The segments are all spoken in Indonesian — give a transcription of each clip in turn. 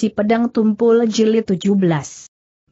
Si Pedang Tumpul Jilid 17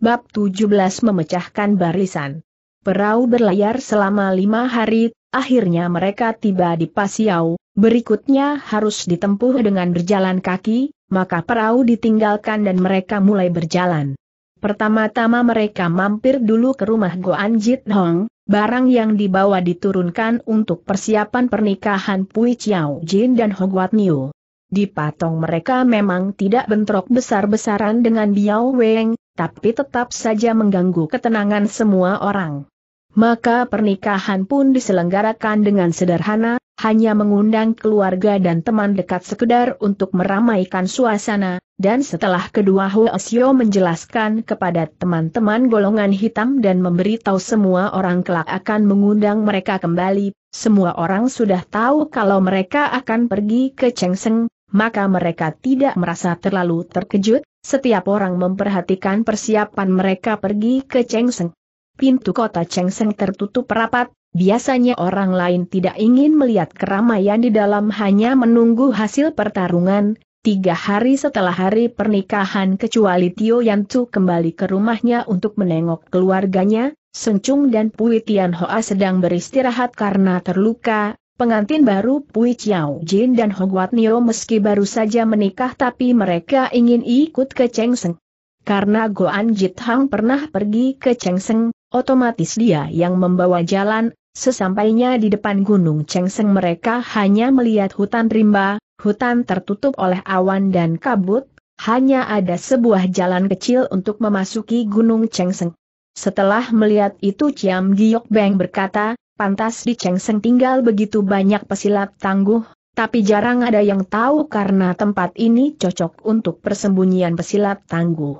Bab 17 memecahkan barisan Perahu berlayar selama lima hari, akhirnya mereka tiba di Pasiau, berikutnya harus ditempuh dengan berjalan kaki, maka perahu ditinggalkan dan mereka mulai berjalan. Pertama-tama mereka mampir dulu ke rumah Goan Jit Hong, barang yang dibawa diturunkan untuk persiapan pernikahan Pui Chiao Jin dan Hogwat Niu. Di patong mereka memang tidak bentrok besar-besaran dengan Biao Weng, tapi tetap saja mengganggu ketenangan semua orang. Maka pernikahan pun diselenggarakan dengan sederhana, hanya mengundang keluarga dan teman dekat sekedar untuk meramaikan suasana, dan setelah kedua Huasio menjelaskan kepada teman-teman golongan hitam dan memberitahu semua orang kelak akan mengundang mereka kembali, semua orang sudah tahu kalau mereka akan pergi ke Seng, maka mereka tidak merasa terlalu terkejut, setiap orang memperhatikan persiapan mereka pergi ke Chengseng. Pintu kota Chengseng tertutup rapat, biasanya orang lain tidak ingin melihat keramaian di dalam hanya menunggu hasil pertarungan, tiga hari setelah hari pernikahan kecuali Tio Yantu kembali ke rumahnya untuk menengok keluarganya, Sencung dan Pui Tian Hoa sedang beristirahat karena terluka, Pengantin baru Pui Chiao Jin dan Hong Wat Nio meski baru saja menikah tapi mereka ingin ikut ke Cheng Seng. Karena Goan Jit Hang pernah pergi ke Cheng Seng, otomatis dia yang membawa jalan, sesampainya di depan gunung Cheng Seng mereka hanya melihat hutan rimba, hutan tertutup oleh awan dan kabut, hanya ada sebuah jalan kecil untuk memasuki gunung Cheng Seng. Setelah melihat itu Ciam Giok Beng berkata, pantas di Chengseng tinggal begitu banyak pesilat tangguh, tapi jarang ada yang tahu karena tempat ini cocok untuk persembunyian pesilat tangguh.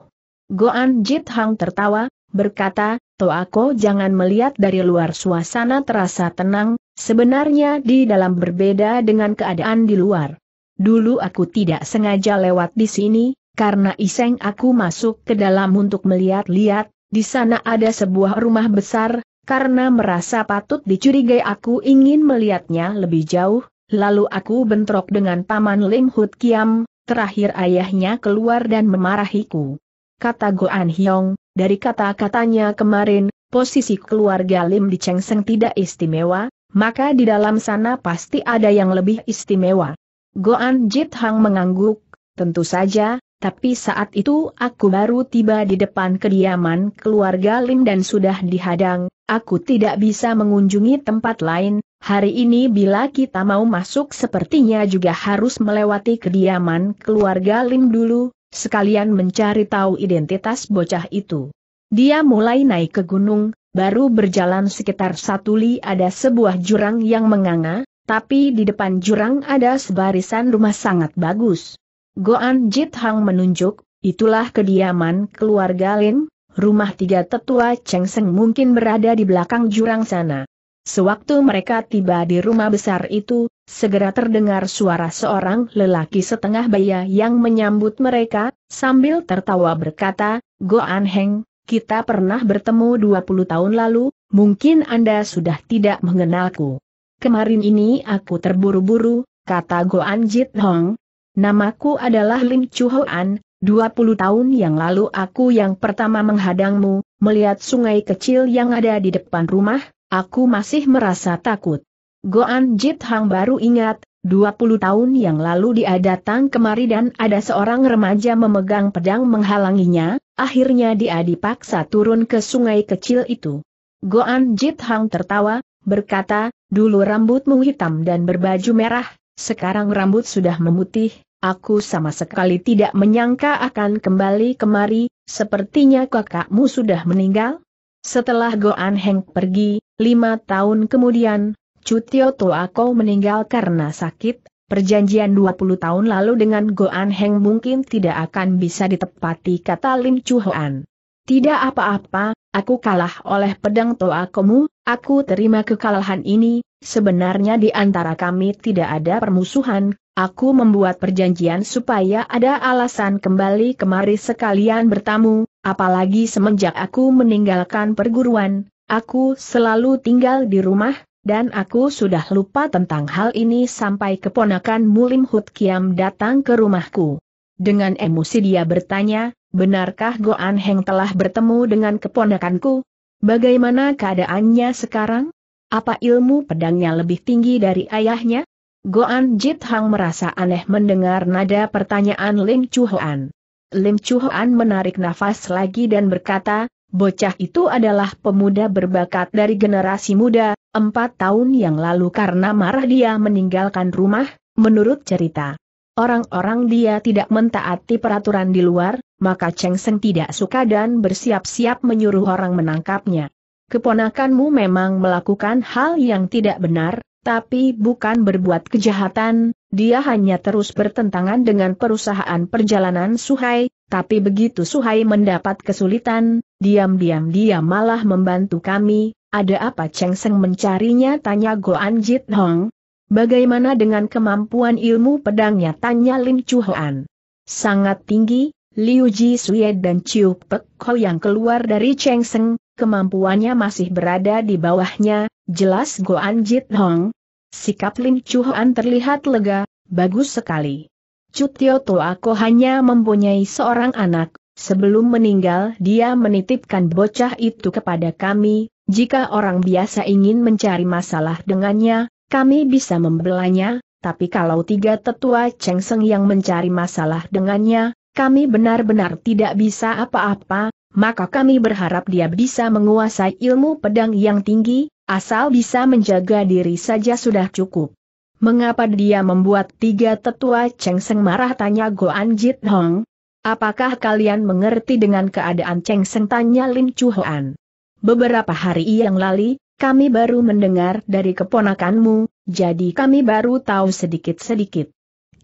Goan Jit Hang tertawa, berkata, "Toh aku jangan melihat dari luar suasana terasa tenang, sebenarnya di dalam berbeda dengan keadaan di luar. Dulu aku tidak sengaja lewat di sini, karena iseng aku masuk ke dalam untuk melihat-lihat, di sana ada sebuah rumah besar, karena merasa patut dicurigai aku ingin melihatnya lebih jauh, lalu aku bentrok dengan Paman Lim Hut Kiam, terakhir ayahnya keluar dan memarahiku. Kata Goan Hyong, dari kata-katanya kemarin, posisi keluarga Lim di Seng tidak istimewa, maka di dalam sana pasti ada yang lebih istimewa. Goan Jit Hang mengangguk, tentu saja, tapi saat itu aku baru tiba di depan kediaman keluarga Lim dan sudah dihadang, Aku tidak bisa mengunjungi tempat lain, hari ini bila kita mau masuk sepertinya juga harus melewati kediaman keluarga Lim dulu, sekalian mencari tahu identitas bocah itu. Dia mulai naik ke gunung, baru berjalan sekitar satu li ada sebuah jurang yang menganga, tapi di depan jurang ada sebarisan rumah sangat bagus. Goan Jit Hang menunjuk, itulah kediaman keluarga Lin, rumah tiga tetua Cheng Seng mungkin berada di belakang jurang sana. Sewaktu mereka tiba di rumah besar itu, segera terdengar suara seorang lelaki setengah baya yang menyambut mereka, sambil tertawa berkata, Goan Heng, kita pernah bertemu 20 tahun lalu, mungkin Anda sudah tidak mengenalku. Kemarin ini aku terburu-buru, kata Goan Jit Hong. Namaku adalah Lim Chu Hoan, 20 tahun yang lalu aku yang pertama menghadangmu, melihat sungai kecil yang ada di depan rumah, aku masih merasa takut. Goan Jit Hang baru ingat, 20 tahun yang lalu dia datang kemari dan ada seorang remaja memegang pedang menghalanginya, akhirnya dia dipaksa turun ke sungai kecil itu. Goan Jit Hang tertawa, berkata, dulu rambutmu hitam dan berbaju merah, sekarang rambut sudah memutih, Aku sama sekali tidak menyangka akan kembali kemari, sepertinya kakakmu sudah meninggal. Setelah Goan Heng pergi, lima tahun kemudian, Cutio Ko meninggal karena sakit, perjanjian 20 tahun lalu dengan Goan Heng mungkin tidak akan bisa ditepati kata Lim Chu Hoan. Tidak apa-apa, aku kalah oleh pedang Toakomu, aku terima kekalahan ini, sebenarnya di antara kami tidak ada permusuhan, Aku membuat perjanjian supaya ada alasan kembali kemari sekalian bertamu, apalagi semenjak aku meninggalkan perguruan, aku selalu tinggal di rumah, dan aku sudah lupa tentang hal ini sampai keponakan Mulim Hut Kiam datang ke rumahku. Dengan emosi dia bertanya, benarkah Goan Heng telah bertemu dengan keponakanku? Bagaimana keadaannya sekarang? Apa ilmu pedangnya lebih tinggi dari ayahnya? Goan Jit Hang merasa aneh mendengar nada pertanyaan Lim Chu Hoan. Lim Chu Hoan menarik nafas lagi dan berkata, bocah itu adalah pemuda berbakat dari generasi muda, empat tahun yang lalu karena marah dia meninggalkan rumah, menurut cerita. Orang-orang dia tidak mentaati peraturan di luar, maka Cheng Seng tidak suka dan bersiap-siap menyuruh orang menangkapnya. Keponakanmu memang melakukan hal yang tidak benar, tapi bukan berbuat kejahatan, dia hanya terus bertentangan dengan perusahaan perjalanan Suhai, tapi begitu Suhai mendapat kesulitan, diam-diam dia malah membantu kami, ada apa Cheng Seng mencarinya tanya Go Jit Hong. Bagaimana dengan kemampuan ilmu pedangnya tanya Lim Chu Hoan. Sangat tinggi, Liu Ji Suye dan Chiu Pek Ho yang keluar dari Cheng Seng, kemampuannya masih berada di bawahnya, jelas Go Jit Hong, Sikap Lin Chuan terlihat lega, bagus sekali. Cutio aku hanya mempunyai seorang anak, sebelum meninggal dia menitipkan bocah itu kepada kami, jika orang biasa ingin mencari masalah dengannya, kami bisa membelanya, tapi kalau tiga tetua Chengseng yang mencari masalah dengannya, kami benar-benar tidak bisa apa-apa, maka kami berharap dia bisa menguasai ilmu pedang yang tinggi, Asal bisa menjaga diri saja sudah cukup. Mengapa dia membuat tiga tetua Chengseng marah tanya Goan Jit Hong? Apakah kalian mengerti dengan keadaan Chengseng tanya Lin Chu Hoan? Beberapa hari yang lalu, kami baru mendengar dari keponakanmu, jadi kami baru tahu sedikit-sedikit.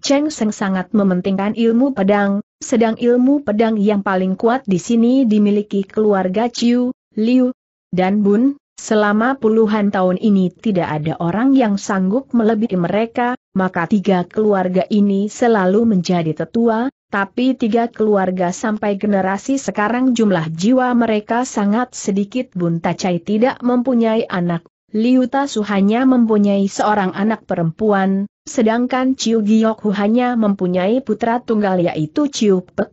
Cheng Seng sangat mementingkan ilmu pedang, sedang ilmu pedang yang paling kuat di sini dimiliki keluarga Chiu, Liu, dan Bun, Selama puluhan tahun ini tidak ada orang yang sanggup melebihi mereka, maka tiga keluarga ini selalu menjadi tetua, tapi tiga keluarga sampai generasi sekarang jumlah jiwa mereka sangat sedikit Bunta Cai tidak mempunyai anak, Liuta Su hanya mempunyai seorang anak perempuan, sedangkan Chiu Giok hanya mempunyai putra tunggal yaitu Chiu Pek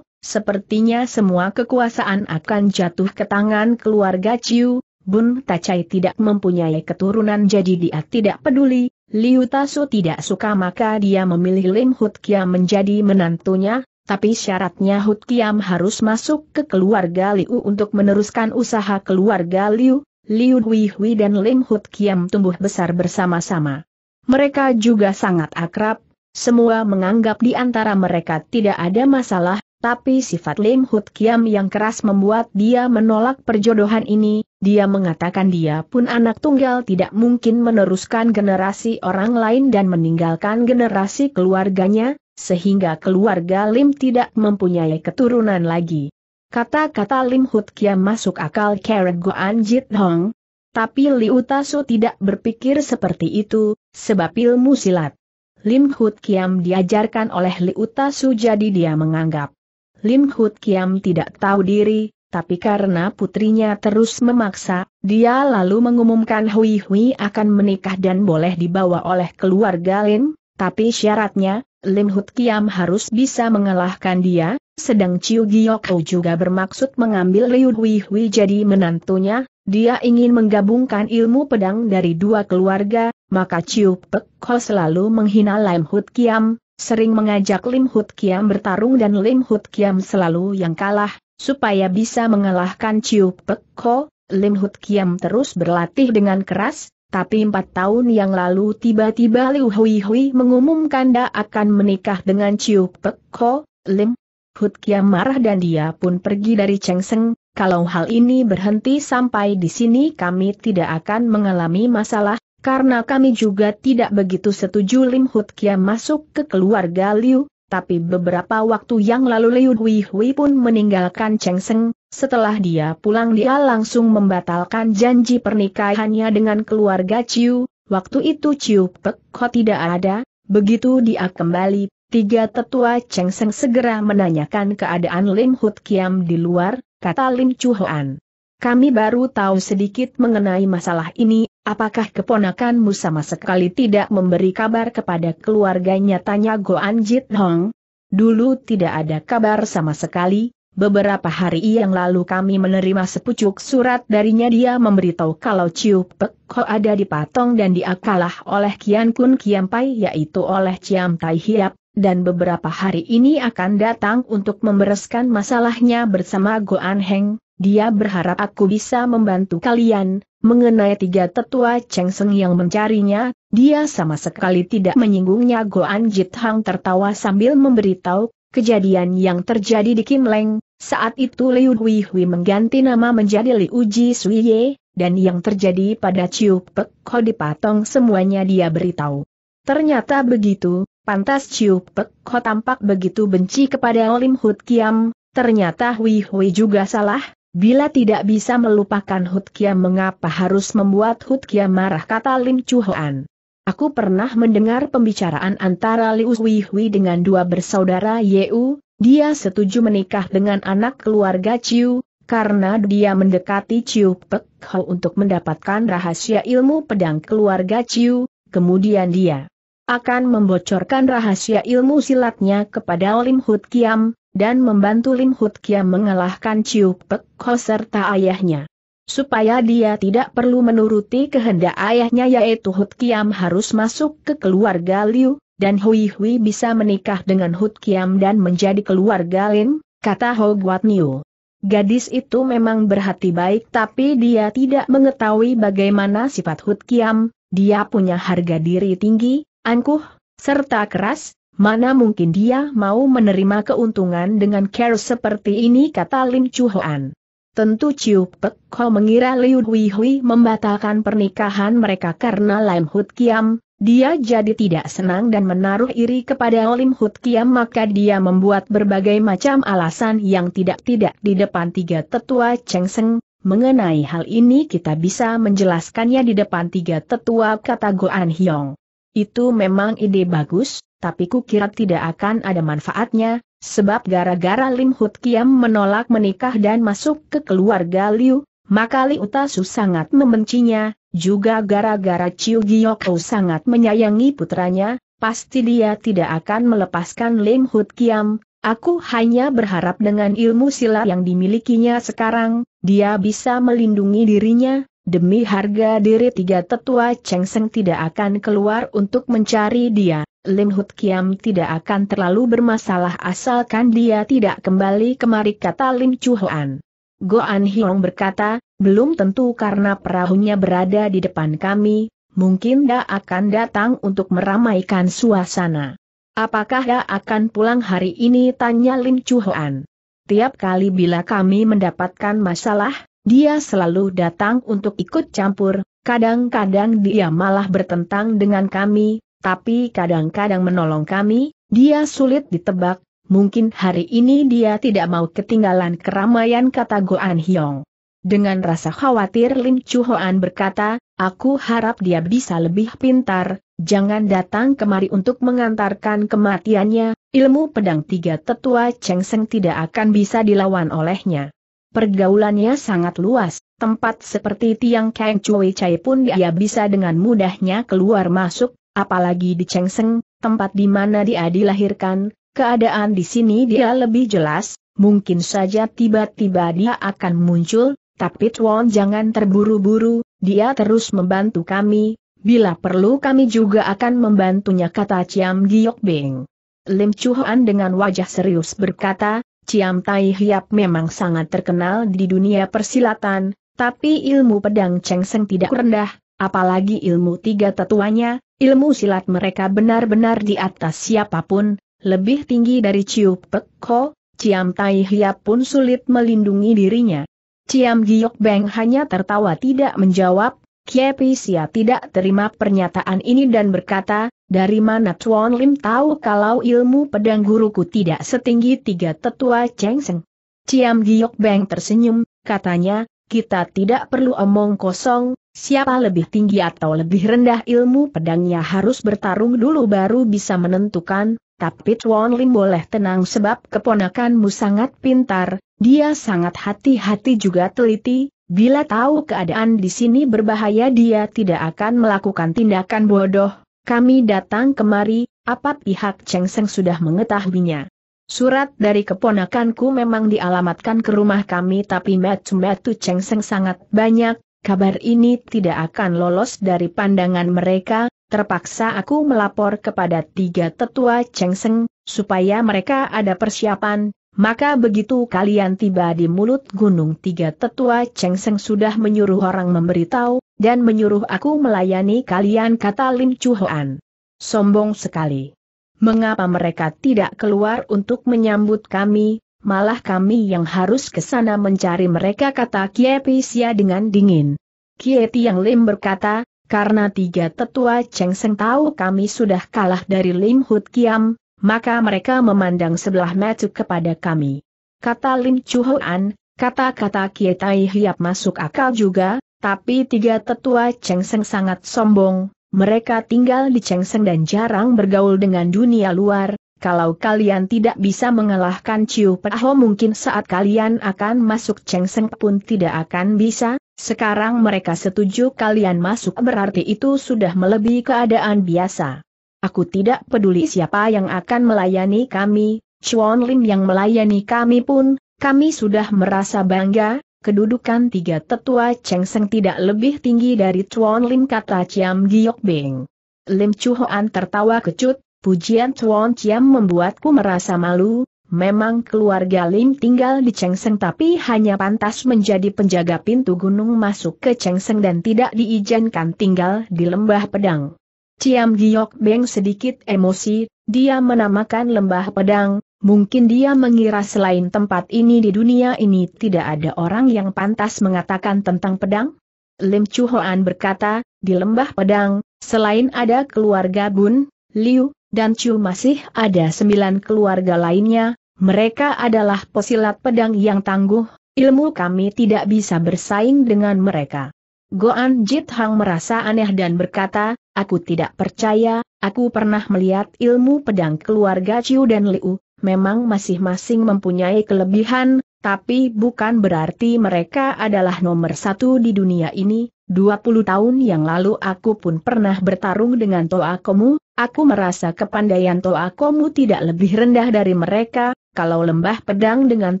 sepertinya semua kekuasaan akan jatuh ke tangan keluarga Chiu. Bun Tacai tidak mempunyai keturunan jadi dia tidak peduli, Liu Tasu tidak suka maka dia memilih Lim Hut Kiam menjadi menantunya, tapi syaratnya Hut Kiam harus masuk ke keluarga Liu untuk meneruskan usaha keluarga Liu, Liu Hui Hui dan Lim Hut Kiam tumbuh besar bersama-sama. Mereka juga sangat akrab, semua menganggap di antara mereka tidak ada masalah, tapi sifat Lim Hut Kiam yang keras membuat dia menolak perjodohan ini, dia mengatakan dia pun anak tunggal tidak mungkin meneruskan generasi orang lain dan meninggalkan generasi keluarganya, sehingga keluarga Lim tidak mempunyai keturunan lagi. Kata-kata Lim Hut Kiam masuk akal Karen Goan Jit Hong, tapi Liu Tasu tidak berpikir seperti itu, sebab ilmu silat. Lim Hut Kiam diajarkan oleh Liu Tasu jadi dia menganggap Lim Hut Kiam tidak tahu diri, tapi karena putrinya terus memaksa, dia lalu mengumumkan Hui Hui akan menikah dan boleh dibawa oleh keluarga Lin, tapi syaratnya, Lim Hut Kiam harus bisa mengalahkan dia, sedang Chiu Giok juga bermaksud mengambil Liu Hui Hui jadi menantunya, dia ingin menggabungkan ilmu pedang dari dua keluarga, maka Chiu Pek Ho selalu menghina Lim Hut Kiam, sering mengajak Lim Hut Kiam bertarung dan Lim Hut Kiam selalu yang kalah, supaya bisa mengalahkan Chiu Pek Ko, Lim Hut Kiam terus berlatih dengan keras, tapi empat tahun yang lalu tiba-tiba Liu Hui Hui mengumumkan dia akan menikah dengan Chiu Pek Ko, Lim Hut Kiam marah dan dia pun pergi dari Cheng Seng, kalau hal ini berhenti sampai di sini kami tidak akan mengalami masalah, karena kami juga tidak begitu setuju Lim Hut Kia masuk ke keluarga Liu, tapi beberapa waktu yang lalu Liu Hui Hui pun meninggalkan Cheng Seng, setelah dia pulang dia langsung membatalkan janji pernikahannya dengan keluarga Chiu, waktu itu Chiu Pek Ho tidak ada, begitu dia kembali, tiga tetua Cheng Seng segera menanyakan keadaan Lim Hut Kiam di luar, kata Lim Chu Hoan. Kami baru tahu sedikit mengenai masalah ini, apakah keponakanmu sama sekali tidak memberi kabar kepada keluarganya tanya Go Anjit Hong? Dulu tidak ada kabar sama sekali, beberapa hari yang lalu kami menerima sepucuk surat darinya dia memberitahu kalau Ciu Pek ada di Patong dan diakalah oleh Kian Kun Kian Pai yaitu oleh Ciam Tai Hiap, dan beberapa hari ini akan datang untuk membereskan masalahnya bersama Goan Heng, dia berharap aku bisa membantu kalian, mengenai tiga tetua Cheng Seng yang mencarinya, dia sama sekali tidak menyinggungnya Goan Jit Hang tertawa sambil memberitahu, kejadian yang terjadi di Kim Leng, saat itu Liu Hui Hui mengganti nama menjadi Liu Ji Ye, dan yang terjadi pada Chiu Pek Ho di Patong semuanya dia beritahu. Ternyata begitu, pantas Chiu Pek Ho tampak begitu benci kepada Olim Hut Kiam, ternyata Hui Hui juga salah, Bila tidak bisa melupakan Hut Kiam, mengapa harus membuat Hut Kiam marah kata Lim Chu Hoan. Aku pernah mendengar pembicaraan antara Liu Hui dengan dua bersaudara Yeu, dia setuju menikah dengan anak keluarga Chiu, karena dia mendekati Chiu Pek Ho untuk mendapatkan rahasia ilmu pedang keluarga Chiu, kemudian dia akan membocorkan rahasia ilmu silatnya kepada Lim Hut Kiam, dan membantu Lim Hut Kiam mengalahkan Chiu Pek Ho serta ayahnya. Supaya dia tidak perlu menuruti kehendak ayahnya yaitu Hut Kiam harus masuk ke keluarga Liu, dan Hui Hui bisa menikah dengan Hut Kiam dan menjadi keluarga Lim, kata Ho Guat Niu. Gadis itu memang berhati baik tapi dia tidak mengetahui bagaimana sifat Hut Kiam, dia punya harga diri tinggi, angkuh, serta keras, Mana mungkin dia mau menerima keuntungan dengan care seperti ini kata Lim Chu Hoan. Tentu Chiu Pek Ho mengira Liu Hui Hui membatalkan pernikahan mereka karena Lim Hut Kiam, dia jadi tidak senang dan menaruh iri kepada Lim Hut Kiam maka dia membuat berbagai macam alasan yang tidak-tidak di depan tiga tetua Cheng Seng. Mengenai hal ini kita bisa menjelaskannya di depan tiga tetua kata Goan Hyong. Itu memang ide bagus, tapi kukira tidak akan ada manfaatnya, sebab gara-gara Lim Hut Kiam menolak menikah dan masuk ke keluarga Liu, maka Liu Tasu sangat membencinya, juga gara-gara Chiu Giyoko sangat menyayangi putranya, pasti dia tidak akan melepaskan Lim Hut Kiam, Aku hanya berharap dengan ilmu silat yang dimilikinya sekarang, dia bisa melindungi dirinya, Demi harga diri tiga tetua Cheng Seng tidak akan keluar untuk mencari dia. Lim Hut Kiam tidak akan terlalu bermasalah asalkan dia tidak kembali kemari kata Lim Chu Hoan. An Hiong berkata, belum tentu karena perahunya berada di depan kami, mungkin dia akan datang untuk meramaikan suasana. Apakah dia akan pulang hari ini tanya Lim Chu Hoan. Tiap kali bila kami mendapatkan masalah, dia selalu datang untuk ikut campur, kadang-kadang dia malah bertentang dengan kami, tapi kadang-kadang menolong kami, dia sulit ditebak, mungkin hari ini dia tidak mau ketinggalan keramaian kata Goan Hyong. Dengan rasa khawatir Lin Chuhoan berkata, aku harap dia bisa lebih pintar, jangan datang kemari untuk mengantarkan kematiannya, ilmu pedang tiga tetua Cheng Seng tidak akan bisa dilawan olehnya. Pergaulannya sangat luas, tempat seperti tiang Kang Cui Chai pun dia bisa dengan mudahnya keluar masuk, apalagi di Chengseng, tempat di mana dia dilahirkan, keadaan di sini dia lebih jelas, mungkin saja tiba-tiba dia akan muncul, tapi Tuan jangan terburu-buru, dia terus membantu kami, bila perlu kami juga akan membantunya kata Ciam Giok Beng. Lim Chuan dengan wajah serius berkata, Ciam Tai Hiap memang sangat terkenal di dunia persilatan, tapi ilmu pedang Cheng Seng tidak rendah, apalagi ilmu tiga tetuanya, ilmu silat mereka benar-benar di atas siapapun, lebih tinggi dari Ciu Pek Ko. Ciam Tai Hiap pun sulit melindungi dirinya. Ciam Giok Beng hanya tertawa tidak menjawab, Kiepi Sia tidak terima pernyataan ini dan berkata, dari mana Tuan Lim tahu kalau ilmu pedang guruku tidak setinggi tiga tetua Cheng Seng? Ciam Giok Beng tersenyum, katanya, kita tidak perlu omong kosong, siapa lebih tinggi atau lebih rendah ilmu pedangnya harus bertarung dulu baru bisa menentukan, tapi Tuan Lim boleh tenang sebab keponakanmu sangat pintar, dia sangat hati-hati juga teliti, bila tahu keadaan di sini berbahaya dia tidak akan melakukan tindakan bodoh, kami datang kemari, apa pihak Cheng Seng sudah mengetahuinya? Surat dari keponakanku memang dialamatkan ke rumah kami tapi metu-metu Cheng Seng sangat banyak, kabar ini tidak akan lolos dari pandangan mereka, terpaksa aku melapor kepada tiga tetua Cheng Seng, supaya mereka ada persiapan, maka begitu kalian tiba di mulut gunung tiga tetua Cheng Seng sudah menyuruh orang memberitahu, dan menyuruh aku melayani kalian kata Lim Chu Hoan. Sombong sekali. Mengapa mereka tidak keluar untuk menyambut kami, malah kami yang harus ke sana mencari mereka kata Kie Pisia dengan dingin. Kie Tiang Lim berkata, karena tiga tetua Cheng Seng tahu kami sudah kalah dari Lim Hut Kiam, maka mereka memandang sebelah mata kepada kami. Kata Lim Chu Hoan, kata-kata Tai Hiap masuk akal juga, tapi tiga tetua Chengseng sangat sombong, mereka tinggal di Chengseng dan jarang bergaul dengan dunia luar, kalau kalian tidak bisa mengalahkan Ciu Peraho mungkin saat kalian akan masuk Chengseng pun tidak akan bisa, sekarang mereka setuju kalian masuk berarti itu sudah melebihi keadaan biasa. Aku tidak peduli siapa yang akan melayani kami, Chuan Lim yang melayani kami pun, kami sudah merasa bangga, kedudukan tiga tetua Cheng Seng tidak lebih tinggi dari Chuan Lim kata Ciam Giok Beng. Lim Chu Hoan tertawa kecut, pujian Chuan Ciam membuatku merasa malu, Memang keluarga Lim tinggal di Seng tapi hanya pantas menjadi penjaga pintu gunung masuk ke Seng dan tidak diizinkan tinggal di lembah pedang. Ciam Giok Beng sedikit emosi, dia menamakan lembah pedang, Mungkin dia mengira selain tempat ini di dunia ini tidak ada orang yang pantas mengatakan tentang pedang? Lim Chu Hoan berkata, di lembah pedang, selain ada keluarga Bun, Liu, dan Chu masih ada sembilan keluarga lainnya, mereka adalah pesilat pedang yang tangguh, ilmu kami tidak bisa bersaing dengan mereka. Goan Jit Hang merasa aneh dan berkata, aku tidak percaya, aku pernah melihat ilmu pedang keluarga Chu dan Liu, memang masing-masing mempunyai kelebihan, tapi bukan berarti mereka adalah nomor satu di dunia ini. 20 tahun yang lalu aku pun pernah bertarung dengan Toakomu, aku merasa kepandaian Toakomu tidak lebih rendah dari mereka, kalau lembah pedang dengan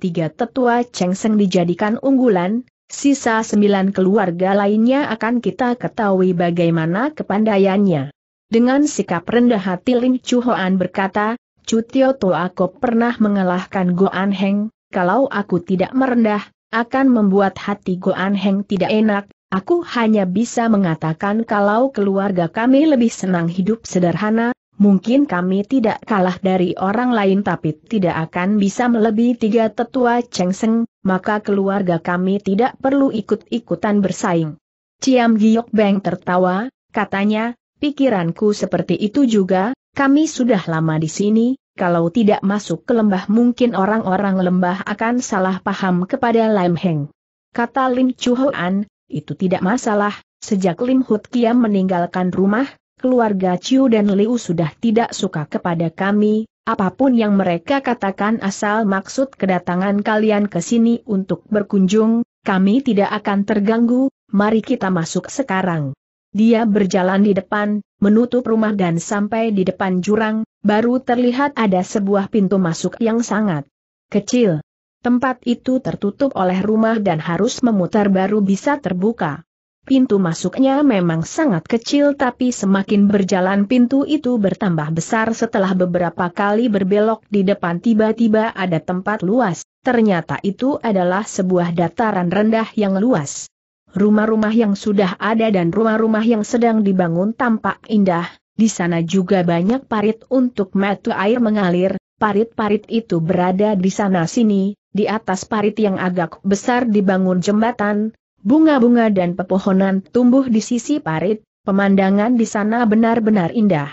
tiga tetua Chengseng dijadikan unggulan, sisa sembilan keluarga lainnya akan kita ketahui bagaimana kepandaiannya. Dengan sikap rendah hati Lim Chu Hoan berkata, Cutioto aku pernah mengalahkan Goan Heng, kalau aku tidak merendah, akan membuat hati Goan Heng tidak enak, aku hanya bisa mengatakan kalau keluarga kami lebih senang hidup sederhana, mungkin kami tidak kalah dari orang lain tapi tidak akan bisa melebihi tiga tetua Cheng Seng, maka keluarga kami tidak perlu ikut-ikutan bersaing. Ciam Giok Beng tertawa, katanya, pikiranku seperti itu juga, kami sudah lama di sini, kalau tidak masuk ke lembah mungkin orang-orang lembah akan salah paham kepada Lam Heng. Kata Lim Chu Hoan, itu tidak masalah, sejak Lim Hut Kiam meninggalkan rumah, keluarga Chiu dan Liu sudah tidak suka kepada kami, apapun yang mereka katakan asal maksud kedatangan kalian ke sini untuk berkunjung, kami tidak akan terganggu, mari kita masuk sekarang. Dia berjalan di depan, menutup rumah dan sampai di depan jurang, baru terlihat ada sebuah pintu masuk yang sangat kecil. Tempat itu tertutup oleh rumah dan harus memutar baru bisa terbuka. Pintu masuknya memang sangat kecil tapi semakin berjalan pintu itu bertambah besar setelah beberapa kali berbelok di depan tiba-tiba ada tempat luas, ternyata itu adalah sebuah dataran rendah yang luas rumah-rumah yang sudah ada dan rumah-rumah yang sedang dibangun tampak indah, di sana juga banyak parit untuk metu air mengalir, parit-parit itu berada di sana-sini, di atas parit yang agak besar dibangun jembatan, bunga-bunga dan pepohonan tumbuh di sisi parit, pemandangan di sana benar-benar indah.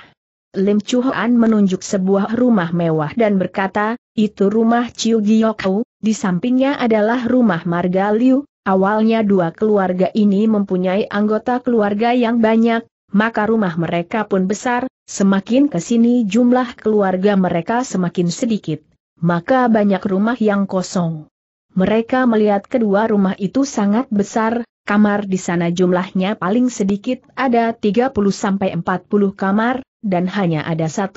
Lim Chuan menunjuk sebuah rumah mewah dan berkata, itu rumah Chiu Giyokau, di sampingnya adalah rumah Marga Liu, Awalnya dua keluarga ini mempunyai anggota keluarga yang banyak, maka rumah mereka pun besar, semakin ke sini jumlah keluarga mereka semakin sedikit. Maka banyak rumah yang kosong. Mereka melihat kedua rumah itu sangat besar, kamar di sana jumlahnya paling sedikit ada 30-40 kamar, dan hanya ada 1-2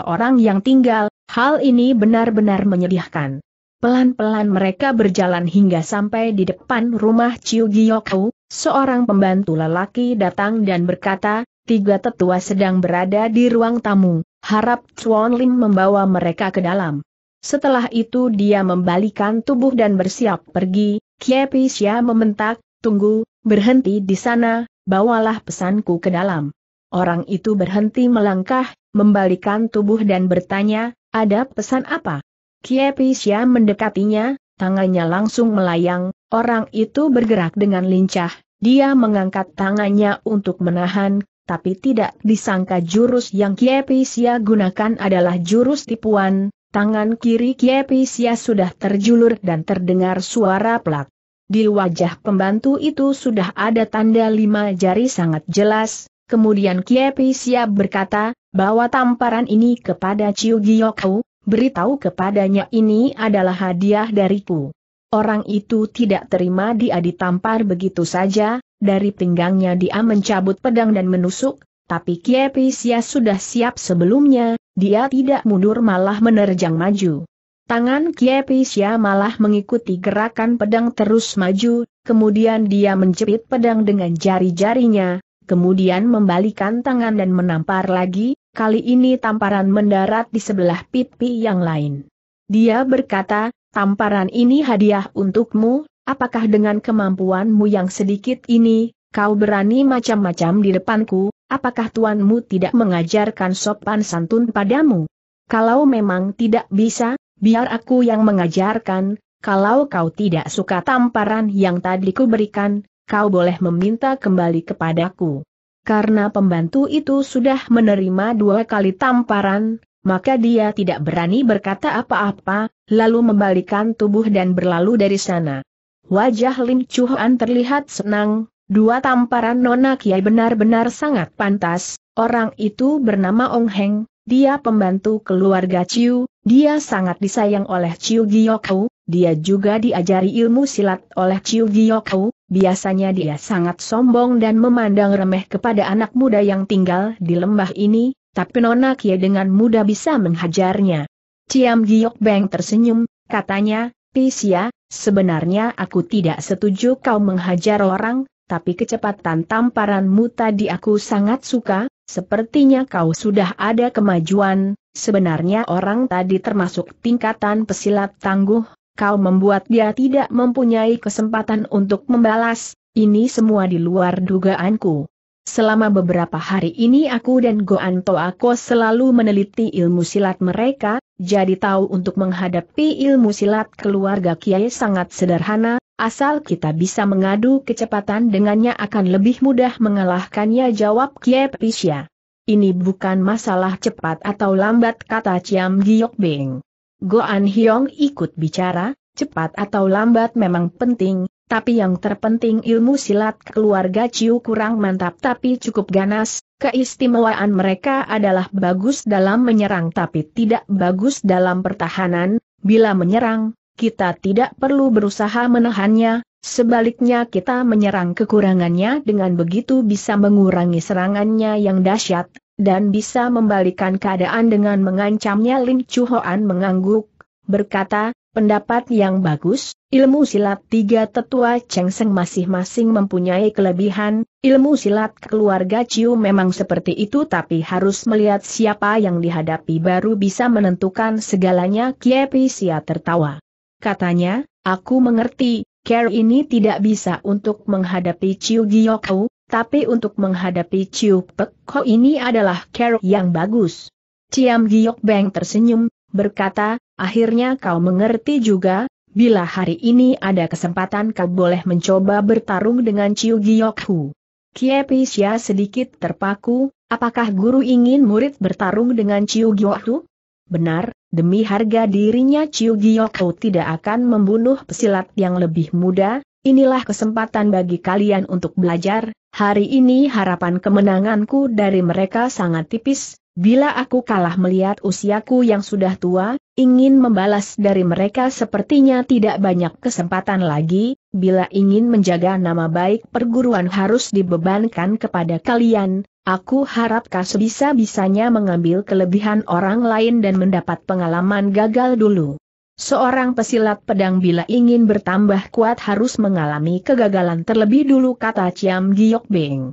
orang yang tinggal, hal ini benar-benar menyedihkan. Pelan-pelan mereka berjalan hingga sampai di depan rumah Chiu Giyokau, seorang pembantu lelaki datang dan berkata, tiga tetua sedang berada di ruang tamu, harap Chuan Lim membawa mereka ke dalam. Setelah itu dia membalikan tubuh dan bersiap pergi, Kiepi Xia mementak, tunggu, berhenti di sana, bawalah pesanku ke dalam. Orang itu berhenti melangkah, membalikan tubuh dan bertanya, ada pesan apa? Kiepisya mendekatinya, tangannya langsung melayang, orang itu bergerak dengan lincah, dia mengangkat tangannya untuk menahan, tapi tidak disangka jurus yang Kiepisya gunakan adalah jurus tipuan, tangan kiri Kiepisya sudah terjulur dan terdengar suara pelak. Di wajah pembantu itu sudah ada tanda lima jari sangat jelas, Kemudian Kiepi berkata, bahwa tamparan ini kepada Chiu Giyokau, beritahu kepadanya ini adalah hadiah dariku. Orang itu tidak terima dia ditampar begitu saja, dari pinggangnya dia mencabut pedang dan menusuk, tapi Kiepisya sudah siap sebelumnya, dia tidak mundur malah menerjang maju. Tangan Kiepisya malah mengikuti gerakan pedang terus maju, kemudian dia menjepit pedang dengan jari-jarinya, kemudian membalikan tangan dan menampar lagi, kali ini tamparan mendarat di sebelah pipi yang lain. Dia berkata, tamparan ini hadiah untukmu, apakah dengan kemampuanmu yang sedikit ini, kau berani macam-macam di depanku, apakah tuanmu tidak mengajarkan sopan santun padamu? Kalau memang tidak bisa, biar aku yang mengajarkan, kalau kau tidak suka tamparan yang tadi kuberikan, kau boleh meminta kembali kepadaku. Karena pembantu itu sudah menerima dua kali tamparan, maka dia tidak berani berkata apa-apa, lalu membalikan tubuh dan berlalu dari sana. Wajah Lim Chuan terlihat senang, dua tamparan nona kiai benar-benar sangat pantas, orang itu bernama Ong Heng, dia pembantu keluarga Ciu, dia sangat disayang oleh Ciu Giyokou, dia juga diajari ilmu silat oleh Ciu Giyokou, biasanya dia sangat sombong dan memandang remeh kepada anak muda yang tinggal di lembah ini, tapi Nona Kie dengan mudah bisa menghajarnya. Ciam Giyok Beng tersenyum, katanya, Pisia, ya, sebenarnya aku tidak setuju kau menghajar orang, tapi kecepatan tamparanmu tadi aku sangat suka, sepertinya kau sudah ada kemajuan, sebenarnya orang tadi termasuk tingkatan pesilat tangguh, kau membuat dia tidak mempunyai kesempatan untuk membalas, ini semua di luar dugaanku. Selama beberapa hari ini aku dan Goan Toako selalu meneliti ilmu silat mereka, jadi tahu untuk menghadapi ilmu silat keluarga Kiai sangat sederhana, Asal kita bisa mengadu kecepatan dengannya akan lebih mudah mengalahkannya jawab Kiep Pisya. Ini bukan masalah cepat atau lambat kata Ciam Giok Beng. Goan Hyong ikut bicara, cepat atau lambat memang penting, tapi yang terpenting ilmu silat keluarga Ciu kurang mantap tapi cukup ganas, keistimewaan mereka adalah bagus dalam menyerang tapi tidak bagus dalam pertahanan, bila menyerang, kita tidak perlu berusaha menahannya, sebaliknya kita menyerang kekurangannya dengan begitu bisa mengurangi serangannya yang dahsyat, dan bisa membalikan keadaan dengan mengancamnya Lim Chuhoan mengangguk, berkata, pendapat yang bagus, ilmu silat tiga tetua Chengseng masing-masing mempunyai kelebihan, ilmu silat keluarga Ciu memang seperti itu tapi harus melihat siapa yang dihadapi baru bisa menentukan segalanya Kiepi Sia tertawa. Katanya, aku mengerti, care ini tidak bisa untuk menghadapi Chiu Giyokau, tapi untuk menghadapi Chiu Pekko ini adalah care yang bagus. Ciam Giyok Beng tersenyum, berkata, akhirnya kau mengerti juga, bila hari ini ada kesempatan kau boleh mencoba bertarung dengan Chiu Giyok Hu. Kiepisya sedikit terpaku, apakah guru ingin murid bertarung dengan Chiu Giyok Benar, demi harga dirinya Chiu Giyokou tidak akan membunuh pesilat yang lebih muda, inilah kesempatan bagi kalian untuk belajar, hari ini harapan kemenanganku dari mereka sangat tipis, bila aku kalah melihat usiaku yang sudah tua, ingin membalas dari mereka sepertinya tidak banyak kesempatan lagi, bila ingin menjaga nama baik perguruan harus dibebankan kepada kalian, aku harap kau bisa-bisanya mengambil kelebihan orang lain dan mendapat pengalaman gagal dulu. Seorang pesilat pedang bila ingin bertambah kuat harus mengalami kegagalan terlebih dulu kata Ciam Giok Beng.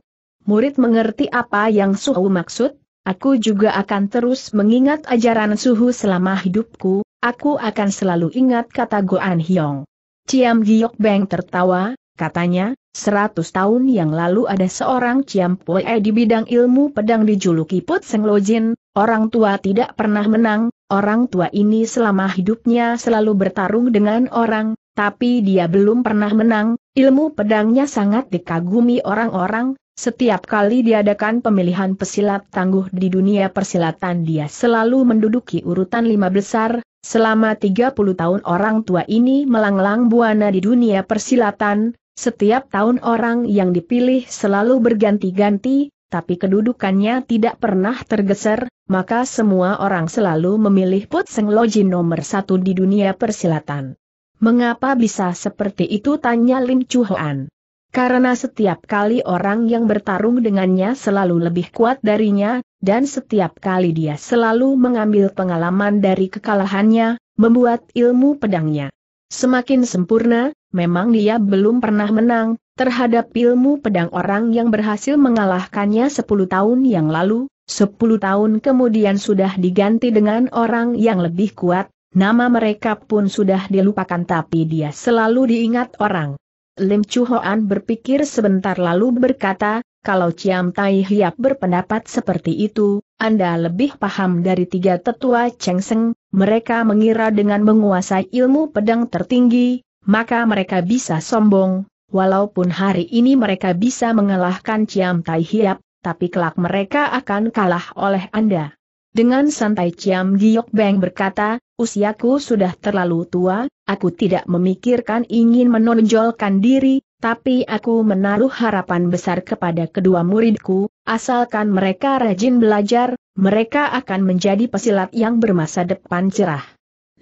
Murid mengerti apa yang Suhu maksud? Aku juga akan terus mengingat ajaran suhu selama hidupku, aku akan selalu ingat kata Goan Hyong. Ciam Giok Beng tertawa, katanya, seratus tahun yang lalu ada seorang Ciam Poe di bidang ilmu pedang dijuluki Put Seng Lojin, orang tua tidak pernah menang, orang tua ini selama hidupnya selalu bertarung dengan orang, tapi dia belum pernah menang, ilmu pedangnya sangat dikagumi orang-orang, setiap kali diadakan pemilihan pesilat tangguh di dunia persilatan dia selalu menduduki urutan lima besar, selama 30 tahun orang tua ini melanglang buana di dunia persilatan, setiap tahun orang yang dipilih selalu berganti-ganti, tapi kedudukannya tidak pernah tergeser, maka semua orang selalu memilih Put Seng Loji nomor satu di dunia persilatan. Mengapa bisa seperti itu tanya Lim Chuhuan. Karena setiap kali orang yang bertarung dengannya selalu lebih kuat darinya, dan setiap kali dia selalu mengambil pengalaman dari kekalahannya, membuat ilmu pedangnya semakin sempurna, memang dia belum pernah menang, terhadap ilmu pedang orang yang berhasil mengalahkannya 10 tahun yang lalu, 10 tahun kemudian sudah diganti dengan orang yang lebih kuat, nama mereka pun sudah dilupakan tapi dia selalu diingat orang. Lim Chu berpikir sebentar lalu berkata, kalau Ciam Tai Hiap berpendapat seperti itu, Anda lebih paham dari tiga tetua Cheng Seng, mereka mengira dengan menguasai ilmu pedang tertinggi, maka mereka bisa sombong, walaupun hari ini mereka bisa mengalahkan Ciam Tai Hiap, tapi kelak mereka akan kalah oleh Anda. Dengan santai Ciam Giok Beng berkata, usiaku sudah terlalu tua, aku tidak memikirkan ingin menonjolkan diri, tapi aku menaruh harapan besar kepada kedua muridku, asalkan mereka rajin belajar, mereka akan menjadi pesilat yang bermasa depan cerah.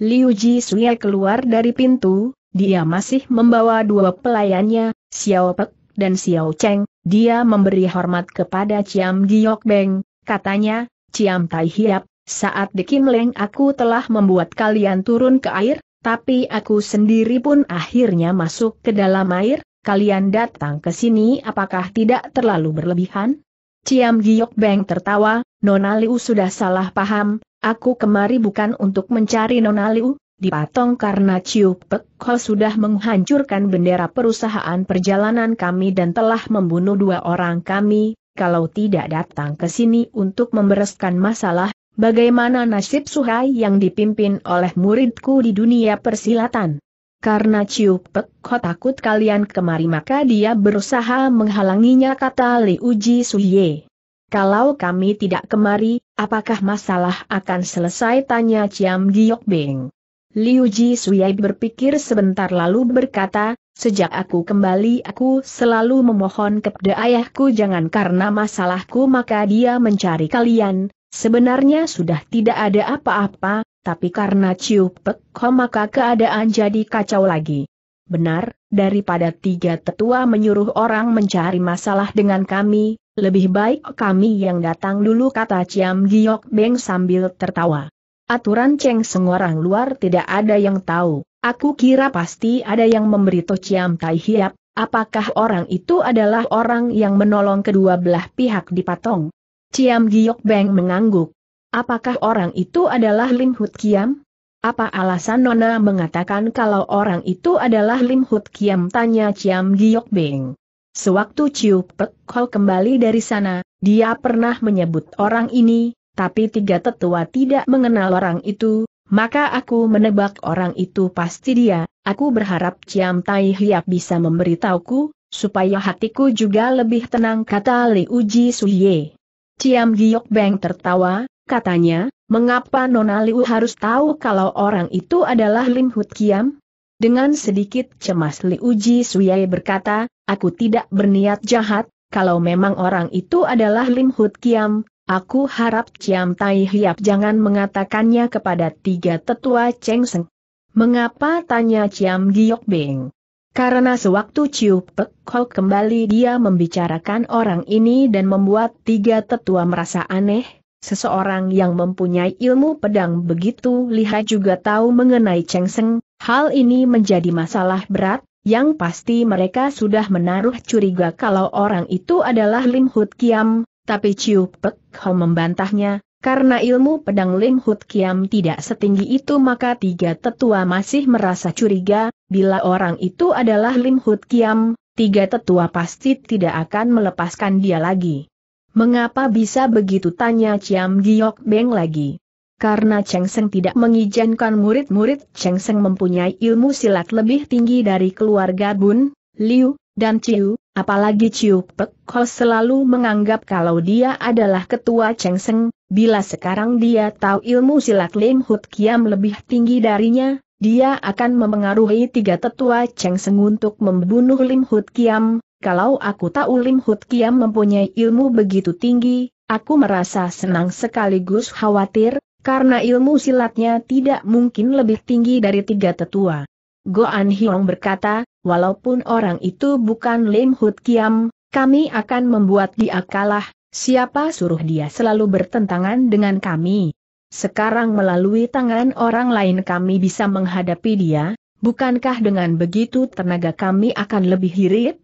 Liu Ji Sui keluar dari pintu, dia masih membawa dua pelayannya, Xiao Pek dan Xiao Cheng, dia memberi hormat kepada Ciam Giok Beng, katanya, Ciam Tai Hiap, saat di Kim Leng aku telah membuat kalian turun ke air, tapi aku sendiri pun akhirnya masuk ke dalam air, kalian datang ke sini apakah tidak terlalu berlebihan? Ciam Giok Beng tertawa, Nona Liu sudah salah paham, aku kemari bukan untuk mencari Nona Liu, dipatong karena Ciu Pek Ho sudah menghancurkan bendera perusahaan perjalanan kami dan telah membunuh dua orang kami, kalau tidak datang ke sini untuk membereskan masalah, Bagaimana nasib Suhai yang dipimpin oleh muridku di dunia persilatan? Karena Ciu Pek Ho takut kalian kemari maka dia berusaha menghalanginya kata Li Uji Suhye. Kalau kami tidak kemari, apakah masalah akan selesai tanya Ciam Giok Beng. Liu Ji Suyai berpikir sebentar lalu berkata, sejak aku kembali aku selalu memohon kepada ayahku jangan karena masalahku maka dia mencari kalian, Sebenarnya sudah tidak ada apa-apa, tapi karena Ciu Pek maka keadaan jadi kacau lagi. Benar, daripada tiga tetua menyuruh orang mencari masalah dengan kami, lebih baik kami yang datang dulu kata Ciam Giok Beng sambil tertawa. Aturan Ceng Seng orang luar tidak ada yang tahu, aku kira pasti ada yang memberitahu Ciam Tai Hiap, apakah orang itu adalah orang yang menolong kedua belah pihak di Patong? Ciam Giok Beng mengangguk. Apakah orang itu adalah Lim Hut Kiam? Apa alasan Nona mengatakan kalau orang itu adalah Lim Hut Kiam? Tanya Ciam Giok Beng. Sewaktu Ciu Pek Hol kembali dari sana, dia pernah menyebut orang ini, tapi tiga tetua tidak mengenal orang itu, maka aku menebak orang itu pasti dia, aku berharap Ciam Tai Hiap bisa memberitahuku, supaya hatiku juga lebih tenang kata Li Uji Suye. Ciam Giok Beng tertawa, katanya, mengapa Nona Liu harus tahu kalau orang itu adalah Lim Hut Kiam? Dengan sedikit cemas Liu Ji Suyai berkata, aku tidak berniat jahat, kalau memang orang itu adalah Lim Hut Kiam, aku harap Ciam Tai Hiap jangan mengatakannya kepada tiga tetua Cheng Seng. Mengapa tanya Ciam Giok Beng? Karena sewaktu Ciu Pek Ho kembali dia membicarakan orang ini dan membuat tiga tetua merasa aneh, seseorang yang mempunyai ilmu pedang begitu lihat juga tahu mengenai Cheng Seng, hal ini menjadi masalah berat, yang pasti mereka sudah menaruh curiga kalau orang itu adalah Lim Hut Kiam, tapi Ciu Pek Ho membantahnya, karena ilmu pedang Lim Hut Kiam tidak setinggi itu maka tiga tetua masih merasa curiga, bila orang itu adalah Lim Hut Kiam, tiga tetua pasti tidak akan melepaskan dia lagi. Mengapa bisa begitu tanya Ciam Giok Beng lagi? Karena Cheng Seng tidak mengizinkan murid-murid Cheng Seng mempunyai ilmu silat lebih tinggi dari keluarga Bun, Liu, dan Ciu, Apalagi Ciu Pek Ho selalu menganggap kalau dia adalah ketua Cheng Seng, bila sekarang dia tahu ilmu silat Lim Hut Kiam lebih tinggi darinya, dia akan memengaruhi tiga tetua Cheng Seng untuk membunuh Lim Hut Kiam. Kalau aku tahu Lim Hut Kiam mempunyai ilmu begitu tinggi, aku merasa senang sekaligus khawatir, karena ilmu silatnya tidak mungkin lebih tinggi dari tiga tetua. Goan Hiong berkata, walaupun orang itu bukan Lim Hut Kiam, kami akan membuat dia kalah, siapa suruh dia selalu bertentangan dengan kami. Sekarang melalui tangan orang lain kami bisa menghadapi dia, bukankah dengan begitu tenaga kami akan lebih hirit?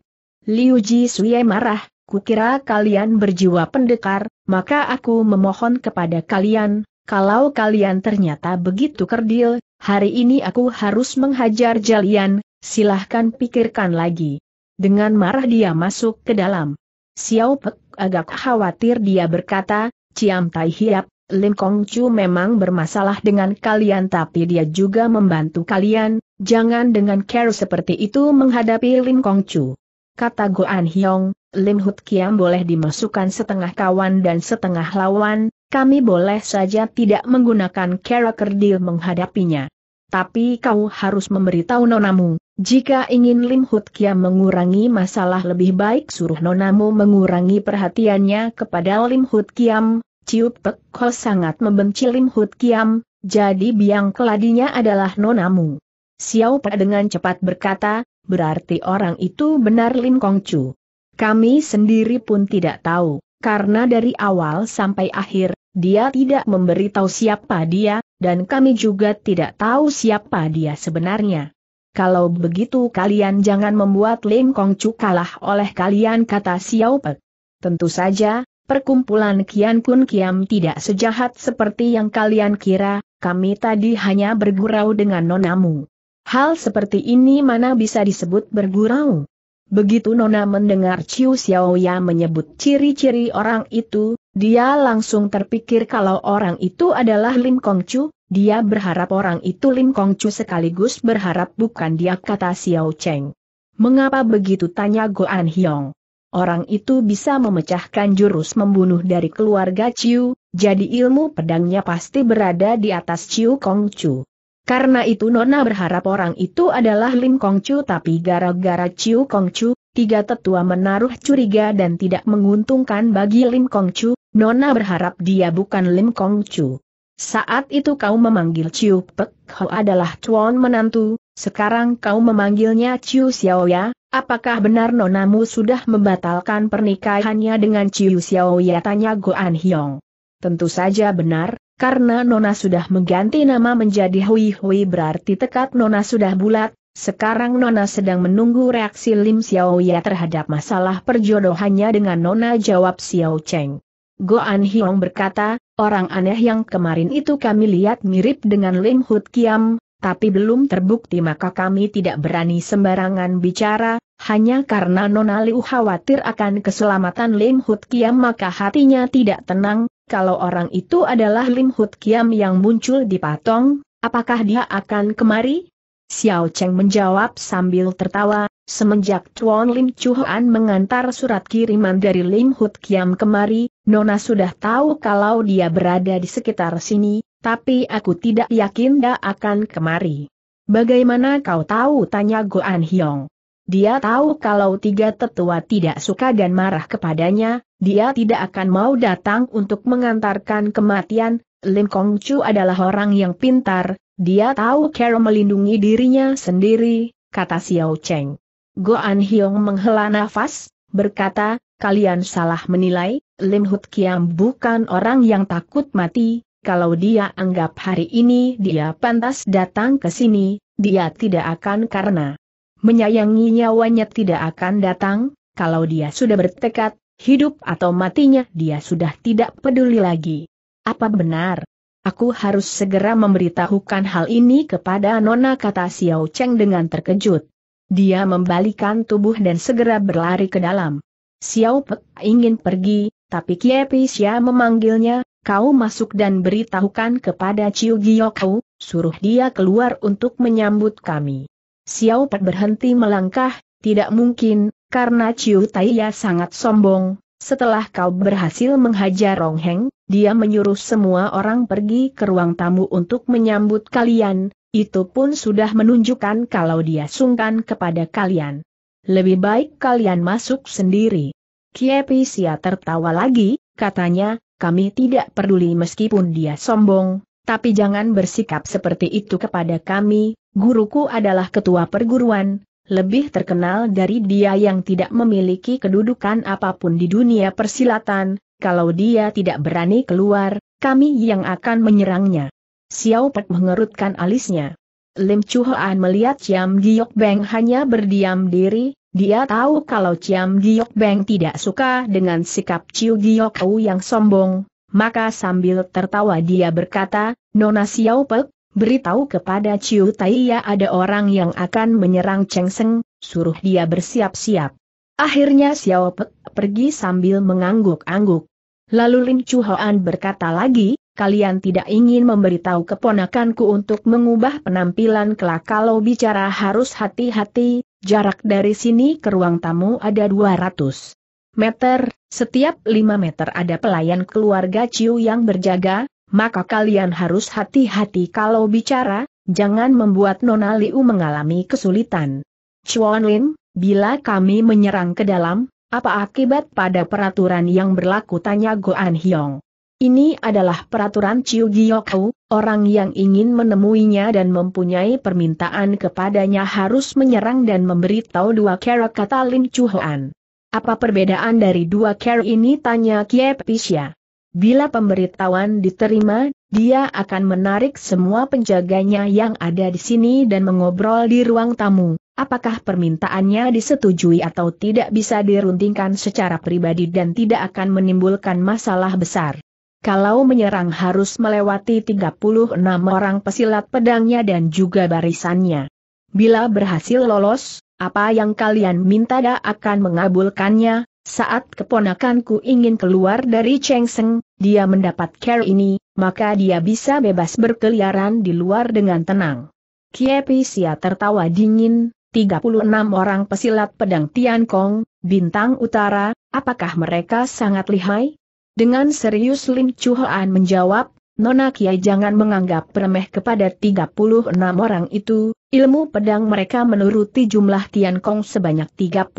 Liu Ji Suye marah, kukira kalian berjiwa pendekar, maka aku memohon kepada kalian, kalau kalian ternyata begitu kerdil, hari ini aku harus menghajar jalian, Silahkan pikirkan lagi. Dengan marah dia masuk ke dalam. Xiao Pek agak khawatir dia berkata, Ciam Tai Hiap, Lim Kong Chu memang bermasalah dengan kalian tapi dia juga membantu kalian, jangan dengan care seperti itu menghadapi Lim Kong Chu. Kata Goan Hyong, Lim Hut Kiam boleh dimasukkan setengah kawan dan setengah lawan, kami boleh saja tidak menggunakan cara kerdil menghadapinya. Tapi kau harus memberitahu nonamu, jika ingin Lim Hut Kia mengurangi masalah lebih baik suruh nonamu mengurangi perhatiannya kepada Lim Hut Kiam, Ciup Pek Ho sangat membenci Lim Hut Kiam, jadi biang keladinya adalah nonamu. Xiao Pe dengan cepat berkata, berarti orang itu benar Lim Kong Chu. Kami sendiri pun tidak tahu, karena dari awal sampai akhir, dia tidak memberitahu siapa dia, dan kami juga tidak tahu siapa dia sebenarnya. Kalau begitu kalian jangan membuat Ling Kong Chu kalah oleh kalian kata Xiao Pe. Tentu saja, perkumpulan Kian Kun Kiam tidak sejahat seperti yang kalian kira, kami tadi hanya bergurau dengan nonamu. Hal seperti ini mana bisa disebut bergurau? Begitu Nona mendengar Ciu Xiaoya menyebut ciri-ciri orang itu, dia langsung terpikir kalau orang itu adalah Lim Kong Chu, dia berharap orang itu Lim Kong Chu sekaligus berharap bukan dia kata Xiao Cheng. Mengapa begitu tanya Goan Hyong? Orang itu bisa memecahkan jurus membunuh dari keluarga Chiu, jadi ilmu pedangnya pasti berada di atas Chiu Kong Chu. Karena itu Nona berharap orang itu adalah Lim Kong Chu tapi gara-gara Chiu Kong Chu, tiga tetua menaruh curiga dan tidak menguntungkan bagi Lim Kong Chu, Nona berharap dia bukan Lim Kong Chu. Saat itu kau memanggil Ciu Pek Ho adalah cuan menantu, sekarang kau memanggilnya Ciu Xiaoya, apakah benar nonamu sudah membatalkan pernikahannya dengan Ciu Xiaoya tanya Goan Hyong. Tentu saja benar, karena nona sudah mengganti nama menjadi Hui Hui berarti tekad nona sudah bulat, sekarang nona sedang menunggu reaksi Lim Xiaoya terhadap masalah perjodohannya dengan nona jawab Xiao Cheng. Goan Hyong berkata, Orang aneh yang kemarin itu kami lihat mirip dengan Lim Hut Kiam, tapi belum terbukti maka kami tidak berani sembarangan bicara, hanya karena Nona Liu khawatir akan keselamatan Lim Hut Kiam maka hatinya tidak tenang, kalau orang itu adalah Lim Hut Kiam yang muncul di patong, apakah dia akan kemari? Xiao Cheng menjawab sambil tertawa, Semenjak Chuan Lim Chuan mengantar surat kiriman dari Lim Hut Kiam kemari, Nona sudah tahu kalau dia berada di sekitar sini, tapi aku tidak yakin dia akan kemari. Bagaimana kau tahu? tanya Goan Hyong. Dia tahu kalau tiga tetua tidak suka dan marah kepadanya, dia tidak akan mau datang untuk mengantarkan kematian, Lim Kong Chu adalah orang yang pintar, dia tahu cara melindungi dirinya sendiri, kata Xiao Cheng. Goan Hiong menghela nafas, berkata, kalian salah menilai, Lim Hut Kiam bukan orang yang takut mati, kalau dia anggap hari ini dia pantas datang ke sini, dia tidak akan karena menyayangi nyawanya tidak akan datang, kalau dia sudah bertekad, hidup atau matinya dia sudah tidak peduli lagi. Apa benar? Aku harus segera memberitahukan hal ini kepada Nona kata Xiao Cheng dengan terkejut. Dia membalikan tubuh dan segera berlari ke dalam. Xiao Pek ingin pergi, tapi Kie Xia memanggilnya, kau masuk dan beritahukan kepada Ciu Giyokou, suruh dia keluar untuk menyambut kami. Xiao Pek berhenti melangkah, tidak mungkin, karena Ciu Taiya sangat sombong. Setelah kau berhasil menghajar Rong Heng, dia menyuruh semua orang pergi ke ruang tamu untuk menyambut kalian, itu pun sudah menunjukkan kalau dia sungkan kepada kalian. Lebih baik kalian masuk sendiri. Kiepi tertawa lagi, katanya, kami tidak peduli meskipun dia sombong, tapi jangan bersikap seperti itu kepada kami, guruku adalah ketua perguruan, lebih terkenal dari dia yang tidak memiliki kedudukan apapun di dunia persilatan, kalau dia tidak berani keluar, kami yang akan menyerangnya. Xiao Pek mengerutkan alisnya. Lim Chu Hoan melihat Chiam Giok Beng hanya berdiam diri, dia tahu kalau Chiam Giok Beng tidak suka dengan sikap Chiu Giok Wu yang sombong, maka sambil tertawa dia berkata, Nona Xiao Pek, beritahu kepada Chiu Taiya ada orang yang akan menyerang Cheng Seng, suruh dia bersiap-siap. Akhirnya Xiao Pek pergi sambil mengangguk-angguk. Lalu Lim Chu Hoan berkata lagi, kalian tidak ingin memberitahu keponakanku untuk mengubah penampilan kelak kalau bicara harus hati-hati, jarak dari sini ke ruang tamu ada 200 meter, setiap 5 meter ada pelayan keluarga Ciu yang berjaga, maka kalian harus hati-hati kalau bicara, jangan membuat Nona Liu mengalami kesulitan. Chuan Lin, bila kami menyerang ke dalam, apa akibat pada peraturan yang berlaku tanya Goan Hyong. Ini adalah peraturan Chiu Giyokau, orang yang ingin menemuinya dan mempunyai permintaan kepadanya harus menyerang dan memberitahu dua kera kata Lin Apa perbedaan dari dua kera ini tanya Kie Pisia. Bila pemberitahuan diterima, dia akan menarik semua penjaganya yang ada di sini dan mengobrol di ruang tamu. Apakah permintaannya disetujui atau tidak bisa diruntingkan secara pribadi dan tidak akan menimbulkan masalah besar. Kalau menyerang harus melewati 36 orang pesilat pedangnya dan juga barisannya. Bila berhasil lolos, apa yang kalian minta da akan mengabulkannya, saat keponakanku ingin keluar dari Seng, dia mendapat care ini, maka dia bisa bebas berkeliaran di luar dengan tenang. Kiepisia tertawa dingin, 36 orang pesilat pedang Tian Kong, bintang utara, apakah mereka sangat lihai? Dengan serius Lim Chu menjawab, Nona Kiai jangan menganggap remeh kepada 36 orang itu, ilmu pedang mereka menuruti jumlah Tian Kong sebanyak 36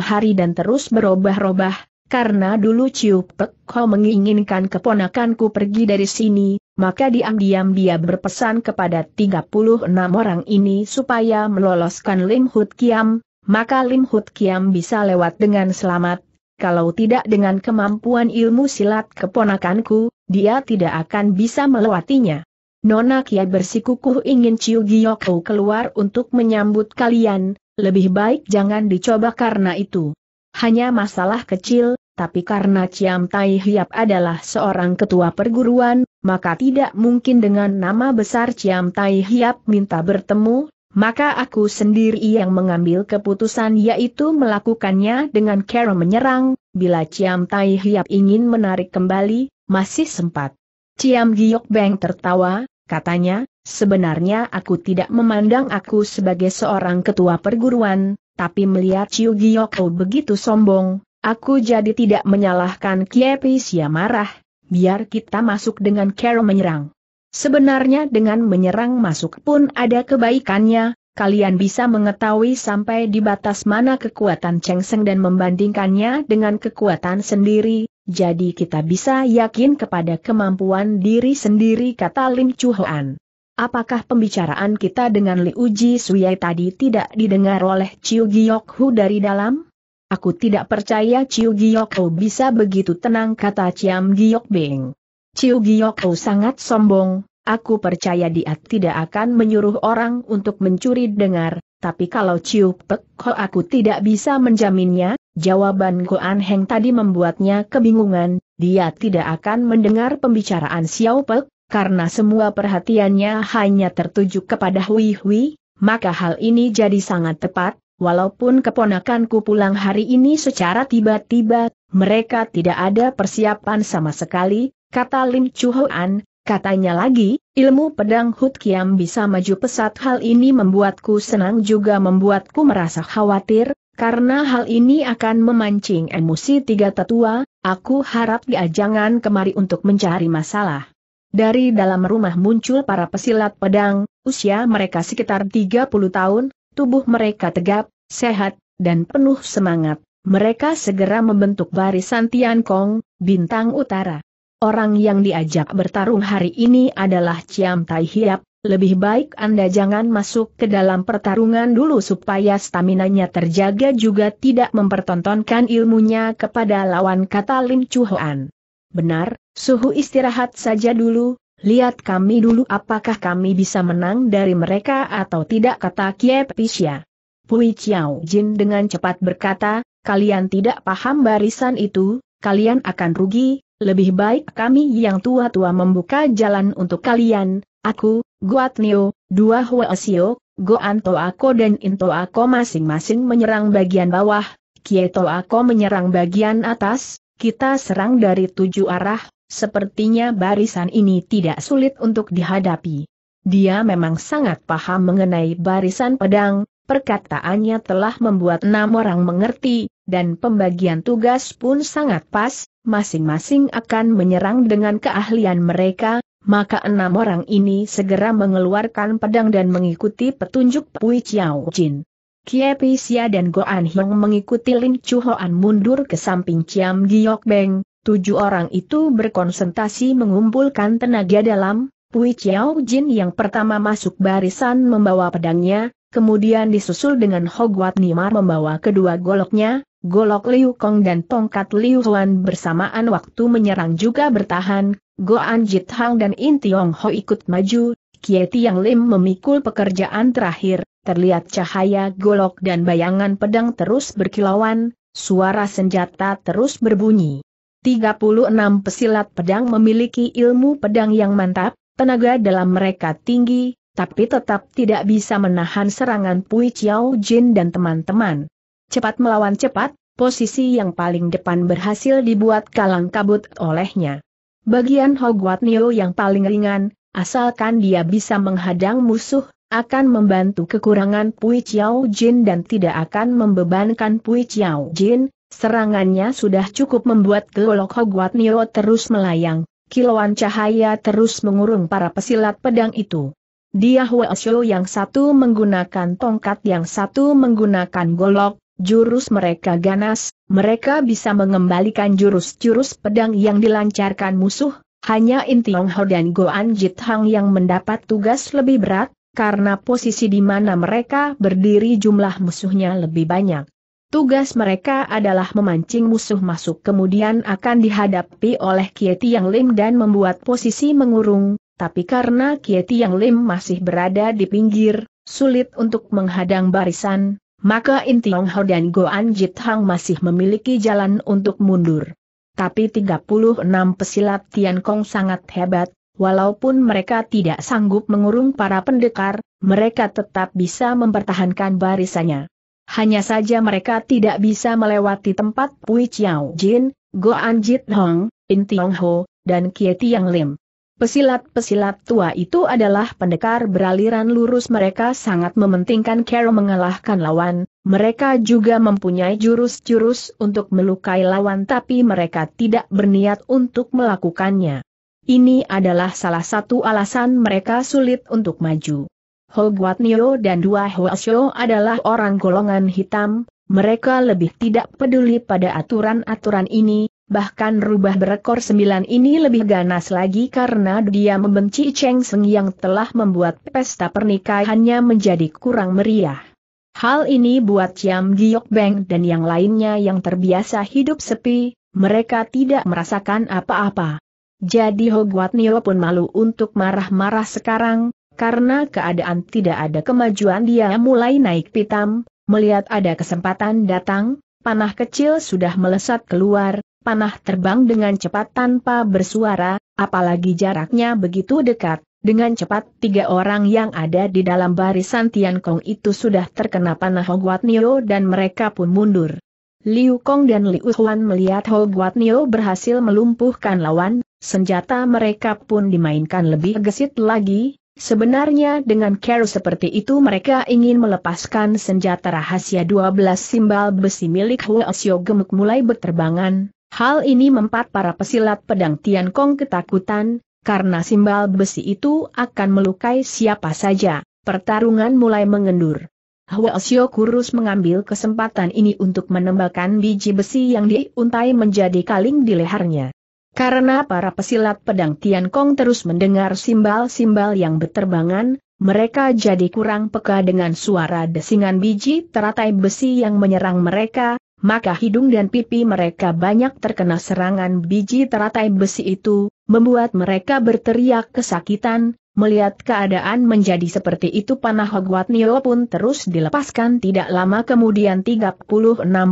hari dan terus berubah-ubah, karena dulu Ciu Pek Ho menginginkan keponakanku pergi dari sini, maka diam-diam dia berpesan kepada 36 orang ini supaya meloloskan Lim Hut Kiam, maka Lim Hut Kiam bisa lewat dengan selamat, kalau tidak dengan kemampuan ilmu silat keponakanku, dia tidak akan bisa melewatinya. Nona Kia bersikukuh ingin Ciu Giyoko keluar untuk menyambut kalian, lebih baik jangan dicoba karena itu. Hanya masalah kecil, tapi karena Ciam Tai Hiap adalah seorang ketua perguruan, maka tidak mungkin dengan nama besar Ciam Tai Hiap minta bertemu, maka aku sendiri yang mengambil keputusan yaitu melakukannya dengan cara menyerang, bila Ciam Tai Hiap ingin menarik kembali, masih sempat. Ciam Giok Beng tertawa, katanya, sebenarnya aku tidak memandang aku sebagai seorang ketua perguruan, tapi melihat Ciu Giok begitu sombong, Aku jadi tidak menyalahkan Kiepi Sia marah, biar kita masuk dengan cara menyerang. Sebenarnya dengan menyerang masuk pun ada kebaikannya, kalian bisa mengetahui sampai di batas mana kekuatan Cheng Chengseng dan membandingkannya dengan kekuatan sendiri, jadi kita bisa yakin kepada kemampuan diri sendiri kata Lim Chuhoan. Apakah pembicaraan kita dengan Liu Ji Suyai tadi tidak didengar oleh Chiu Giok Hu dari dalam? Aku tidak percaya Chiu Giok Hu bisa begitu tenang kata Chiam Giok Beng. Ciu Giyoko sangat sombong, aku percaya dia tidak akan menyuruh orang untuk mencuri dengar, tapi kalau Ciu Pek Ho aku tidak bisa menjaminnya, jawaban Goan Heng tadi membuatnya kebingungan, dia tidak akan mendengar pembicaraan Xiao Pek, karena semua perhatiannya hanya tertuju kepada Hui Hui, maka hal ini jadi sangat tepat, walaupun keponakanku pulang hari ini secara tiba-tiba, mereka tidak ada persiapan sama sekali, Kata Lim Chu katanya lagi, ilmu pedang Hut Kiam bisa maju pesat hal ini membuatku senang juga membuatku merasa khawatir, karena hal ini akan memancing emosi tiga tetua, aku harap dia jangan kemari untuk mencari masalah. Dari dalam rumah muncul para pesilat pedang, usia mereka sekitar 30 tahun, tubuh mereka tegap, sehat, dan penuh semangat. Mereka segera membentuk barisan Tian Kong, bintang utara orang yang diajak bertarung hari ini adalah Ciam Tai Hiap, lebih baik Anda jangan masuk ke dalam pertarungan dulu supaya staminanya terjaga juga tidak mempertontonkan ilmunya kepada lawan kata Lim Chuhuan. Benar, suhu istirahat saja dulu, lihat kami dulu apakah kami bisa menang dari mereka atau tidak kata Kiep Pisya. Pui Chiao Jin dengan cepat berkata, kalian tidak paham barisan itu, kalian akan rugi, lebih baik kami yang tua-tua membuka jalan untuk kalian, aku, Guatnio, dua Huasio, Anto Ako dan Into Ako masing-masing menyerang bagian bawah, Kieto Ako menyerang bagian atas, kita serang dari tujuh arah, sepertinya barisan ini tidak sulit untuk dihadapi. Dia memang sangat paham mengenai barisan pedang, perkataannya telah membuat enam orang mengerti, dan pembagian tugas pun sangat pas, masing-masing akan menyerang dengan keahlian mereka, maka enam orang ini segera mengeluarkan pedang dan mengikuti petunjuk Pui Chiao Jin. Kiepi Pisia dan Goan Hiong mengikuti Lin Chu mundur ke samping Chiam Giok Beng, tujuh orang itu berkonsentrasi mengumpulkan tenaga dalam, Pui Chiao Jin yang pertama masuk barisan membawa pedangnya, kemudian disusul dengan Hogwat Nimar membawa kedua goloknya, Golok Liu Kong dan tongkat Liu Huan bersamaan waktu menyerang juga bertahan, Go Goan Hang dan In Tiong Ho ikut maju, Kie Tiang Lim memikul pekerjaan terakhir, terlihat cahaya golok dan bayangan pedang terus berkilauan, suara senjata terus berbunyi. 36 pesilat pedang memiliki ilmu pedang yang mantap, tenaga dalam mereka tinggi, tapi tetap tidak bisa menahan serangan Pui Chiao Jin dan teman-teman cepat melawan cepat, posisi yang paling depan berhasil dibuat kalang kabut olehnya. Bagian Hogwarts Neo yang paling ringan, asalkan dia bisa menghadang musuh, akan membantu kekurangan Pui Chiao Jin dan tidak akan membebankan Pui Chiao Jin, serangannya sudah cukup membuat golok Hogwarts Neo terus melayang, kilauan cahaya terus mengurung para pesilat pedang itu. Dia Huasyo yang satu menggunakan tongkat yang satu menggunakan golok, jurus mereka ganas, mereka bisa mengembalikan jurus-jurus pedang yang dilancarkan musuh, hanya Inti Tiong Ho dan Goan Jithang yang mendapat tugas lebih berat, karena posisi di mana mereka berdiri jumlah musuhnya lebih banyak. Tugas mereka adalah memancing musuh masuk kemudian akan dihadapi oleh Kieti Yang Lim dan membuat posisi mengurung, tapi karena Kieti Yang Lim masih berada di pinggir, sulit untuk menghadang barisan, maka In Tiong Ho dan Goan Jit Hang masih memiliki jalan untuk mundur. Tapi 36 pesilat Tian Kong sangat hebat, walaupun mereka tidak sanggup mengurung para pendekar, mereka tetap bisa mempertahankan barisannya. Hanya saja mereka tidak bisa melewati tempat Pui Chiao Jin, Goan Jit Hang, In Tiong Ho, dan Kieti Yang Lim. Pesilat-pesilat tua itu adalah pendekar beraliran lurus mereka sangat mementingkan cara mengalahkan lawan, mereka juga mempunyai jurus-jurus untuk melukai lawan tapi mereka tidak berniat untuk melakukannya. Ini adalah salah satu alasan mereka sulit untuk maju. Hogwartnio dan dua Hoasio adalah orang golongan hitam, mereka lebih tidak peduli pada aturan-aturan ini, bahkan rubah berekor sembilan ini lebih ganas lagi karena dia membenci Cheng Seng yang telah membuat pesta pernikahannya menjadi kurang meriah. Hal ini buat Yam Giok Beng dan yang lainnya yang terbiasa hidup sepi, mereka tidak merasakan apa-apa. Jadi Hogwat Nio pun malu untuk marah-marah sekarang, karena keadaan tidak ada kemajuan dia mulai naik pitam, melihat ada kesempatan datang, panah kecil sudah melesat keluar, panah terbang dengan cepat tanpa bersuara, apalagi jaraknya begitu dekat. Dengan cepat tiga orang yang ada di dalam barisan Tian Kong itu sudah terkena panah Hogwat Nio dan mereka pun mundur. Liu Kong dan Liu Huan melihat Hogwat Nio berhasil melumpuhkan lawan, senjata mereka pun dimainkan lebih gesit lagi. Sebenarnya dengan care seperti itu mereka ingin melepaskan senjata rahasia 12 simbal besi milik Huo Xiao Gemuk mulai berterbangan, Hal ini mempat para pesilat pedang Tian Kong ketakutan, karena simbal besi itu akan melukai siapa saja. Pertarungan mulai mengendur. Xiao kurus mengambil kesempatan ini untuk menembakkan biji besi yang diuntai menjadi kaling di lehernya. Karena para pesilat pedang Tian Kong terus mendengar simbal-simbal yang berterbangan, mereka jadi kurang peka dengan suara desingan biji teratai besi yang menyerang mereka, maka hidung dan pipi mereka banyak terkena serangan biji teratai besi itu, membuat mereka berteriak kesakitan, melihat keadaan menjadi seperti itu panah Hogwat Nio pun terus dilepaskan tidak lama kemudian 36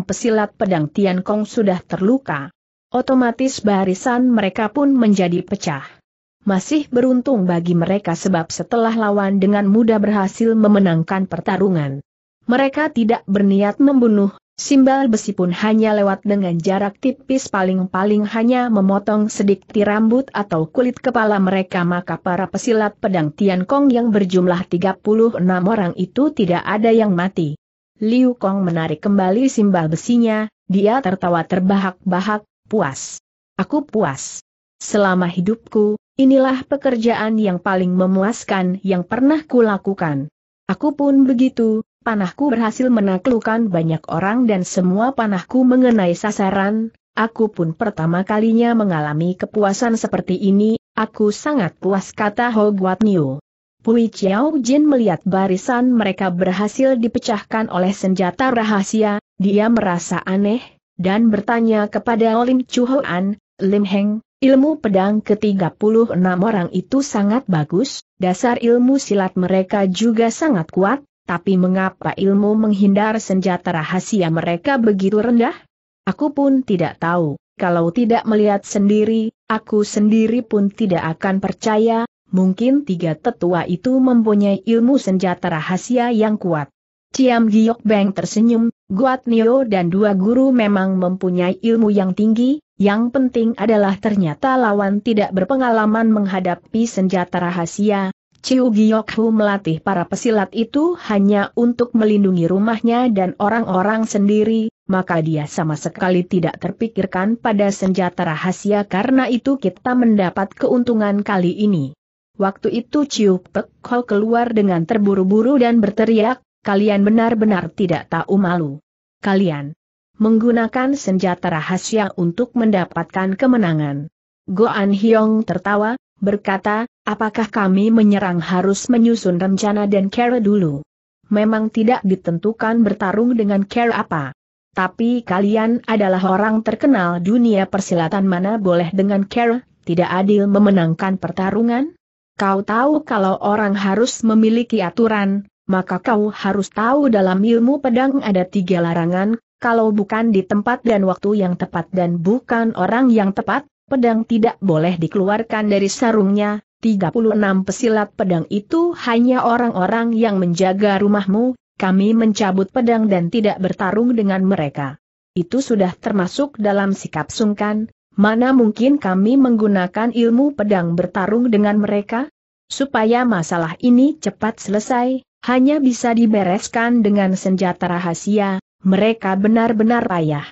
pesilat pedang Kong sudah terluka. Otomatis barisan mereka pun menjadi pecah. Masih beruntung bagi mereka sebab setelah lawan dengan mudah berhasil memenangkan pertarungan. Mereka tidak berniat membunuh, Simbal besi pun hanya lewat dengan jarak tipis paling-paling hanya memotong sedikit rambut atau kulit kepala mereka maka para pesilat pedang Tian Kong yang berjumlah 36 orang itu tidak ada yang mati. Liu Kong menarik kembali simbal besinya, dia tertawa terbahak-bahak, puas. Aku puas. Selama hidupku, inilah pekerjaan yang paling memuaskan yang pernah kulakukan. Aku pun begitu, panahku berhasil menaklukkan banyak orang dan semua panahku mengenai sasaran, aku pun pertama kalinya mengalami kepuasan seperti ini, aku sangat puas kata Hogwat New. Pui Chiao Jin melihat barisan mereka berhasil dipecahkan oleh senjata rahasia, dia merasa aneh, dan bertanya kepada Lim Chu Hoan, Lim Heng, Ilmu pedang ke-36 orang itu sangat bagus, dasar ilmu silat mereka juga sangat kuat, tapi mengapa ilmu menghindar senjata rahasia mereka begitu rendah? Aku pun tidak tahu, kalau tidak melihat sendiri, aku sendiri pun tidak akan percaya, mungkin tiga tetua itu mempunyai ilmu senjata rahasia yang kuat. Ciam Giok Beng tersenyum, Guat Nio dan dua guru memang mempunyai ilmu yang tinggi, yang penting adalah ternyata lawan tidak berpengalaman menghadapi senjata rahasia, Chiu Giok Hu melatih para pesilat itu hanya untuk melindungi rumahnya dan orang-orang sendiri, maka dia sama sekali tidak terpikirkan pada senjata rahasia karena itu kita mendapat keuntungan kali ini. Waktu itu Chiu Pek Ho keluar dengan terburu-buru dan berteriak, kalian benar-benar tidak tahu malu. Kalian menggunakan senjata rahasia untuk mendapatkan kemenangan. Goan Hyong tertawa, berkata, Apakah kami menyerang harus menyusun rencana dan care dulu? Memang tidak ditentukan bertarung dengan care apa. Tapi kalian adalah orang terkenal dunia persilatan mana boleh dengan care, tidak adil memenangkan pertarungan? Kau tahu kalau orang harus memiliki aturan, maka kau harus tahu dalam ilmu pedang ada tiga larangan, kalau bukan di tempat dan waktu yang tepat dan bukan orang yang tepat, pedang tidak boleh dikeluarkan dari sarungnya, 36 pesilat pedang itu hanya orang-orang yang menjaga rumahmu, kami mencabut pedang dan tidak bertarung dengan mereka. Itu sudah termasuk dalam sikap sungkan, mana mungkin kami menggunakan ilmu pedang bertarung dengan mereka? Supaya masalah ini cepat selesai, hanya bisa dibereskan dengan senjata rahasia, mereka benar-benar payah.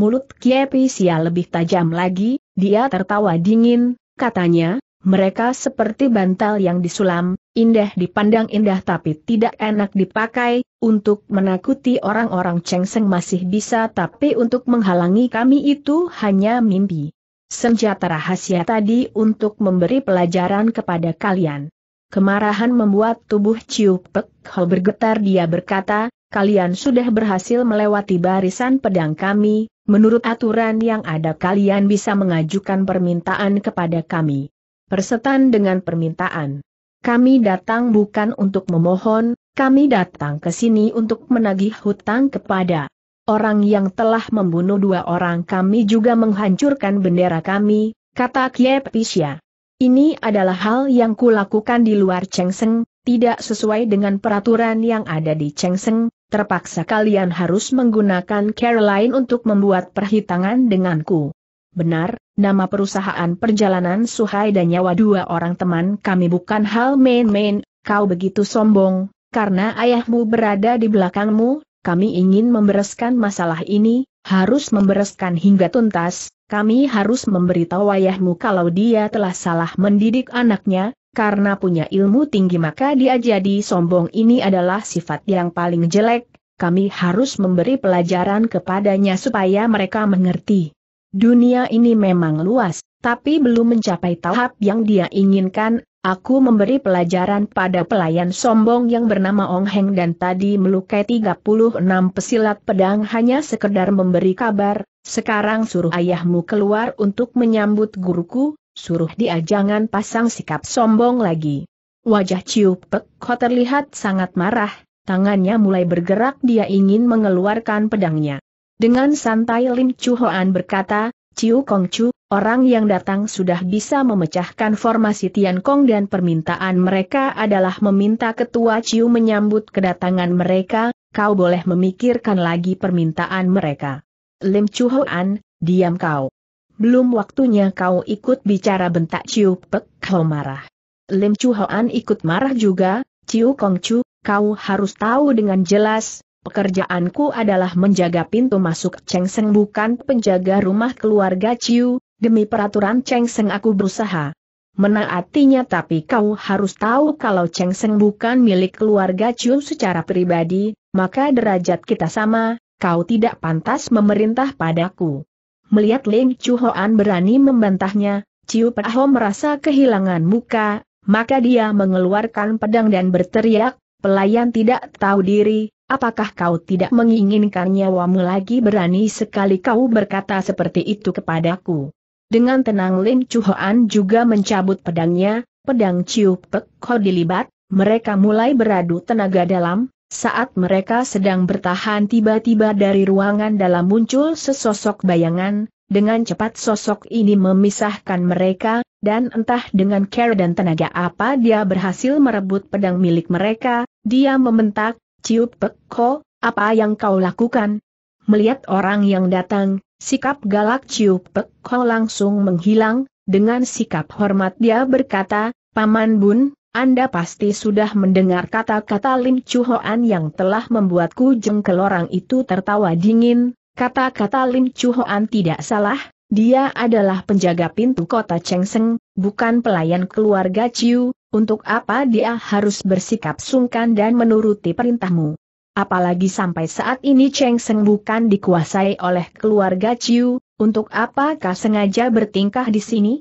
Mulut Kiepi Sia lebih tajam lagi, dia tertawa dingin, katanya, mereka seperti bantal yang disulam, indah dipandang indah tapi tidak enak dipakai, untuk menakuti orang-orang cengseng masih bisa tapi untuk menghalangi kami itu hanya mimpi. Senjata rahasia tadi untuk memberi pelajaran kepada kalian. Kemarahan membuat tubuh Ciu Pek Ho bergetar dia berkata, kalian sudah berhasil melewati barisan pedang kami, menurut aturan yang ada kalian bisa mengajukan permintaan kepada kami. Persetan dengan permintaan. Kami datang bukan untuk memohon, kami datang ke sini untuk menagih hutang kepada orang yang telah membunuh dua orang kami juga menghancurkan bendera kami, kata Pisya. Ini adalah hal yang kulakukan di luar Chengseng, tidak sesuai dengan peraturan yang ada di Chengseng, terpaksa kalian harus menggunakan Caroline untuk membuat perhitungan denganku benar, nama perusahaan perjalanan Suhai dan nyawa dua orang teman kami bukan hal main-main, kau begitu sombong, karena ayahmu berada di belakangmu, kami ingin membereskan masalah ini, harus membereskan hingga tuntas, kami harus memberitahu ayahmu kalau dia telah salah mendidik anaknya, karena punya ilmu tinggi maka dia jadi sombong ini adalah sifat yang paling jelek, kami harus memberi pelajaran kepadanya supaya mereka mengerti. Dunia ini memang luas, tapi belum mencapai tahap yang dia inginkan, aku memberi pelajaran pada pelayan sombong yang bernama Ong Heng dan tadi melukai 36 pesilat pedang hanya sekedar memberi kabar, sekarang suruh ayahmu keluar untuk menyambut guruku, suruh dia jangan pasang sikap sombong lagi. Wajah Ciu Pek terlihat sangat marah, tangannya mulai bergerak dia ingin mengeluarkan pedangnya. Dengan santai Lim Chu Hoan berkata, Ciu Kong Chu, orang yang datang sudah bisa memecahkan formasi Tian Kong dan permintaan mereka adalah meminta ketua Ciu menyambut kedatangan mereka, kau boleh memikirkan lagi permintaan mereka. Lim Chu Hoan, diam kau. Belum waktunya kau ikut bicara bentak Ciu Pek Kau marah. Lim Chu Hoan ikut marah juga, Ciu Kong Chu, kau harus tahu dengan jelas, pekerjaanku adalah menjaga pintu masuk Cheng Seng bukan penjaga rumah keluarga Ciu, demi peraturan Cheng Seng aku berusaha menaatinya tapi kau harus tahu kalau Cheng Seng bukan milik keluarga Ciu secara pribadi, maka derajat kita sama, kau tidak pantas memerintah padaku. Melihat Ling Chu Hoan berani membantahnya, Ciu Paho merasa kehilangan muka, maka dia mengeluarkan pedang dan berteriak, pelayan tidak tahu diri, Apakah kau tidak menginginkan nyawamu lagi berani sekali kau berkata seperti itu kepadaku? Dengan tenang Lin Chuhoan juga mencabut pedangnya, pedang Chiu Pek Ho dilibat, mereka mulai beradu tenaga dalam, saat mereka sedang bertahan tiba-tiba dari ruangan dalam muncul sesosok bayangan, dengan cepat sosok ini memisahkan mereka, dan entah dengan care dan tenaga apa dia berhasil merebut pedang milik mereka, dia membentak, Ciu Peko, apa yang kau lakukan? Melihat orang yang datang, sikap galak Ciu Peko langsung menghilang, dengan sikap hormat dia berkata, Paman Bun, Anda pasti sudah mendengar kata-kata Lim Chu Hoan yang telah membuatku jengkel orang itu tertawa dingin, kata-kata Lim Chu Hoan tidak salah, dia adalah penjaga pintu kota Chengseng, bukan pelayan keluarga Ciu, untuk apa dia harus bersikap sungkan dan menuruti perintahmu? Apalagi sampai saat ini Cheng Seng bukan dikuasai oleh keluarga Chiu, untuk apakah sengaja bertingkah di sini?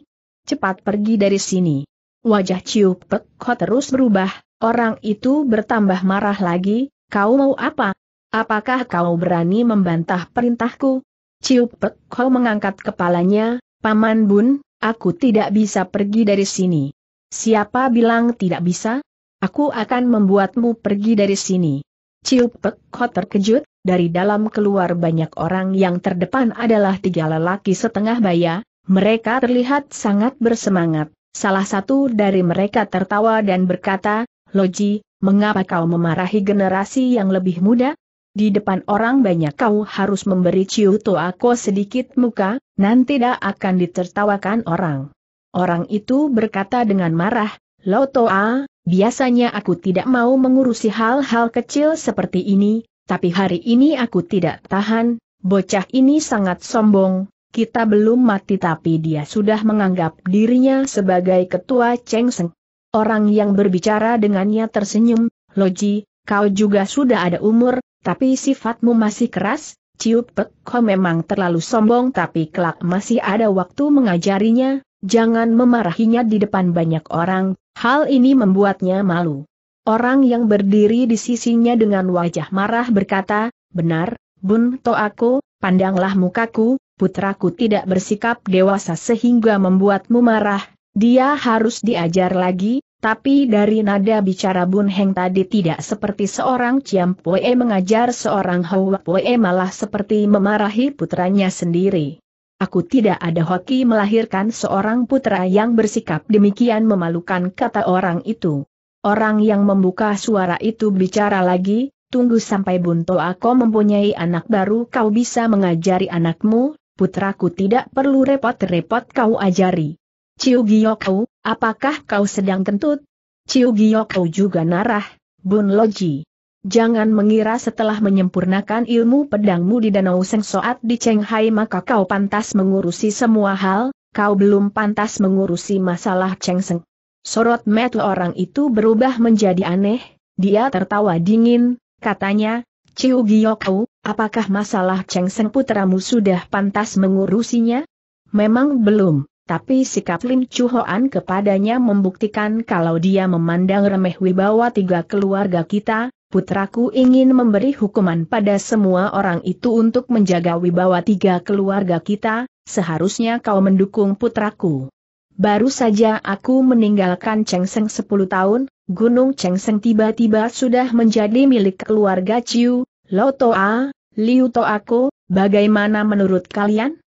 Cepat pergi dari sini. Wajah Chiu Pek Ho terus berubah, orang itu bertambah marah lagi, kau mau apa? Apakah kau berani membantah perintahku? Chiu Pek Ho mengangkat kepalanya, Paman Bun, aku tidak bisa pergi dari sini. Siapa bilang tidak bisa? Aku akan membuatmu pergi dari sini. Ciu Pek Ho terkejut, dari dalam keluar banyak orang yang terdepan adalah tiga lelaki setengah baya, mereka terlihat sangat bersemangat. Salah satu dari mereka tertawa dan berkata, Loji, mengapa kau memarahi generasi yang lebih muda? Di depan orang banyak kau harus memberi Ciu aku sedikit muka, nanti tidak akan ditertawakan orang. Orang itu berkata dengan marah, Lotoa, biasanya aku tidak mau mengurusi hal-hal kecil seperti ini, tapi hari ini aku tidak tahan, bocah ini sangat sombong, kita belum mati tapi dia sudah menganggap dirinya sebagai ketua Cheng Seng. Orang yang berbicara dengannya tersenyum, Loji, kau juga sudah ada umur, tapi sifatmu masih keras, Ciu Pek kau memang terlalu sombong tapi kelak masih ada waktu mengajarinya, Jangan memarahinya di depan banyak orang, hal ini membuatnya malu. Orang yang berdiri di sisinya dengan wajah marah berkata, benar, Bun aku, pandanglah mukaku, putraku tidak bersikap dewasa sehingga membuatmu marah, dia harus diajar lagi, tapi dari nada bicara Bun Heng tadi tidak seperti seorang Ciam Poe mengajar seorang Hau Poe malah seperti memarahi putranya sendiri. Aku tidak ada hoki melahirkan seorang putra yang bersikap demikian memalukan kata orang itu. Orang yang membuka suara itu bicara lagi, tunggu sampai Bunto aku mempunyai anak baru kau bisa mengajari anakmu, putraku tidak perlu repot-repot kau ajari. Ciu Giyokau, apakah kau sedang kentut? Ciu Giyokau juga narah, Bun Loji. Jangan mengira setelah menyempurnakan ilmu pedangmu di Danau Seng di Chenghai maka kau pantas mengurusi semua hal, kau belum pantas mengurusi masalah Cheng Sorot metu orang itu berubah menjadi aneh, dia tertawa dingin, katanya, Ciu Giyokau, apakah masalah Cheng putramu sudah pantas mengurusinya? Memang belum, tapi sikap Lin Chu kepadanya membuktikan kalau dia memandang remeh wibawa tiga keluarga kita, putraku ingin memberi hukuman pada semua orang itu untuk menjaga wibawa tiga keluarga kita, seharusnya kau mendukung putraku. Baru saja aku meninggalkan Chengseng 10 tahun, Gunung Chengseng tiba-tiba sudah menjadi milik keluarga Ciu, Lo Toa, Liu Toako, bagaimana menurut kalian?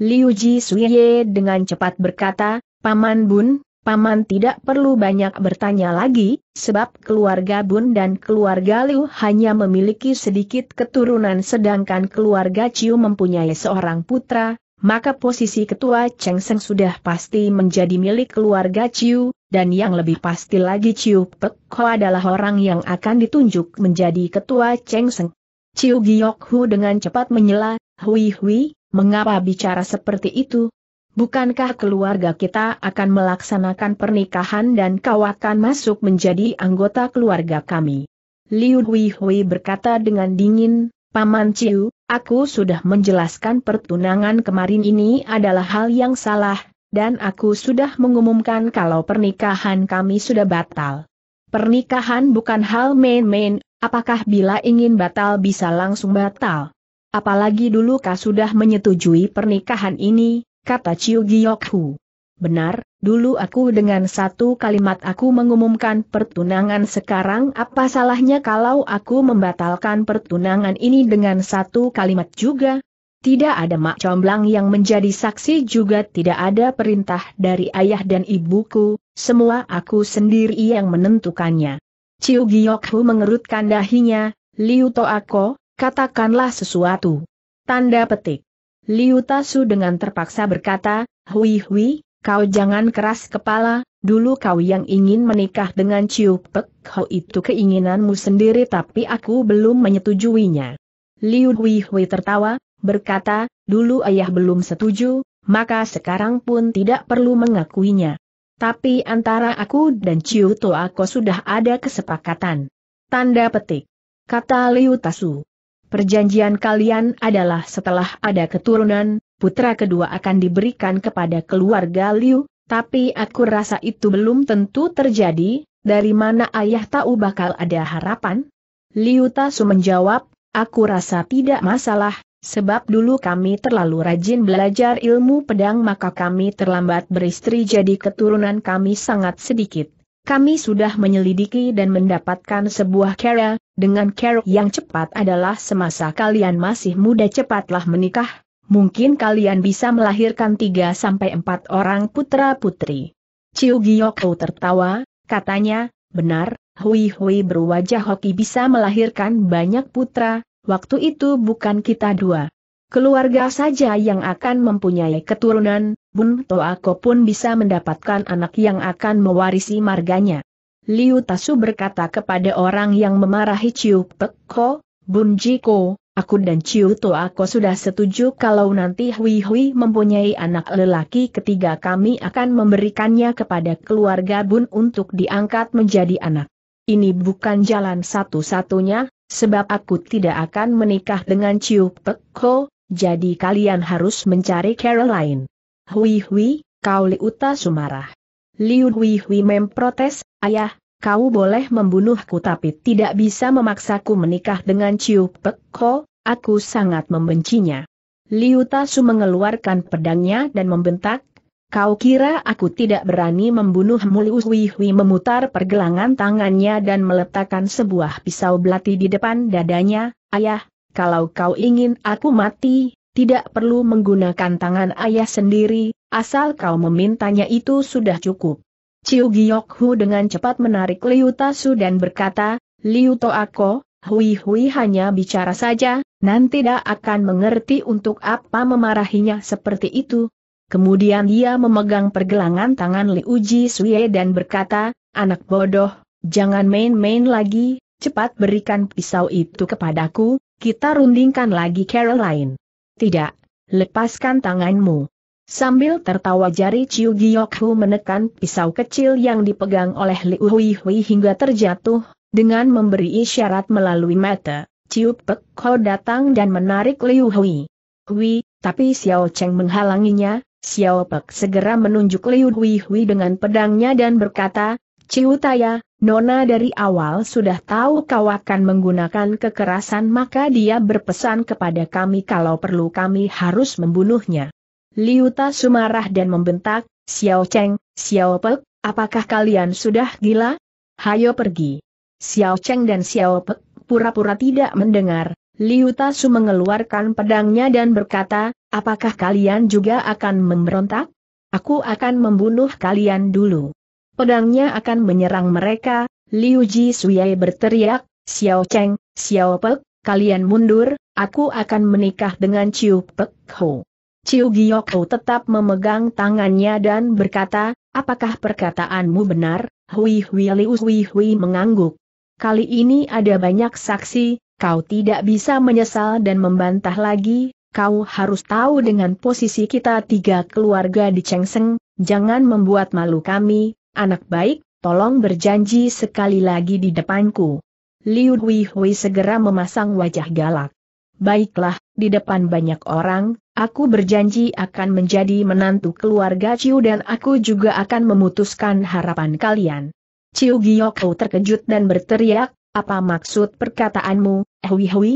Liu Ji Suye dengan cepat berkata, Paman Bun, Paman tidak perlu banyak bertanya lagi, sebab keluarga Bun dan keluarga Liu hanya memiliki sedikit keturunan sedangkan keluarga Ciu mempunyai seorang putra, maka posisi ketua Cheng Seng sudah pasti menjadi milik keluarga Ciu, dan yang lebih pasti lagi Ciu Pek Ho adalah orang yang akan ditunjuk menjadi ketua Cheng Seng. Ciu Giok Hu dengan cepat menyela, Hui Hui, mengapa bicara seperti itu, Bukankah keluarga kita akan melaksanakan pernikahan dan kau akan masuk menjadi anggota keluarga kami? Liu Hui Hui berkata dengan dingin, Paman Ciu, aku sudah menjelaskan pertunangan kemarin ini adalah hal yang salah, dan aku sudah mengumumkan kalau pernikahan kami sudah batal. Pernikahan bukan hal main-main, apakah bila ingin batal bisa langsung batal? Apalagi dulu kau sudah menyetujui pernikahan ini, kata Chiu Giok Hu. Benar, dulu aku dengan satu kalimat aku mengumumkan pertunangan sekarang apa salahnya kalau aku membatalkan pertunangan ini dengan satu kalimat juga? Tidak ada mak comblang yang menjadi saksi juga tidak ada perintah dari ayah dan ibuku, semua aku sendiri yang menentukannya. Chiu Giok Hu mengerutkan dahinya, Liu To Ako, katakanlah sesuatu. Tanda petik. Liu Tasu dengan terpaksa berkata, Hui Hui, kau jangan keras kepala, dulu kau yang ingin menikah dengan Ciu Pek Ho itu keinginanmu sendiri tapi aku belum menyetujuinya. Liu Hui Hui tertawa, berkata, dulu ayah belum setuju, maka sekarang pun tidak perlu mengakuinya. Tapi antara aku dan Ciu Toa sudah ada kesepakatan. Tanda petik. Kata Liu Tasu. Perjanjian kalian adalah setelah ada keturunan, putra kedua akan diberikan kepada keluarga Liu, tapi aku rasa itu belum tentu terjadi, dari mana ayah tahu bakal ada harapan? Liu Tasu menjawab, aku rasa tidak masalah, Sebab dulu kami terlalu rajin belajar ilmu pedang maka kami terlambat beristri jadi keturunan kami sangat sedikit. Kami sudah menyelidiki dan mendapatkan sebuah cara, dengan cara yang cepat adalah semasa kalian masih muda cepatlah menikah, mungkin kalian bisa melahirkan tiga sampai empat orang putra-putri. Ciu Giyoko tertawa, katanya, benar, Hui Hui berwajah hoki bisa melahirkan banyak putra, waktu itu bukan kita dua. Keluarga saja yang akan mempunyai keturunan, Bun Toako pun bisa mendapatkan anak yang akan mewarisi marganya. Liu Tasu berkata kepada orang yang memarahi Ciu Pek Bun Jiko, aku dan Ciu Toako sudah setuju kalau nanti Hui Hui mempunyai anak lelaki ketiga kami akan memberikannya kepada keluarga Bun untuk diangkat menjadi anak. Ini bukan jalan satu-satunya, sebab aku tidak akan menikah dengan Ciu Pek jadi kalian harus mencari Caroline. Hui Hui, kau Liuta Sumarah. Liu Hui Hui memprotes, ayah, kau boleh membunuhku tapi tidak bisa memaksaku menikah dengan Ciu Pekko, aku sangat membencinya. Liu Tasu mengeluarkan pedangnya dan membentak, kau kira aku tidak berani membunuhmu Liu Hui Hui memutar pergelangan tangannya dan meletakkan sebuah pisau belati di depan dadanya, ayah, kalau kau ingin aku mati, tidak perlu menggunakan tangan ayah sendiri, asal kau memintanya itu sudah cukup. Ciu Giok Hu dengan cepat menarik Liu Tasu dan berkata, Liu To Ako, Hui Hui hanya bicara saja, nanti tidak akan mengerti untuk apa memarahinya seperti itu. Kemudian dia memegang pergelangan tangan Liu Ji Suye dan berkata, anak bodoh, jangan main-main lagi, cepat berikan pisau itu kepadaku, kita rundingkan lagi Caroline. Tidak, lepaskan tanganmu. Sambil tertawa jari Chiu Giok Hu menekan pisau kecil yang dipegang oleh Liu Hui Hui hingga terjatuh, dengan memberi isyarat melalui mata, Chiu Pek Ho datang dan menarik Liu Hui. Hui, tapi Xiao Cheng menghalanginya, Xiao Pek segera menunjuk Liu Hui Hui dengan pedangnya dan berkata, Ciu Taya, Nona dari awal sudah tahu kau akan menggunakan kekerasan maka dia berpesan kepada kami kalau perlu kami harus membunuhnya. Liuta sumarah dan membentak, Xiao Cheng, Xiao Pe, apakah kalian sudah gila? Hayo pergi. Xiao Cheng dan Xiao Pe pura-pura tidak mendengar, Liuta Su mengeluarkan pedangnya dan berkata, apakah kalian juga akan memberontak? Aku akan membunuh kalian dulu pedangnya akan menyerang mereka, Liu Ji Suyai berteriak, Xiao Cheng, Xiao Pek, kalian mundur, aku akan menikah dengan Chiu Pek Ho. Chiu Giok Ho tetap memegang tangannya dan berkata, apakah perkataanmu benar? Hui Hui Liu Hui Hui mengangguk. Kali ini ada banyak saksi, kau tidak bisa menyesal dan membantah lagi, kau harus tahu dengan posisi kita tiga keluarga di Seng, jangan membuat malu kami, Anak baik, tolong berjanji sekali lagi di depanku. Liu Hui segera memasang wajah galak. Baiklah, di depan banyak orang, aku berjanji akan menjadi menantu keluarga Ciu dan aku juga akan memutuskan harapan kalian. Ciu Giyokou terkejut dan berteriak, apa maksud perkataanmu, Hui Hui?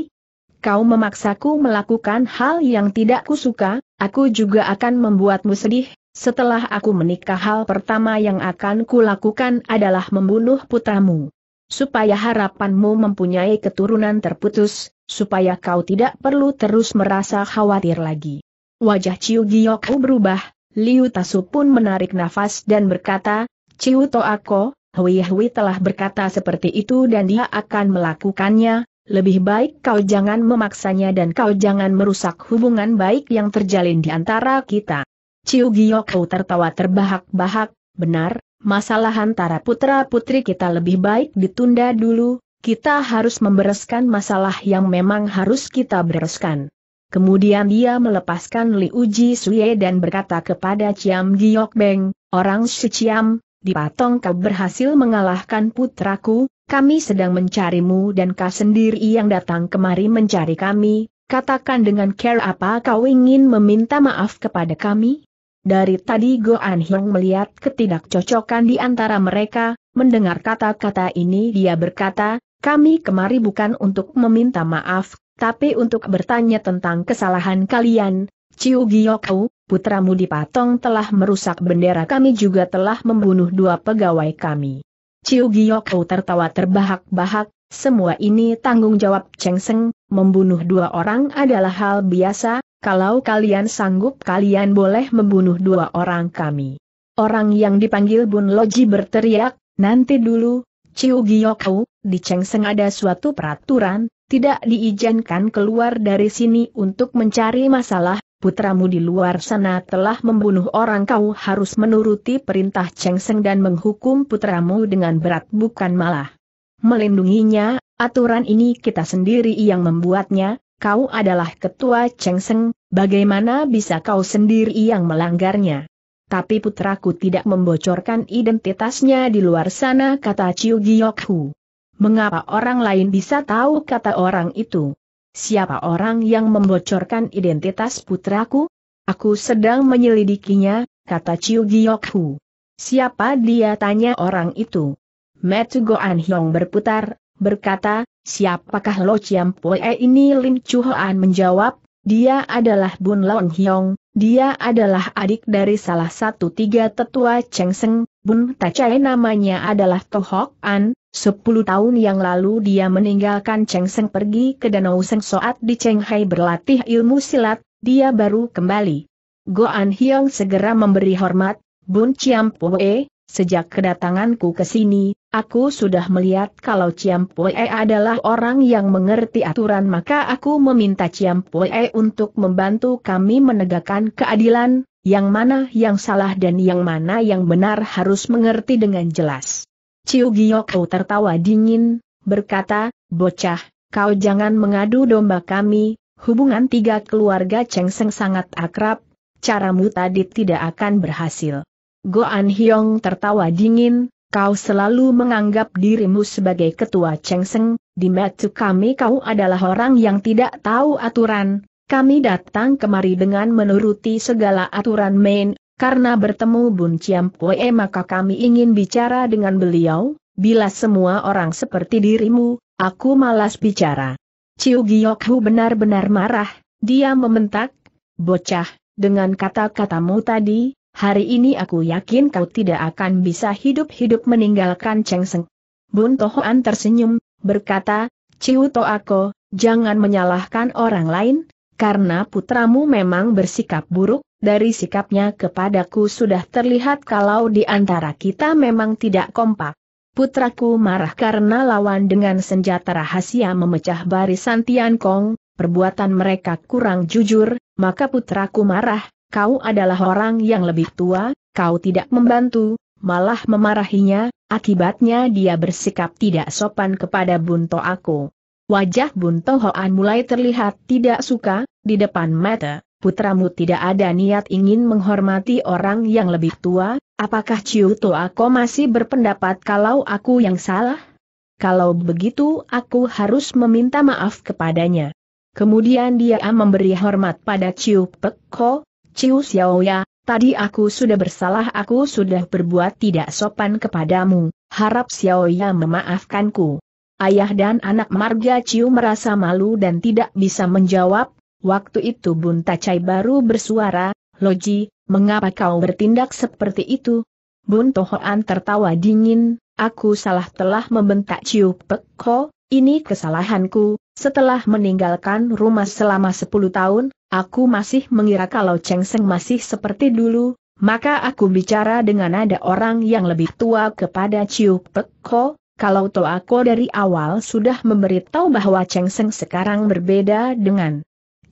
Kau memaksaku melakukan hal yang tidak kusuka, aku juga akan membuatmu sedih, setelah aku menikah hal pertama yang akan kulakukan adalah membunuh putramu. Supaya harapanmu mempunyai keturunan terputus, supaya kau tidak perlu terus merasa khawatir lagi. Wajah Ciu Giyokku berubah, Liu Tasu pun menarik nafas dan berkata, Ciu Toako, Hui Hui telah berkata seperti itu dan dia akan melakukannya, lebih baik kau jangan memaksanya dan kau jangan merusak hubungan baik yang terjalin di antara kita. Ciu Giyoko tertawa terbahak-bahak, benar, masalah antara putra-putri kita lebih baik ditunda dulu, kita harus membereskan masalah yang memang harus kita bereskan. Kemudian dia melepaskan Li Uji Suye dan berkata kepada Ciam Giyok Beng, orang si Ciam, di patong kau berhasil mengalahkan putraku, kami sedang mencarimu dan kau sendiri yang datang kemari mencari kami, katakan dengan care apa kau ingin meminta maaf kepada kami? Dari tadi Go An melihat ketidakcocokan di antara mereka, mendengar kata-kata ini dia berkata, kami kemari bukan untuk meminta maaf, tapi untuk bertanya tentang kesalahan kalian, Ciu Giyokau, putramu di Patong telah merusak bendera kami juga telah membunuh dua pegawai kami. Ciu Giyokau tertawa terbahak-bahak, semua ini tanggung jawab Cheng Seng, membunuh dua orang adalah hal biasa, kalau kalian sanggup kalian boleh membunuh dua orang kami. Orang yang dipanggil Bun Loji berteriak, nanti dulu, Ciu Giyokau, di Chengseng ada suatu peraturan, tidak diizinkan keluar dari sini untuk mencari masalah, putramu di luar sana telah membunuh orang kau harus menuruti perintah Chengseng dan menghukum putramu dengan berat bukan malah melindunginya, aturan ini kita sendiri yang membuatnya, kau adalah ketua Seng, bagaimana bisa kau sendiri yang melanggarnya? Tapi putraku tidak membocorkan identitasnya di luar sana kata Chiu Giok Hu. Mengapa orang lain bisa tahu kata orang itu? Siapa orang yang membocorkan identitas putraku? Aku sedang menyelidikinya, kata Chiu Giok Hu. Siapa dia tanya orang itu? Metu Goan Hyong berputar, berkata, Siapakah Lo Chiam Pue eh, ini Lim Chu Hoan menjawab, dia adalah Bun Long Hyong, dia adalah adik dari salah satu tiga tetua Cheng Seng, Bun Tachai namanya adalah Tohok An, sepuluh tahun yang lalu dia meninggalkan Cheng Seng pergi ke Danau Seng Soat di Chenghai berlatih ilmu silat, dia baru kembali. Go An Hyong segera memberi hormat, Bun Chiam Pue, Sejak kedatanganku ke sini, aku sudah melihat kalau Pue adalah orang yang mengerti aturan maka aku meminta Pue untuk membantu kami menegakkan keadilan, yang mana yang salah dan yang mana yang benar harus mengerti dengan jelas. Ciu Giyoko tertawa dingin, berkata, Bocah, kau jangan mengadu domba kami, hubungan tiga keluarga Cheng Seng sangat akrab, caramu tadi tidak akan berhasil. Goan Hyong tertawa dingin, kau selalu menganggap dirimu sebagai ketua Seng, di mata kami kau adalah orang yang tidak tahu aturan, kami datang kemari dengan menuruti segala aturan main, karena bertemu Bun Chiam Pue maka kami ingin bicara dengan beliau, bila semua orang seperti dirimu, aku malas bicara. Ciu Giok Hu benar-benar marah, dia membentak, bocah, dengan kata-katamu tadi, Hari ini aku yakin kau tidak akan bisa hidup-hidup meninggalkan Cheng Seng. Bun Tohoan tersenyum, berkata, Ciu Toako, jangan menyalahkan orang lain, karena putramu memang bersikap buruk, dari sikapnya kepadaku sudah terlihat kalau di antara kita memang tidak kompak. Putraku marah karena lawan dengan senjata rahasia memecah barisan Tian Kong, perbuatan mereka kurang jujur, maka putraku marah, kau adalah orang yang lebih tua, kau tidak membantu, malah memarahinya, akibatnya dia bersikap tidak sopan kepada Bunto aku. Wajah Bunto Hoan mulai terlihat tidak suka, di depan mata, putramu tidak ada niat ingin menghormati orang yang lebih tua, apakah Ciuto aku masih berpendapat kalau aku yang salah? Kalau begitu aku harus meminta maaf kepadanya. Kemudian dia memberi hormat pada Ciu Pekko, Ciu Xiaoya, tadi aku sudah bersalah aku sudah berbuat tidak sopan kepadamu, harap Xiaoya memaafkanku. Ayah dan anak marga Ciu merasa malu dan tidak bisa menjawab, waktu itu Bun Tacai baru bersuara, Loji, mengapa kau bertindak seperti itu? Bun Tohoan tertawa dingin, aku salah telah membentak Ciu Pek ini kesalahanku, setelah meninggalkan rumah selama 10 tahun, aku masih mengira kalau Cheng Seng masih seperti dulu, maka aku bicara dengan ada orang yang lebih tua kepada Chiu Pek Ko, kalau to aku dari awal sudah memberitahu bahwa Cheng Seng sekarang berbeda dengan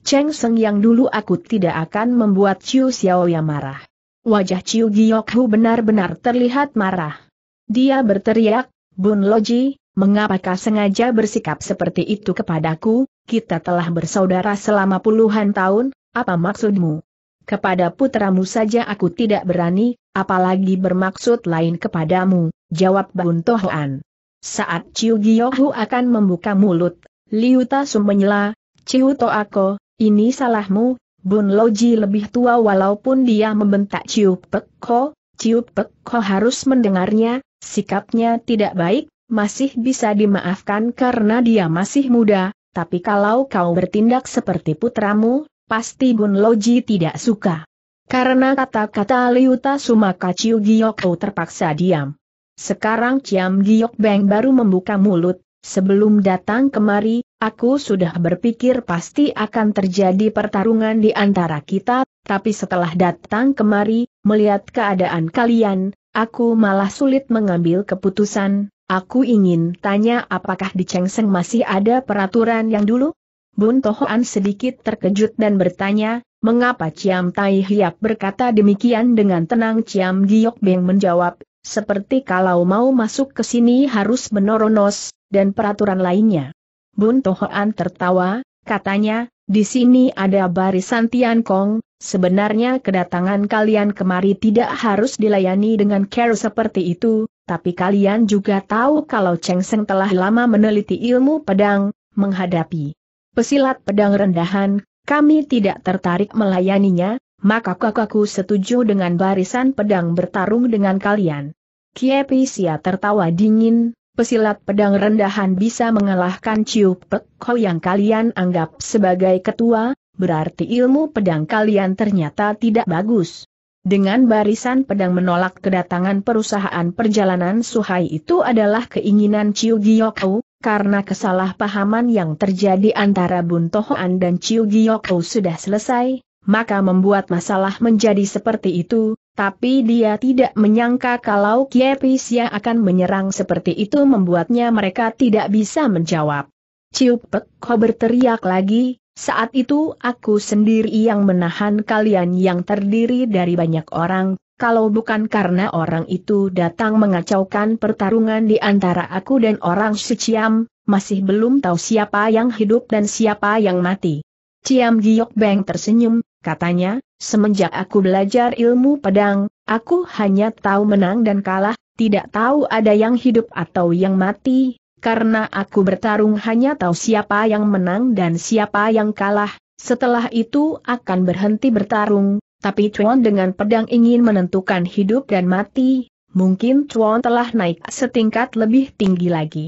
Cheng Seng yang dulu aku tidak akan membuat Chiu yang marah. Wajah Chiu Giok benar-benar terlihat marah. Dia berteriak, Bun Loji, Mengapakah sengaja bersikap seperti itu kepadaku, kita telah bersaudara selama puluhan tahun, apa maksudmu? Kepada putramu saja aku tidak berani, apalagi bermaksud lain kepadamu, jawab Bun Tohoan. Saat Ciu Giyohu akan membuka mulut, Liu Tasum menyela, Ciu Toako, ini salahmu, Bun Loji lebih tua walaupun dia membentak Ciu Pekko, Ciu Pekko harus mendengarnya, sikapnya tidak baik, masih bisa dimaafkan karena dia masih muda, tapi kalau kau bertindak seperti putramu, pasti Bun Loji tidak suka. Karena kata-kata Liuta Sumaka Ciu Giyok terpaksa diam. Sekarang Ciam Giyok Beng baru membuka mulut, sebelum datang kemari, aku sudah berpikir pasti akan terjadi pertarungan di antara kita, tapi setelah datang kemari, melihat keadaan kalian, aku malah sulit mengambil keputusan, Aku ingin tanya apakah di Cengseng masih ada peraturan yang dulu? Bun Tohoan sedikit terkejut dan bertanya, mengapa Ciam Tai Hiap berkata demikian dengan tenang Ciam Giok Beng menjawab, seperti kalau mau masuk ke sini harus menoronos, dan peraturan lainnya. Bun Tohoan tertawa, Katanya, di sini ada barisan Tian Kong, sebenarnya kedatangan kalian kemari tidak harus dilayani dengan care seperti itu, tapi kalian juga tahu kalau Cheng Seng telah lama meneliti ilmu pedang, menghadapi pesilat pedang rendahan, kami tidak tertarik melayaninya, maka kakakku setuju dengan barisan pedang bertarung dengan kalian. Kiepi Pisia tertawa dingin, pesilat pedang rendahan bisa mengalahkan Ciu Pek Ho yang kalian anggap sebagai ketua, berarti ilmu pedang kalian ternyata tidak bagus. Dengan barisan pedang menolak kedatangan perusahaan perjalanan Suhai itu adalah keinginan Ciu Hau, karena kesalahpahaman yang terjadi antara Bun Tohoan dan Ciu Hau sudah selesai, maka membuat masalah menjadi seperti itu, tapi dia tidak menyangka kalau Kiepisia akan menyerang seperti itu membuatnya mereka tidak bisa menjawab. Ciupek, kau berteriak lagi, saat itu aku sendiri yang menahan kalian yang terdiri dari banyak orang, kalau bukan karena orang itu datang mengacaukan pertarungan di antara aku dan orang Suciam, masih belum tahu siapa yang hidup dan siapa yang mati. Ciam Giok Beng tersenyum, Katanya, semenjak aku belajar ilmu pedang, aku hanya tahu menang dan kalah, tidak tahu ada yang hidup atau yang mati, karena aku bertarung hanya tahu siapa yang menang dan siapa yang kalah, setelah itu akan berhenti bertarung, tapi Chuan dengan pedang ingin menentukan hidup dan mati, mungkin Chuan telah naik setingkat lebih tinggi lagi.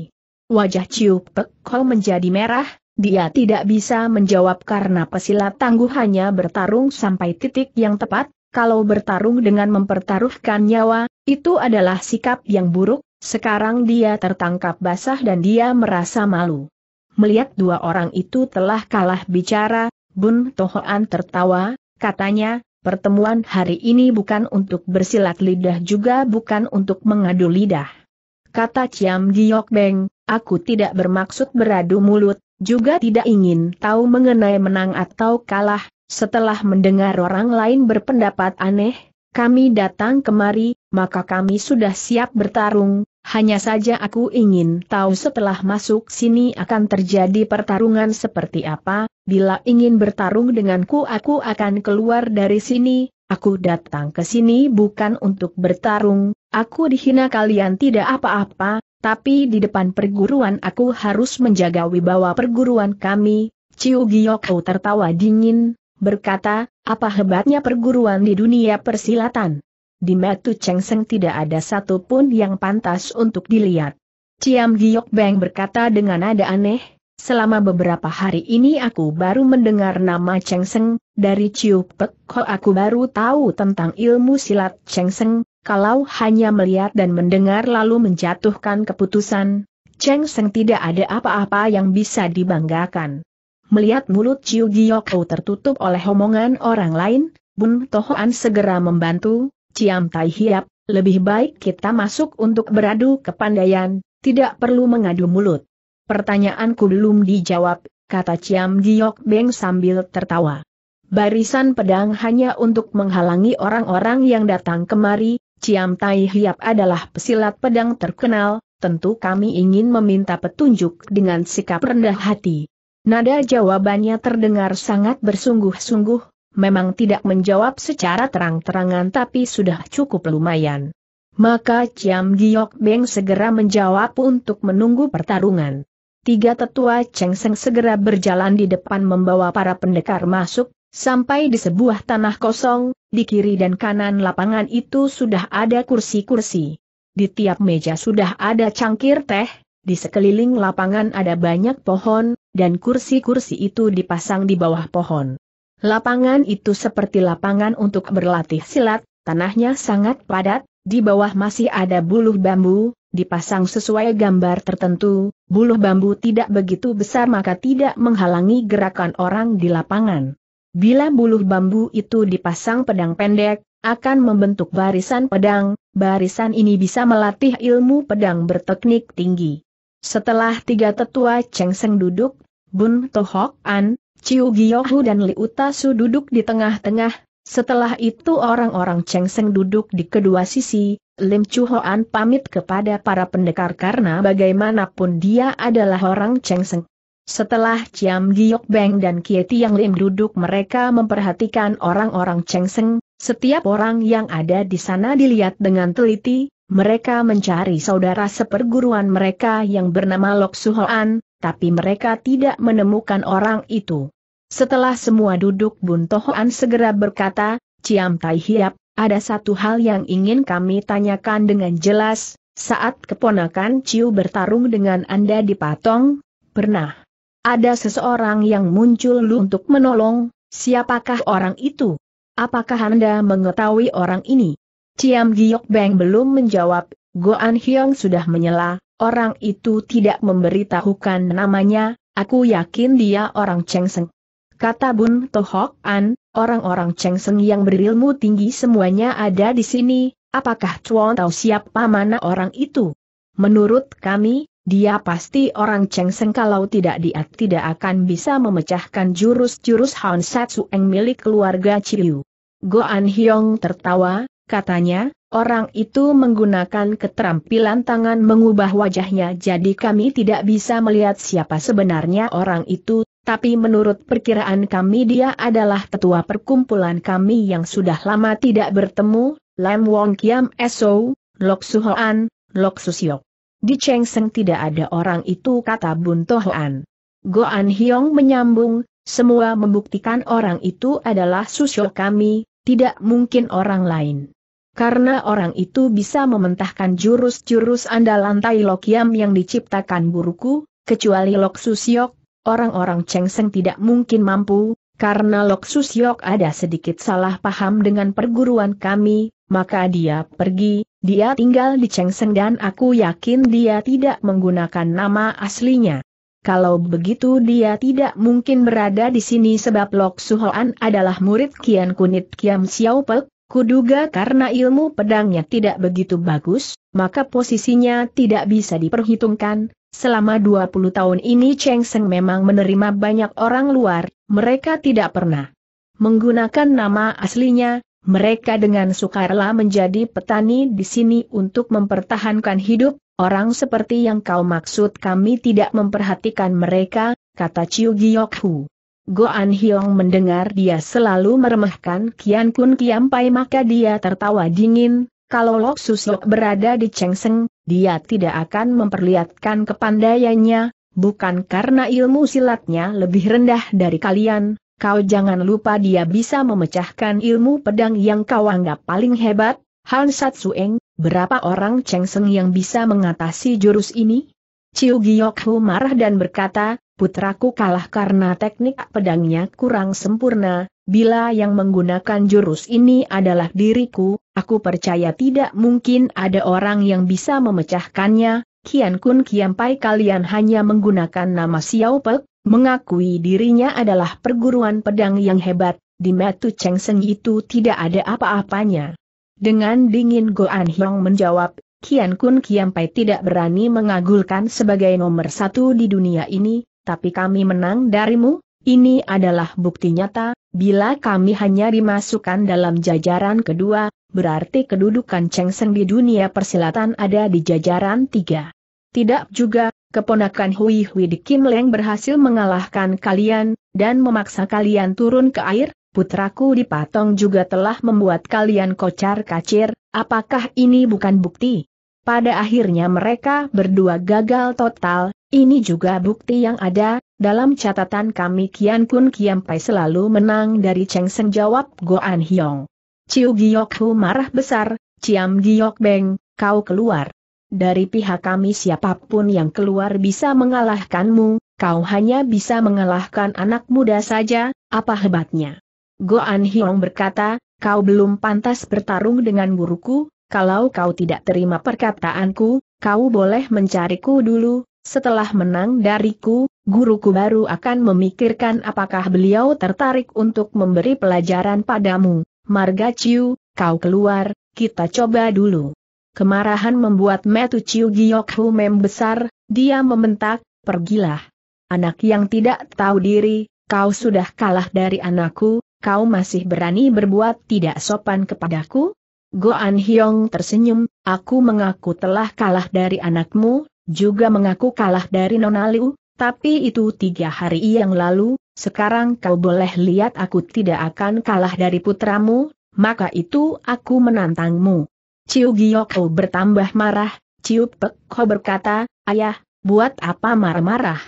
Wajah Ciu Pek kau menjadi merah, dia tidak bisa menjawab karena pesilat tangguh hanya bertarung sampai titik yang tepat, kalau bertarung dengan mempertaruhkan nyawa, itu adalah sikap yang buruk, sekarang dia tertangkap basah dan dia merasa malu. Melihat dua orang itu telah kalah bicara, Bun Tohoan tertawa, katanya, pertemuan hari ini bukan untuk bersilat lidah juga bukan untuk mengadu lidah. Kata Ciam Giok Beng, aku tidak bermaksud beradu mulut, juga tidak ingin tahu mengenai menang atau kalah, setelah mendengar orang lain berpendapat aneh, kami datang kemari, maka kami sudah siap bertarung, hanya saja aku ingin tahu setelah masuk sini akan terjadi pertarungan seperti apa, bila ingin bertarung denganku aku akan keluar dari sini, aku datang ke sini bukan untuk bertarung, aku dihina kalian tidak apa-apa, tapi di depan perguruan aku harus menjaga wibawa perguruan kami, Ciu Giyokou tertawa dingin, berkata, apa hebatnya perguruan di dunia persilatan. Di Metu Chengseng tidak ada satupun yang pantas untuk dilihat. Ciam Giyok Beng berkata dengan nada aneh, selama beberapa hari ini aku baru mendengar nama Chengseng, dari Ciu Pek Ho aku baru tahu tentang ilmu silat Chengseng, kalau hanya melihat dan mendengar lalu menjatuhkan keputusan, Cheng Seng tidak ada apa-apa yang bisa dibanggakan. Melihat mulut Chiu Giokau tertutup oleh omongan orang lain, Bun Tohoan segera membantu, Ciam Tai Hiap, lebih baik kita masuk untuk beradu kepandaian, tidak perlu mengadu mulut. Pertanyaanku belum dijawab, kata Ciam Giok Beng sambil tertawa. Barisan pedang hanya untuk menghalangi orang-orang yang datang kemari, Ciam Tai Hiap adalah pesilat pedang terkenal, tentu kami ingin meminta petunjuk dengan sikap rendah hati. Nada jawabannya terdengar sangat bersungguh-sungguh, memang tidak menjawab secara terang-terangan tapi sudah cukup lumayan. Maka Ciam Giok Beng segera menjawab untuk menunggu pertarungan. Tiga tetua Cheng Seng segera berjalan di depan membawa para pendekar masuk, Sampai di sebuah tanah kosong, di kiri dan kanan lapangan itu sudah ada kursi-kursi. Di tiap meja sudah ada cangkir teh, di sekeliling lapangan ada banyak pohon, dan kursi-kursi itu dipasang di bawah pohon. Lapangan itu seperti lapangan untuk berlatih silat, tanahnya sangat padat, di bawah masih ada buluh bambu, dipasang sesuai gambar tertentu, buluh bambu tidak begitu besar maka tidak menghalangi gerakan orang di lapangan. Bila buluh bambu itu dipasang pedang pendek, akan membentuk barisan pedang, barisan ini bisa melatih ilmu pedang berteknik tinggi. Setelah tiga tetua Chengseng duduk, Bun Tohok An, Chiu Giyohu dan Liutasu Utasu duduk di tengah-tengah, setelah itu orang-orang Chengseng duduk di kedua sisi, Lim Chu pamit kepada para pendekar karena bagaimanapun dia adalah orang Chengseng. Setelah Ciam Giok Beng dan Kie Tiang Lim duduk mereka memperhatikan orang-orang Cheng setiap orang yang ada di sana dilihat dengan teliti, mereka mencari saudara seperguruan mereka yang bernama Lok Suhoan, tapi mereka tidak menemukan orang itu. Setelah semua duduk Bun Tohoan segera berkata, Ciam Tai Hiap, ada satu hal yang ingin kami tanyakan dengan jelas, saat keponakan Ciu bertarung dengan Anda di Patong, pernah ada seseorang yang muncul lu untuk menolong, siapakah orang itu? Apakah Anda mengetahui orang ini? Ciam Giok Beng belum menjawab, Goan Hyong sudah menyela, orang itu tidak memberitahukan namanya, aku yakin dia orang Cheng Seng. Kata Bun Tohok An, orang-orang Cheng Seng yang berilmu tinggi semuanya ada di sini, apakah Chuan tahu siapa mana orang itu? Menurut kami, dia pasti orang cengseng kalau tidak dia tidak akan bisa memecahkan jurus-jurus Han yang milik keluarga Chiu. Goan Hyong tertawa, katanya, orang itu menggunakan keterampilan tangan mengubah wajahnya jadi kami tidak bisa melihat siapa sebenarnya orang itu, tapi menurut perkiraan kami dia adalah tetua perkumpulan kami yang sudah lama tidak bertemu, Lam Wong Kiam So Lok Suhoan, Lok Susiok. Di Seng tidak ada orang itu kata Bun Tohoan. Goan Hyong menyambung, semua membuktikan orang itu adalah susyo kami, tidak mungkin orang lain. Karena orang itu bisa mementahkan jurus-jurus andalan Tai Lokiam yang diciptakan buruku, kecuali Lok Susyok, orang-orang Seng tidak mungkin mampu, karena Lok Susyok ada sedikit salah paham dengan perguruan kami, maka dia pergi, dia tinggal di Chengseng dan aku yakin dia tidak menggunakan nama aslinya. Kalau begitu dia tidak mungkin berada di sini sebab Lok Suhoan adalah murid Kian Kunit Kiam Xiao kuduga karena ilmu pedangnya tidak begitu bagus, maka posisinya tidak bisa diperhitungkan, Selama 20 tahun ini Cheng Seng memang menerima banyak orang luar, mereka tidak pernah menggunakan nama aslinya, mereka dengan sukarela menjadi petani di sini untuk mempertahankan hidup, orang seperti yang kau maksud kami tidak memperhatikan mereka, kata Chiu Giok Hu. An Hiong mendengar dia selalu meremehkan Kian Kun Pai maka dia tertawa dingin, kalau Lok Susok berada di Cheng Seng, dia tidak akan memperlihatkan kepandaiannya, bukan karena ilmu silatnya lebih rendah dari kalian, kau jangan lupa dia bisa memecahkan ilmu pedang yang kau anggap paling hebat, Han Satsueng, berapa orang Cheng Seng yang bisa mengatasi jurus ini? Chiu Giokhu marah dan berkata, putraku kalah karena teknik pedangnya kurang sempurna, bila yang menggunakan jurus ini adalah diriku, Aku percaya tidak mungkin ada orang yang bisa memecahkannya, Kian Kun Kian Pai kalian hanya menggunakan nama Xiao Pek, mengakui dirinya adalah perguruan pedang yang hebat, di Metu Cheng Seng itu tidak ada apa-apanya. Dengan dingin Goan Hiong menjawab, Kian Kun Kian Pai tidak berani mengagulkan sebagai nomor satu di dunia ini, tapi kami menang darimu, ini adalah bukti nyata, Bila kami hanya dimasukkan dalam jajaran kedua, berarti kedudukan Cheng Seng di dunia persilatan ada di jajaran tiga. Tidak juga, keponakan Hui Hui di Kim Leng berhasil mengalahkan kalian, dan memaksa kalian turun ke air, putraku di Patong juga telah membuat kalian kocar kacir, apakah ini bukan bukti? Pada akhirnya mereka berdua gagal total, ini juga bukti yang ada, dalam catatan kami Kian Kun Kiam Pai selalu menang dari Cheng Seng jawab Goan Hiong. Ciu Giok Hu marah besar, Ciam Giok Beng, kau keluar. Dari pihak kami siapapun yang keluar bisa mengalahkanmu, kau hanya bisa mengalahkan anak muda saja, apa hebatnya. Goan Hiong berkata, kau belum pantas bertarung dengan guruku, kalau kau tidak terima perkataanku, kau boleh mencariku dulu, setelah menang dariku, guruku baru akan memikirkan apakah beliau tertarik untuk memberi pelajaran padamu, Marga Ciu, kau keluar, kita coba dulu. Kemarahan membuat Metu Ciu Giok Hu membesar, dia mementak, pergilah. Anak yang tidak tahu diri, kau sudah kalah dari anakku, kau masih berani berbuat tidak sopan kepadaku? Goan Hyong tersenyum, aku mengaku telah kalah dari anakmu, juga mengaku kalah dari Nonaliu. Tapi itu tiga hari yang lalu, sekarang kau boleh lihat aku tidak akan kalah dari putramu, maka itu aku menantangmu. Ciu kau bertambah marah, Ciu Pekho berkata, Ayah, buat apa marah-marah?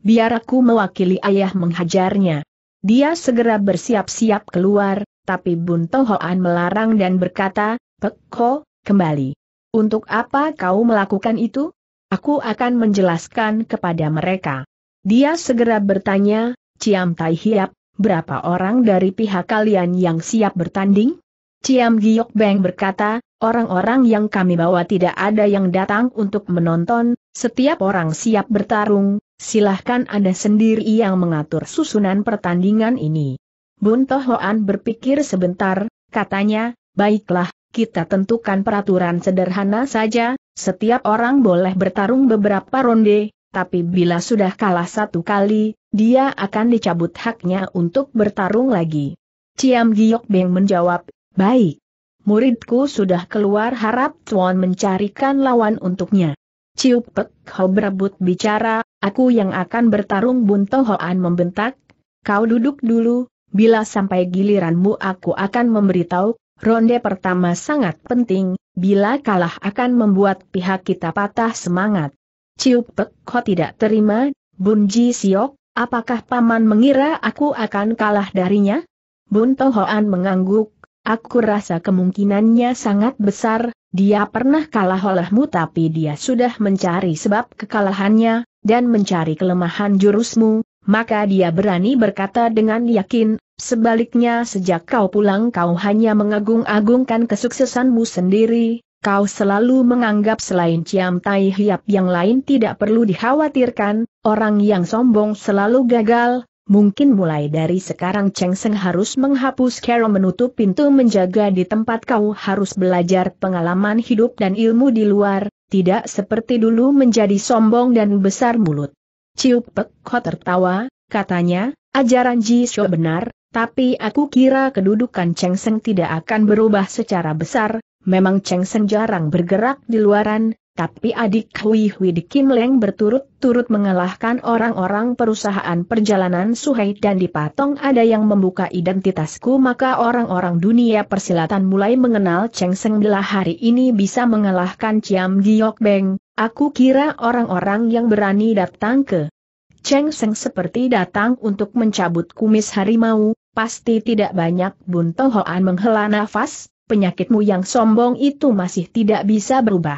Biar aku mewakili ayah menghajarnya. Dia segera bersiap-siap keluar, tapi Bun Tohoan melarang dan berkata, Pekho, kembali. Untuk apa kau melakukan itu? Aku akan menjelaskan kepada mereka. Dia segera bertanya, Ciam Tai Hiap, berapa orang dari pihak kalian yang siap bertanding? Ciam Giok Beng berkata, orang-orang yang kami bawa tidak ada yang datang untuk menonton, setiap orang siap bertarung, silahkan Anda sendiri yang mengatur susunan pertandingan ini. Bun Tohoan berpikir sebentar, katanya, baiklah, kita tentukan peraturan sederhana saja, setiap orang boleh bertarung beberapa ronde, tapi bila sudah kalah satu kali, dia akan dicabut haknya untuk bertarung lagi. Ciam Giok Beng menjawab, baik. Muridku sudah keluar harap Tuan mencarikan lawan untuknya. Ciu Pek Ho berebut bicara, aku yang akan bertarung Bunto Hoan membentak, kau duduk dulu, bila sampai giliranmu aku akan memberitahu Ronde pertama sangat penting, bila kalah akan membuat pihak kita patah semangat. Ciu Pek Ho tidak terima, Bun Ji Siok, apakah paman mengira aku akan kalah darinya? Bun Tohoan mengangguk, aku rasa kemungkinannya sangat besar, dia pernah kalah olehmu tapi dia sudah mencari sebab kekalahannya, dan mencari kelemahan jurusmu, maka dia berani berkata dengan yakin, sebaliknya sejak kau pulang kau hanya mengagung-agungkan kesuksesanmu sendiri, kau selalu menganggap selain Ciam Tai Hiap yang lain tidak perlu dikhawatirkan, orang yang sombong selalu gagal, mungkin mulai dari sekarang Cheng Seng harus menghapus cara menutup pintu menjaga di tempat kau harus belajar pengalaman hidup dan ilmu di luar, tidak seperti dulu menjadi sombong dan besar mulut. Ciu Pek Ho tertawa, katanya, ajaran Ji Shou benar, tapi aku kira kedudukan Cheng Seng tidak akan berubah secara besar, memang Cheng Seng jarang bergerak di luaran, tapi adik Hui Hui di Kim Leng berturut-turut mengalahkan orang-orang perusahaan perjalanan Suhai dan di Patong ada yang membuka identitasku maka orang-orang dunia persilatan mulai mengenal Cheng Seng bila hari ini bisa mengalahkan Ciam Giok Beng, Aku kira orang-orang yang berani datang ke Cheng Seng seperti datang untuk mencabut kumis harimau, pasti tidak banyak Bun Hoan menghela nafas, penyakitmu yang sombong itu masih tidak bisa berubah.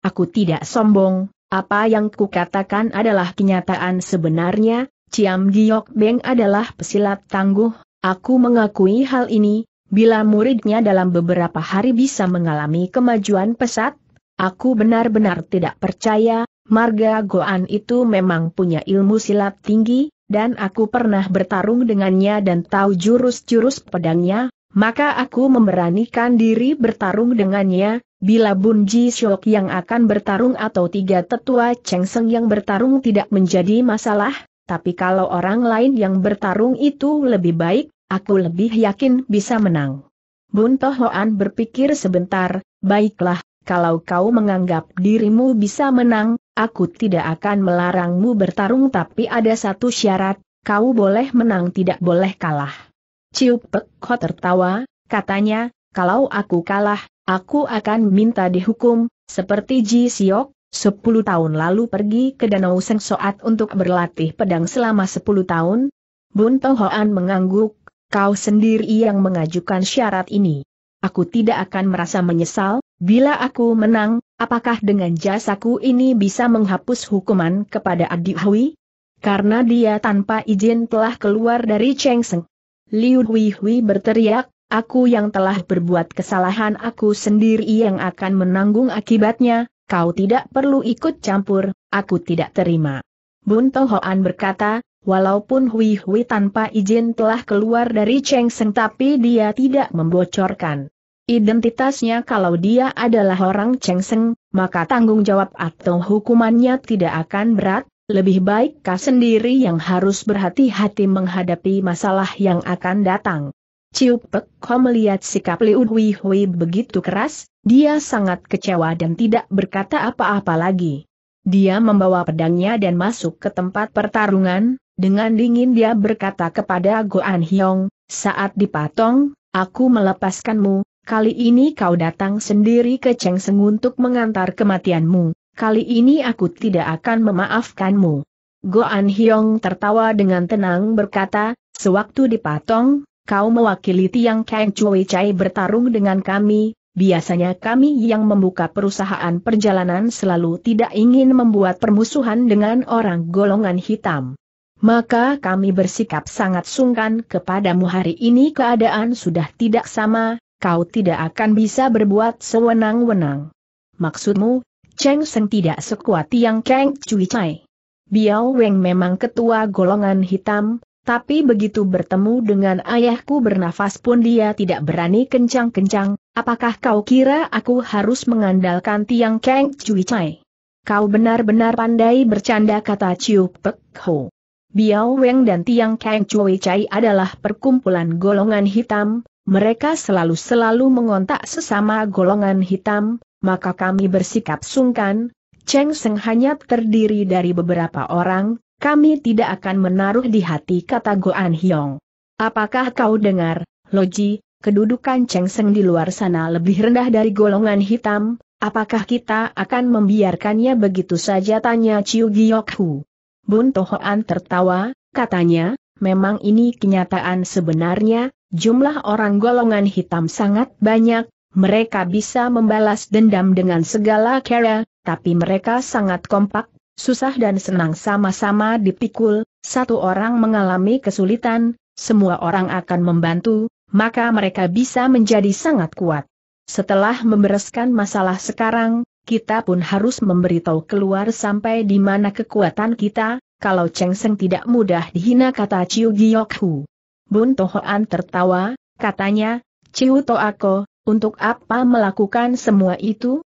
Aku tidak sombong, apa yang kukatakan adalah kenyataan sebenarnya, Ciam Giok Beng adalah pesilat tangguh, aku mengakui hal ini, bila muridnya dalam beberapa hari bisa mengalami kemajuan pesat, Aku benar-benar tidak percaya, Marga Goan itu memang punya ilmu silat tinggi, dan aku pernah bertarung dengannya dan tahu jurus-jurus pedangnya, maka aku memberanikan diri bertarung dengannya, bila Bun Ji Syok yang akan bertarung atau tiga tetua Cheng Seng yang bertarung tidak menjadi masalah, tapi kalau orang lain yang bertarung itu lebih baik, aku lebih yakin bisa menang. Bun Tohoan berpikir sebentar, baiklah, kalau kau menganggap dirimu bisa menang, aku tidak akan melarangmu bertarung tapi ada satu syarat, kau boleh menang tidak boleh kalah. Ciu Pek tertawa, katanya, kalau aku kalah, aku akan minta dihukum, seperti Ji Siok, Sepuluh tahun lalu pergi ke Danau Seng Soat untuk berlatih pedang selama sepuluh tahun? Bun Tohoan mengangguk, kau sendiri yang mengajukan syarat ini. Aku tidak akan merasa menyesal, Bila aku menang, apakah dengan jasaku ini bisa menghapus hukuman kepada Adi Hui? Karena dia tanpa izin telah keluar dari Chengseng. Liu Hui Hui berteriak, aku yang telah berbuat kesalahan aku sendiri yang akan menanggung akibatnya, kau tidak perlu ikut campur, aku tidak terima. Bun Tohoan berkata, Walaupun Hui Hui tanpa izin telah keluar dari Cheng Seng tapi dia tidak membocorkan. Identitasnya kalau dia adalah orang cengseng, maka tanggung jawab atau hukumannya tidak akan berat, lebih baik kau sendiri yang harus berhati-hati menghadapi masalah yang akan datang. Ciu Pek Ho melihat sikap Liu Hui Hui begitu keras, dia sangat kecewa dan tidak berkata apa-apa lagi. Dia membawa pedangnya dan masuk ke tempat pertarungan, dengan dingin dia berkata kepada Goan Hyong, saat dipatong, aku melepaskanmu, Kali ini kau datang sendiri ke Cheng Seng untuk mengantar kematianmu, kali ini aku tidak akan memaafkanmu. Goan Hyong tertawa dengan tenang berkata, sewaktu dipatong, kau mewakili Tiang Kang Chui Chai bertarung dengan kami, biasanya kami yang membuka perusahaan perjalanan selalu tidak ingin membuat permusuhan dengan orang golongan hitam. Maka kami bersikap sangat sungkan kepadamu hari ini keadaan sudah tidak sama, kau tidak akan bisa berbuat sewenang-wenang. Maksudmu, Cheng Seng tidak sekuat yang Kang Cui Chai. Biao Weng memang ketua golongan hitam, tapi begitu bertemu dengan ayahku bernafas pun dia tidak berani kencang-kencang, apakah kau kira aku harus mengandalkan tiang Kang Cui Chai? Kau benar-benar pandai bercanda kata Ciu Pek Ho. Biao Weng dan Tiang Kang Cui Chai adalah perkumpulan golongan hitam, mereka selalu-selalu mengontak sesama golongan hitam, maka kami bersikap sungkan, Cheng Seng hanya terdiri dari beberapa orang, kami tidak akan menaruh di hati kata Goan Hyong. Apakah kau dengar, Loji, kedudukan Cheng Seng di luar sana lebih rendah dari golongan hitam, apakah kita akan membiarkannya begitu saja tanya Chiu Giok Hu. Bun Tohoan tertawa, katanya, memang ini kenyataan sebenarnya, jumlah orang golongan hitam sangat banyak, mereka bisa membalas dendam dengan segala cara, tapi mereka sangat kompak, susah dan senang sama-sama dipikul, satu orang mengalami kesulitan, semua orang akan membantu, maka mereka bisa menjadi sangat kuat. Setelah membereskan masalah sekarang, kita pun harus memberitahu keluar sampai di mana kekuatan kita, kalau Cheng Seng tidak mudah dihina kata Chiu Giok Hu. Bun Tohoan tertawa, katanya, Ciu Toako, untuk apa melakukan semua itu?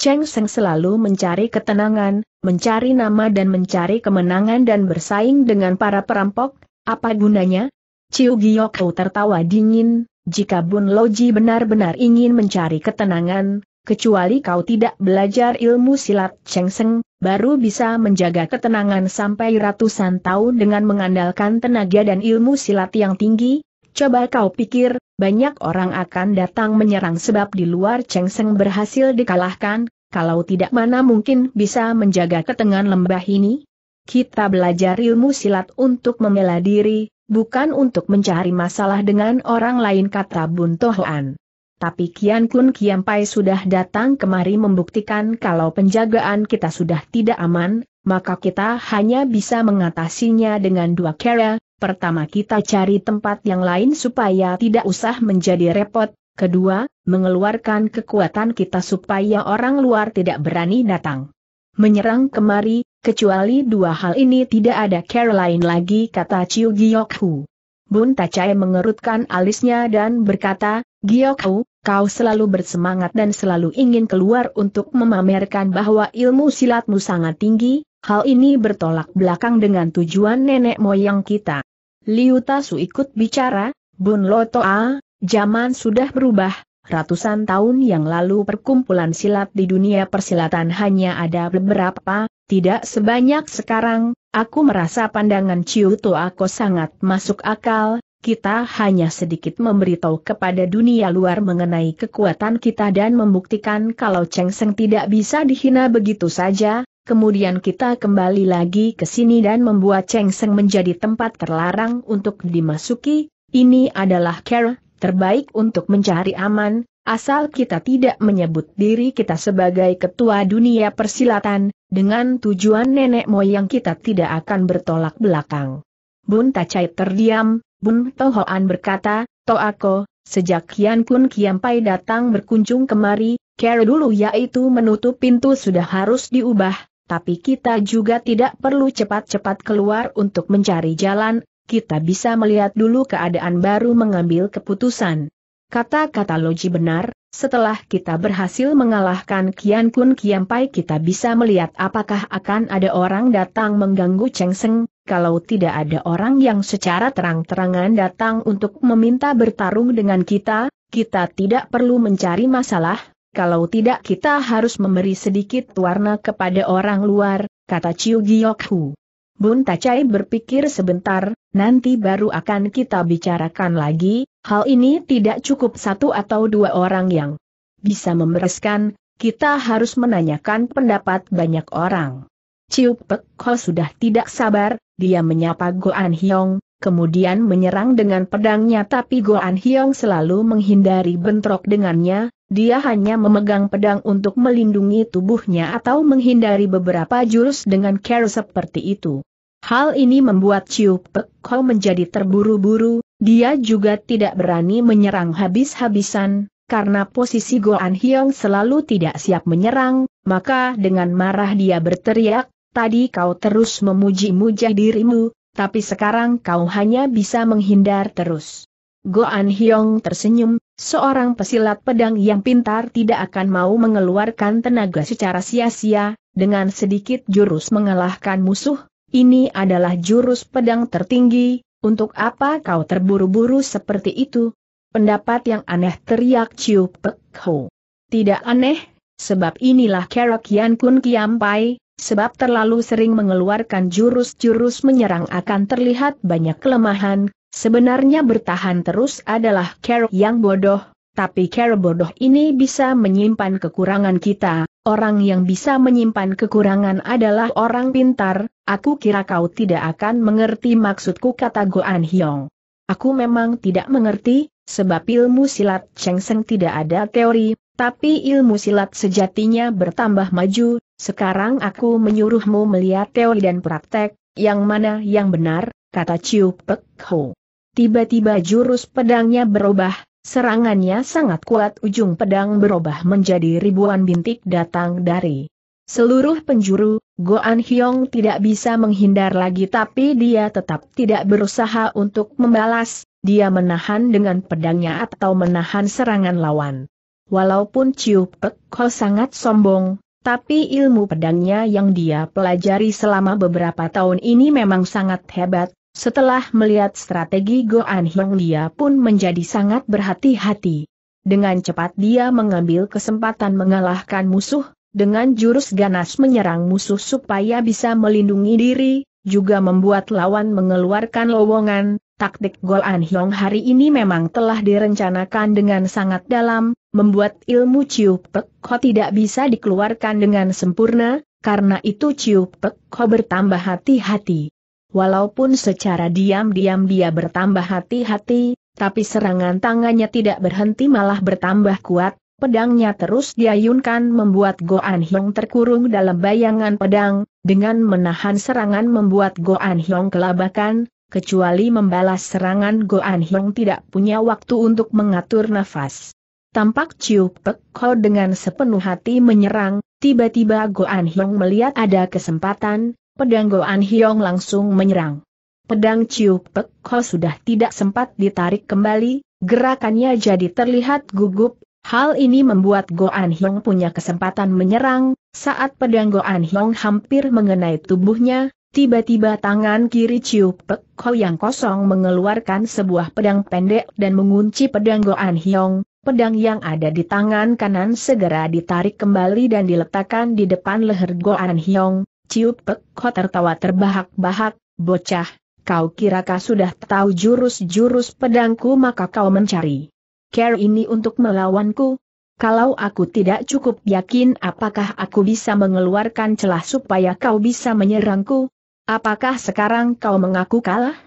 Cheng Seng selalu mencari ketenangan, mencari nama dan mencari kemenangan dan bersaing dengan para perampok, apa gunanya? Ciu Giyoko tertawa dingin, jika Bun Loji benar-benar ingin mencari ketenangan, kecuali kau tidak belajar ilmu silat Cheng Seng, baru bisa menjaga ketenangan sampai ratusan tahun dengan mengandalkan tenaga dan ilmu silat yang tinggi, coba kau pikir, banyak orang akan datang menyerang sebab di luar Cheng Chengseng berhasil dikalahkan, kalau tidak mana mungkin bisa menjaga ketenangan lembah ini? Kita belajar ilmu silat untuk membela diri, bukan untuk mencari masalah dengan orang lain kata Bun Tohoan. Tapi Kian Kun Kian Pai sudah datang kemari membuktikan kalau penjagaan kita sudah tidak aman, maka kita hanya bisa mengatasinya dengan dua cara. Pertama kita cari tempat yang lain supaya tidak usah menjadi repot, kedua, mengeluarkan kekuatan kita supaya orang luar tidak berani datang. Menyerang kemari, kecuali dua hal ini tidak ada cara lain lagi kata Chiu Giok Hu. Bun Tacai mengerutkan alisnya dan berkata, Giokau, kau selalu bersemangat dan selalu ingin keluar untuk memamerkan bahwa ilmu silatmu sangat tinggi, hal ini bertolak belakang dengan tujuan nenek moyang kita. Liu Tasu ikut bicara, Bun Lotoa, zaman sudah berubah, ratusan tahun yang lalu perkumpulan silat di dunia persilatan hanya ada beberapa, tidak sebanyak sekarang, Aku merasa pandangan Ciu aku sangat masuk akal, kita hanya sedikit memberitahu kepada dunia luar mengenai kekuatan kita dan membuktikan kalau Cheng Seng tidak bisa dihina begitu saja, kemudian kita kembali lagi ke sini dan membuat Cheng Seng menjadi tempat terlarang untuk dimasuki, ini adalah care terbaik untuk mencari aman, Asal kita tidak menyebut diri kita sebagai ketua dunia persilatan, dengan tujuan nenek moyang kita tidak akan bertolak belakang. Bun Tacai terdiam, Bun Tohoan berkata, Toako, sejak Kian Kun Kiampai datang berkunjung kemari, care dulu yaitu menutup pintu sudah harus diubah, tapi kita juga tidak perlu cepat-cepat keluar untuk mencari jalan, kita bisa melihat dulu keadaan baru mengambil keputusan. Kata-kata Loji benar, setelah kita berhasil mengalahkan Kian Kun Kian Pai kita bisa melihat apakah akan ada orang datang mengganggu Cheng Seng, kalau tidak ada orang yang secara terang-terangan datang untuk meminta bertarung dengan kita, kita tidak perlu mencari masalah, kalau tidak kita harus memberi sedikit warna kepada orang luar, kata Chiu Giok Hu. Bun Tachai berpikir sebentar, nanti baru akan kita bicarakan lagi, Hal ini tidak cukup satu atau dua orang yang bisa membereskan, kita harus menanyakan pendapat banyak orang. Ciu Pek Ho sudah tidak sabar, dia menyapa Goan Hyong, kemudian menyerang dengan pedangnya tapi Goan Hyong selalu menghindari bentrok dengannya, dia hanya memegang pedang untuk melindungi tubuhnya atau menghindari beberapa jurus dengan care seperti itu. Hal ini membuat Ciu Pek Ho menjadi terburu-buru, dia juga tidak berani menyerang habis-habisan, karena posisi Goan Hyong selalu tidak siap menyerang, maka dengan marah dia berteriak, tadi kau terus memuji muji dirimu, tapi sekarang kau hanya bisa menghindar terus. Goan Hyong tersenyum, seorang pesilat pedang yang pintar tidak akan mau mengeluarkan tenaga secara sia-sia, dengan sedikit jurus mengalahkan musuh, ini adalah jurus pedang tertinggi, untuk apa kau terburu-buru seperti itu? Pendapat yang aneh teriak Chiu Pek Ho. Tidak aneh, sebab inilah kera pun Kun Kiam Pai, sebab terlalu sering mengeluarkan jurus-jurus menyerang akan terlihat banyak kelemahan, sebenarnya bertahan terus adalah kerok yang bodoh, tapi kerok bodoh ini bisa menyimpan kekurangan kita, Orang yang bisa menyimpan kekurangan adalah orang pintar, aku kira kau tidak akan mengerti maksudku kata Goan Hyong. Aku memang tidak mengerti, sebab ilmu silat Cheng Seng tidak ada teori, tapi ilmu silat sejatinya bertambah maju, sekarang aku menyuruhmu melihat teori dan praktek, yang mana yang benar, kata Chiu Pek Ho. Tiba-tiba jurus pedangnya berubah, Serangannya sangat kuat ujung pedang berubah menjadi ribuan bintik datang dari Seluruh penjuru, Goan Hyong tidak bisa menghindar lagi tapi dia tetap tidak berusaha untuk membalas, dia menahan dengan pedangnya atau menahan serangan lawan. Walaupun Chiu Pek Ho sangat sombong, tapi ilmu pedangnya yang dia pelajari selama beberapa tahun ini memang sangat hebat, setelah melihat strategi Goan Hyong dia pun menjadi sangat berhati-hati. Dengan cepat dia mengambil kesempatan mengalahkan musuh, dengan jurus ganas menyerang musuh supaya bisa melindungi diri, juga membuat lawan mengeluarkan lowongan, taktik Goan Hyong hari ini memang telah direncanakan dengan sangat dalam, membuat ilmu Chiu Pek Ho tidak bisa dikeluarkan dengan sempurna, karena itu Chiu Pek Ho bertambah hati-hati. Walaupun secara diam-diam dia bertambah hati-hati, tapi serangan tangannya tidak berhenti malah bertambah kuat, pedangnya terus diayunkan membuat Goan Hyong terkurung dalam bayangan pedang, dengan menahan serangan membuat Goan Hyong kelabakan, kecuali membalas serangan Goan Hyong tidak punya waktu untuk mengatur nafas. Tampak Chiu Pek Ho dengan sepenuh hati menyerang, tiba-tiba Goan Hyong melihat ada kesempatan, pedang Goan Hiong langsung menyerang. Pedang Ciu Pek Ho sudah tidak sempat ditarik kembali, gerakannya jadi terlihat gugup, hal ini membuat Goan Hiong punya kesempatan menyerang, saat pedang Goan Hiong hampir mengenai tubuhnya, tiba-tiba tangan kiri Ciu Pek Ho yang kosong mengeluarkan sebuah pedang pendek dan mengunci pedang Goan Hiong, pedang yang ada di tangan kanan segera ditarik kembali dan diletakkan di depan leher Goan Hiong, Ciu Pek Ho tertawa terbahak-bahak, bocah, kau kira kau sudah tahu jurus-jurus pedangku maka kau mencari care ini untuk melawanku? Kalau aku tidak cukup yakin apakah aku bisa mengeluarkan celah supaya kau bisa menyerangku? Apakah sekarang kau mengaku kalah?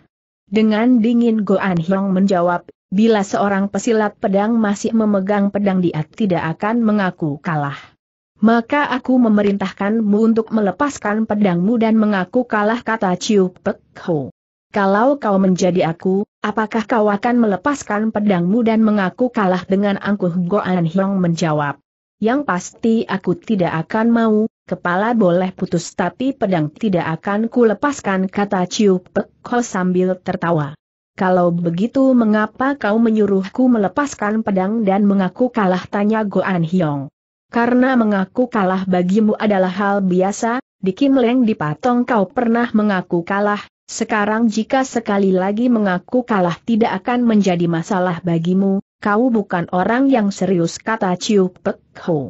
Dengan dingin Goan Hyong menjawab, bila seorang pesilat pedang masih memegang pedang dia tidak akan mengaku kalah maka aku memerintahkanmu untuk melepaskan pedangmu dan mengaku kalah kata Ciu Pek Ho. Kalau kau menjadi aku, apakah kau akan melepaskan pedangmu dan mengaku kalah dengan Angkuh Goan Hyong menjawab. Yang pasti aku tidak akan mau, kepala boleh putus tapi pedang tidak akan kulepaskan kata Ciu Pek Ho sambil tertawa. Kalau begitu mengapa kau menyuruhku melepaskan pedang dan mengaku kalah tanya Goan Hyong. Karena mengaku kalah bagimu adalah hal biasa, di Kim Leng di Patong kau pernah mengaku kalah, sekarang jika sekali lagi mengaku kalah tidak akan menjadi masalah bagimu, kau bukan orang yang serius kata Chiu Pek Ho.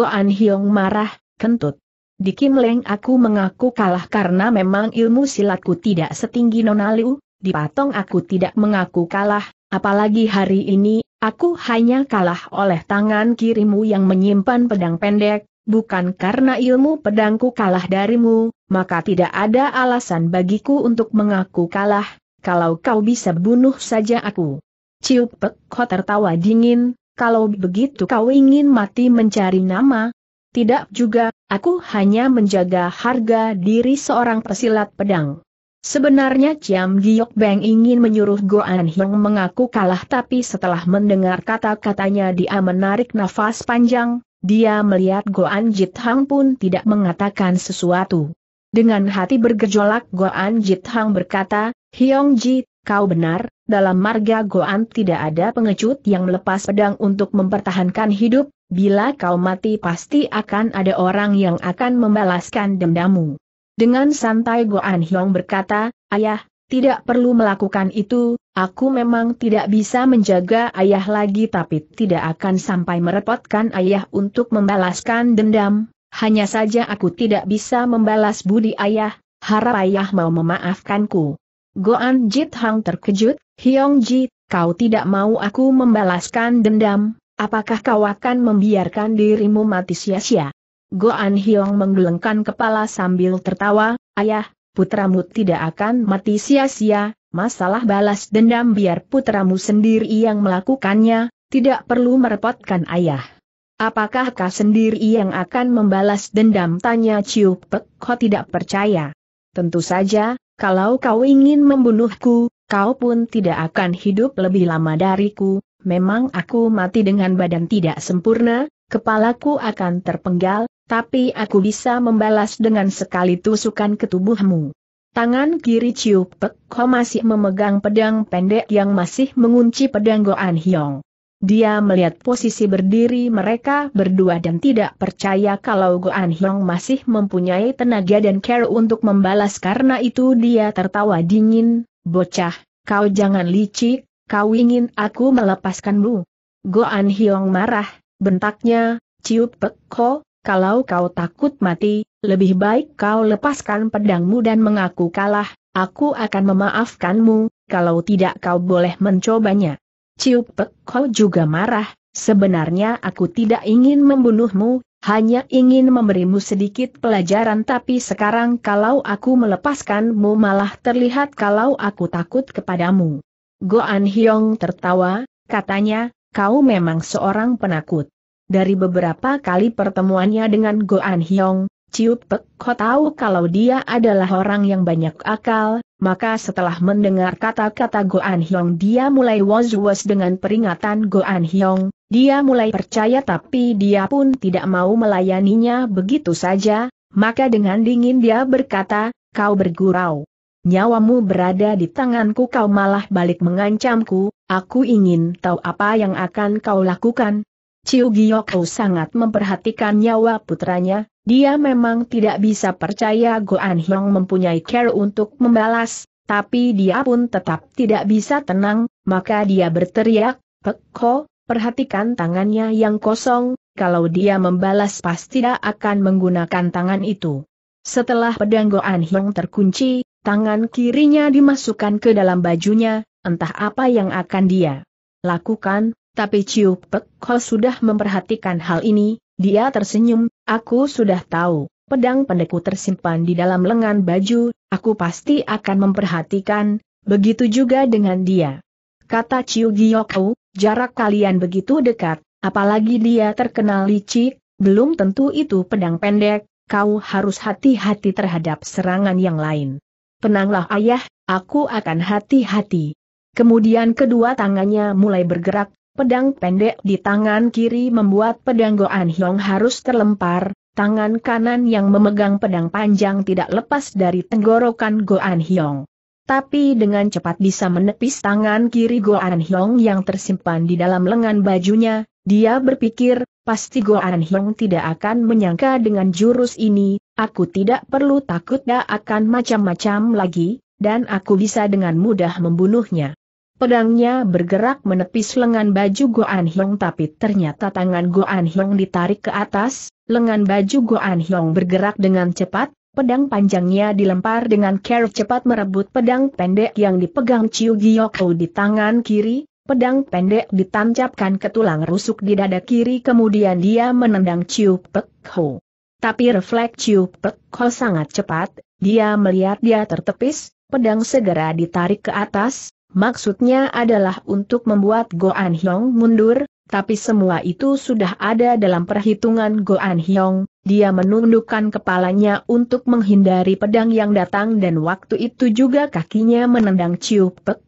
An Hiong marah, kentut. Di Kim Leng aku mengaku kalah karena memang ilmu silatku tidak setinggi Nona Liu, di Patong aku tidak mengaku kalah, apalagi hari ini, Aku hanya kalah oleh tangan kirimu yang menyimpan pedang pendek, bukan karena ilmu pedangku kalah darimu, maka tidak ada alasan bagiku untuk mengaku kalah, kalau kau bisa bunuh saja aku. Ciu Pek tertawa dingin, kalau begitu kau ingin mati mencari nama? Tidak juga, aku hanya menjaga harga diri seorang pesilat pedang. Sebenarnya Ciam Giok Beng ingin menyuruh Goan Hyong mengaku kalah tapi setelah mendengar kata-katanya dia menarik nafas panjang, dia melihat Goan Jit Hang pun tidak mengatakan sesuatu. Dengan hati bergejolak Goan Jit Hang berkata, Hyong Ji, kau benar, dalam marga Goan tidak ada pengecut yang melepas pedang untuk mempertahankan hidup, bila kau mati pasti akan ada orang yang akan membalaskan dendammu. Dengan santai Goan Hyong berkata, Ayah, tidak perlu melakukan itu, aku memang tidak bisa menjaga ayah lagi tapi tidak akan sampai merepotkan ayah untuk membalaskan dendam, hanya saja aku tidak bisa membalas budi ayah, harap ayah mau memaafkanku. Goan Jit Hang terkejut, Hyong Ji, kau tidak mau aku membalaskan dendam, apakah kau akan membiarkan dirimu mati sia-sia? An Hiong menggelengkan kepala sambil tertawa, ayah, putramu tidak akan mati sia-sia, masalah balas dendam biar putramu sendiri yang melakukannya, tidak perlu merepotkan ayah. Apakah kau sendiri yang akan membalas dendam? Tanya Chiu Pek, kau tidak percaya. Tentu saja, kalau kau ingin membunuhku, kau pun tidak akan hidup lebih lama dariku, memang aku mati dengan badan tidak sempurna, kepalaku akan terpenggal, tapi aku bisa membalas dengan sekali tusukan ke tubuhmu. Tangan kiri Chiu Pek Ho masih memegang pedang pendek yang masih mengunci pedang Goan Hyong. Dia melihat posisi berdiri mereka berdua dan tidak percaya kalau Goan Hyong masih mempunyai tenaga dan care untuk membalas karena itu dia tertawa dingin, bocah, kau jangan licik, kau ingin aku melepaskanmu. Goan Hyong marah, bentaknya, Chiu Pek Ho, kalau kau takut mati, lebih baik kau lepaskan pedangmu dan mengaku kalah, aku akan memaafkanmu, kalau tidak kau boleh mencobanya. Ciu Pek Kau juga marah, sebenarnya aku tidak ingin membunuhmu, hanya ingin memberimu sedikit pelajaran tapi sekarang kalau aku melepaskanmu malah terlihat kalau aku takut kepadamu. Goan Hyong tertawa, katanya, kau memang seorang penakut. Dari beberapa kali pertemuannya dengan Goan Hyong, Chiu Pek Ho tahu kalau dia adalah orang yang banyak akal, maka setelah mendengar kata-kata Goan Hyong dia mulai was-was dengan peringatan Goan Hyong, dia mulai percaya tapi dia pun tidak mau melayaninya begitu saja, maka dengan dingin dia berkata, kau bergurau. Nyawamu berada di tanganku kau malah balik mengancamku, aku ingin tahu apa yang akan kau lakukan, Ciu Giyoko sangat memperhatikan nyawa putranya, dia memang tidak bisa percaya Goan Hyong mempunyai care untuk membalas, tapi dia pun tetap tidak bisa tenang, maka dia berteriak, Peko, perhatikan tangannya yang kosong, kalau dia membalas pasti tidak akan menggunakan tangan itu. Setelah pedang Goan Hyong terkunci, tangan kirinya dimasukkan ke dalam bajunya, entah apa yang akan dia lakukan, tapi Ciu Pek Ho sudah memperhatikan hal ini, dia tersenyum, aku sudah tahu, pedang pendekku tersimpan di dalam lengan baju, aku pasti akan memperhatikan, begitu juga dengan dia. Kata Ciu Giyokau, jarak kalian begitu dekat, apalagi dia terkenal licik, belum tentu itu pedang pendek, kau harus hati-hati terhadap serangan yang lain. Tenanglah ayah, aku akan hati-hati. Kemudian kedua tangannya mulai bergerak, Pedang pendek di tangan kiri membuat pedang Goan Hiong harus terlempar, tangan kanan yang memegang pedang panjang tidak lepas dari tenggorokan Goan Hiong. Tapi dengan cepat bisa menepis tangan kiri Goan Hiong yang tersimpan di dalam lengan bajunya, dia berpikir, pasti Goan Hiong tidak akan menyangka dengan jurus ini, aku tidak perlu takut dia akan macam-macam lagi, dan aku bisa dengan mudah membunuhnya. Pedangnya bergerak menepis lengan baju Goan Hyong tapi ternyata tangan Goan Hyong ditarik ke atas, lengan baju Goan Hyong bergerak dengan cepat, pedang panjangnya dilempar dengan care cepat merebut pedang pendek yang dipegang Chiu Giyoko di tangan kiri, pedang pendek ditancapkan ke tulang rusuk di dada kiri kemudian dia menendang Chiu Pek Ho. Tapi refleks Chiu Pek Ho sangat cepat, dia melihat dia tertepis, pedang segera ditarik ke atas, Maksudnya adalah untuk membuat Goan Hyong mundur, tapi semua itu sudah ada dalam perhitungan Goan Hyong, dia menundukkan kepalanya untuk menghindari pedang yang datang dan waktu itu juga kakinya menendang Chiu Pek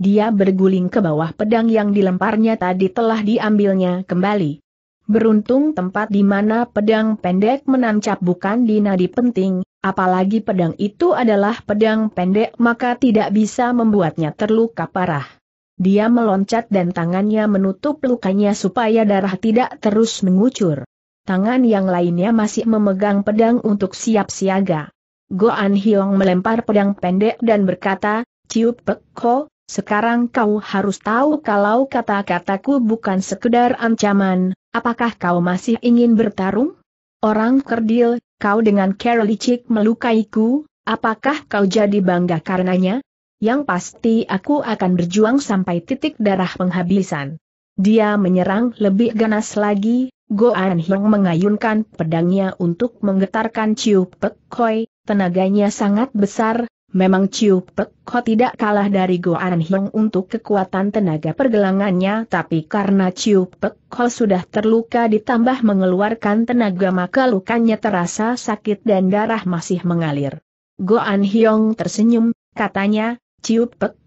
dia berguling ke bawah pedang yang dilemparnya tadi telah diambilnya kembali. Beruntung tempat di mana pedang pendek menancap bukan di nadi penting, apalagi pedang itu adalah pedang pendek maka tidak bisa membuatnya terluka parah. Dia meloncat dan tangannya menutup lukanya supaya darah tidak terus mengucur. Tangan yang lainnya masih memegang pedang untuk siap siaga. Goan Hyong melempar pedang pendek dan berkata, Ciup Pek Ho, sekarang kau harus tahu kalau kata-kataku bukan sekedar ancaman, Apakah kau masih ingin bertarung? Orang kerdil, kau dengan Carol licik melukaiku, apakah kau jadi bangga karenanya? Yang pasti aku akan berjuang sampai titik darah penghabisan. Dia menyerang lebih ganas lagi, Goan Hyong mengayunkan pedangnya untuk menggetarkan Ciu Pek Koi, tenaganya sangat besar, Memang Ciu Pek tidak kalah dari Goan Hiong untuk kekuatan tenaga pergelangannya tapi karena Ciu Pek sudah terluka ditambah mengeluarkan tenaga maka lukanya terasa sakit dan darah masih mengalir. Goan Hiong tersenyum, katanya, Ciu Pek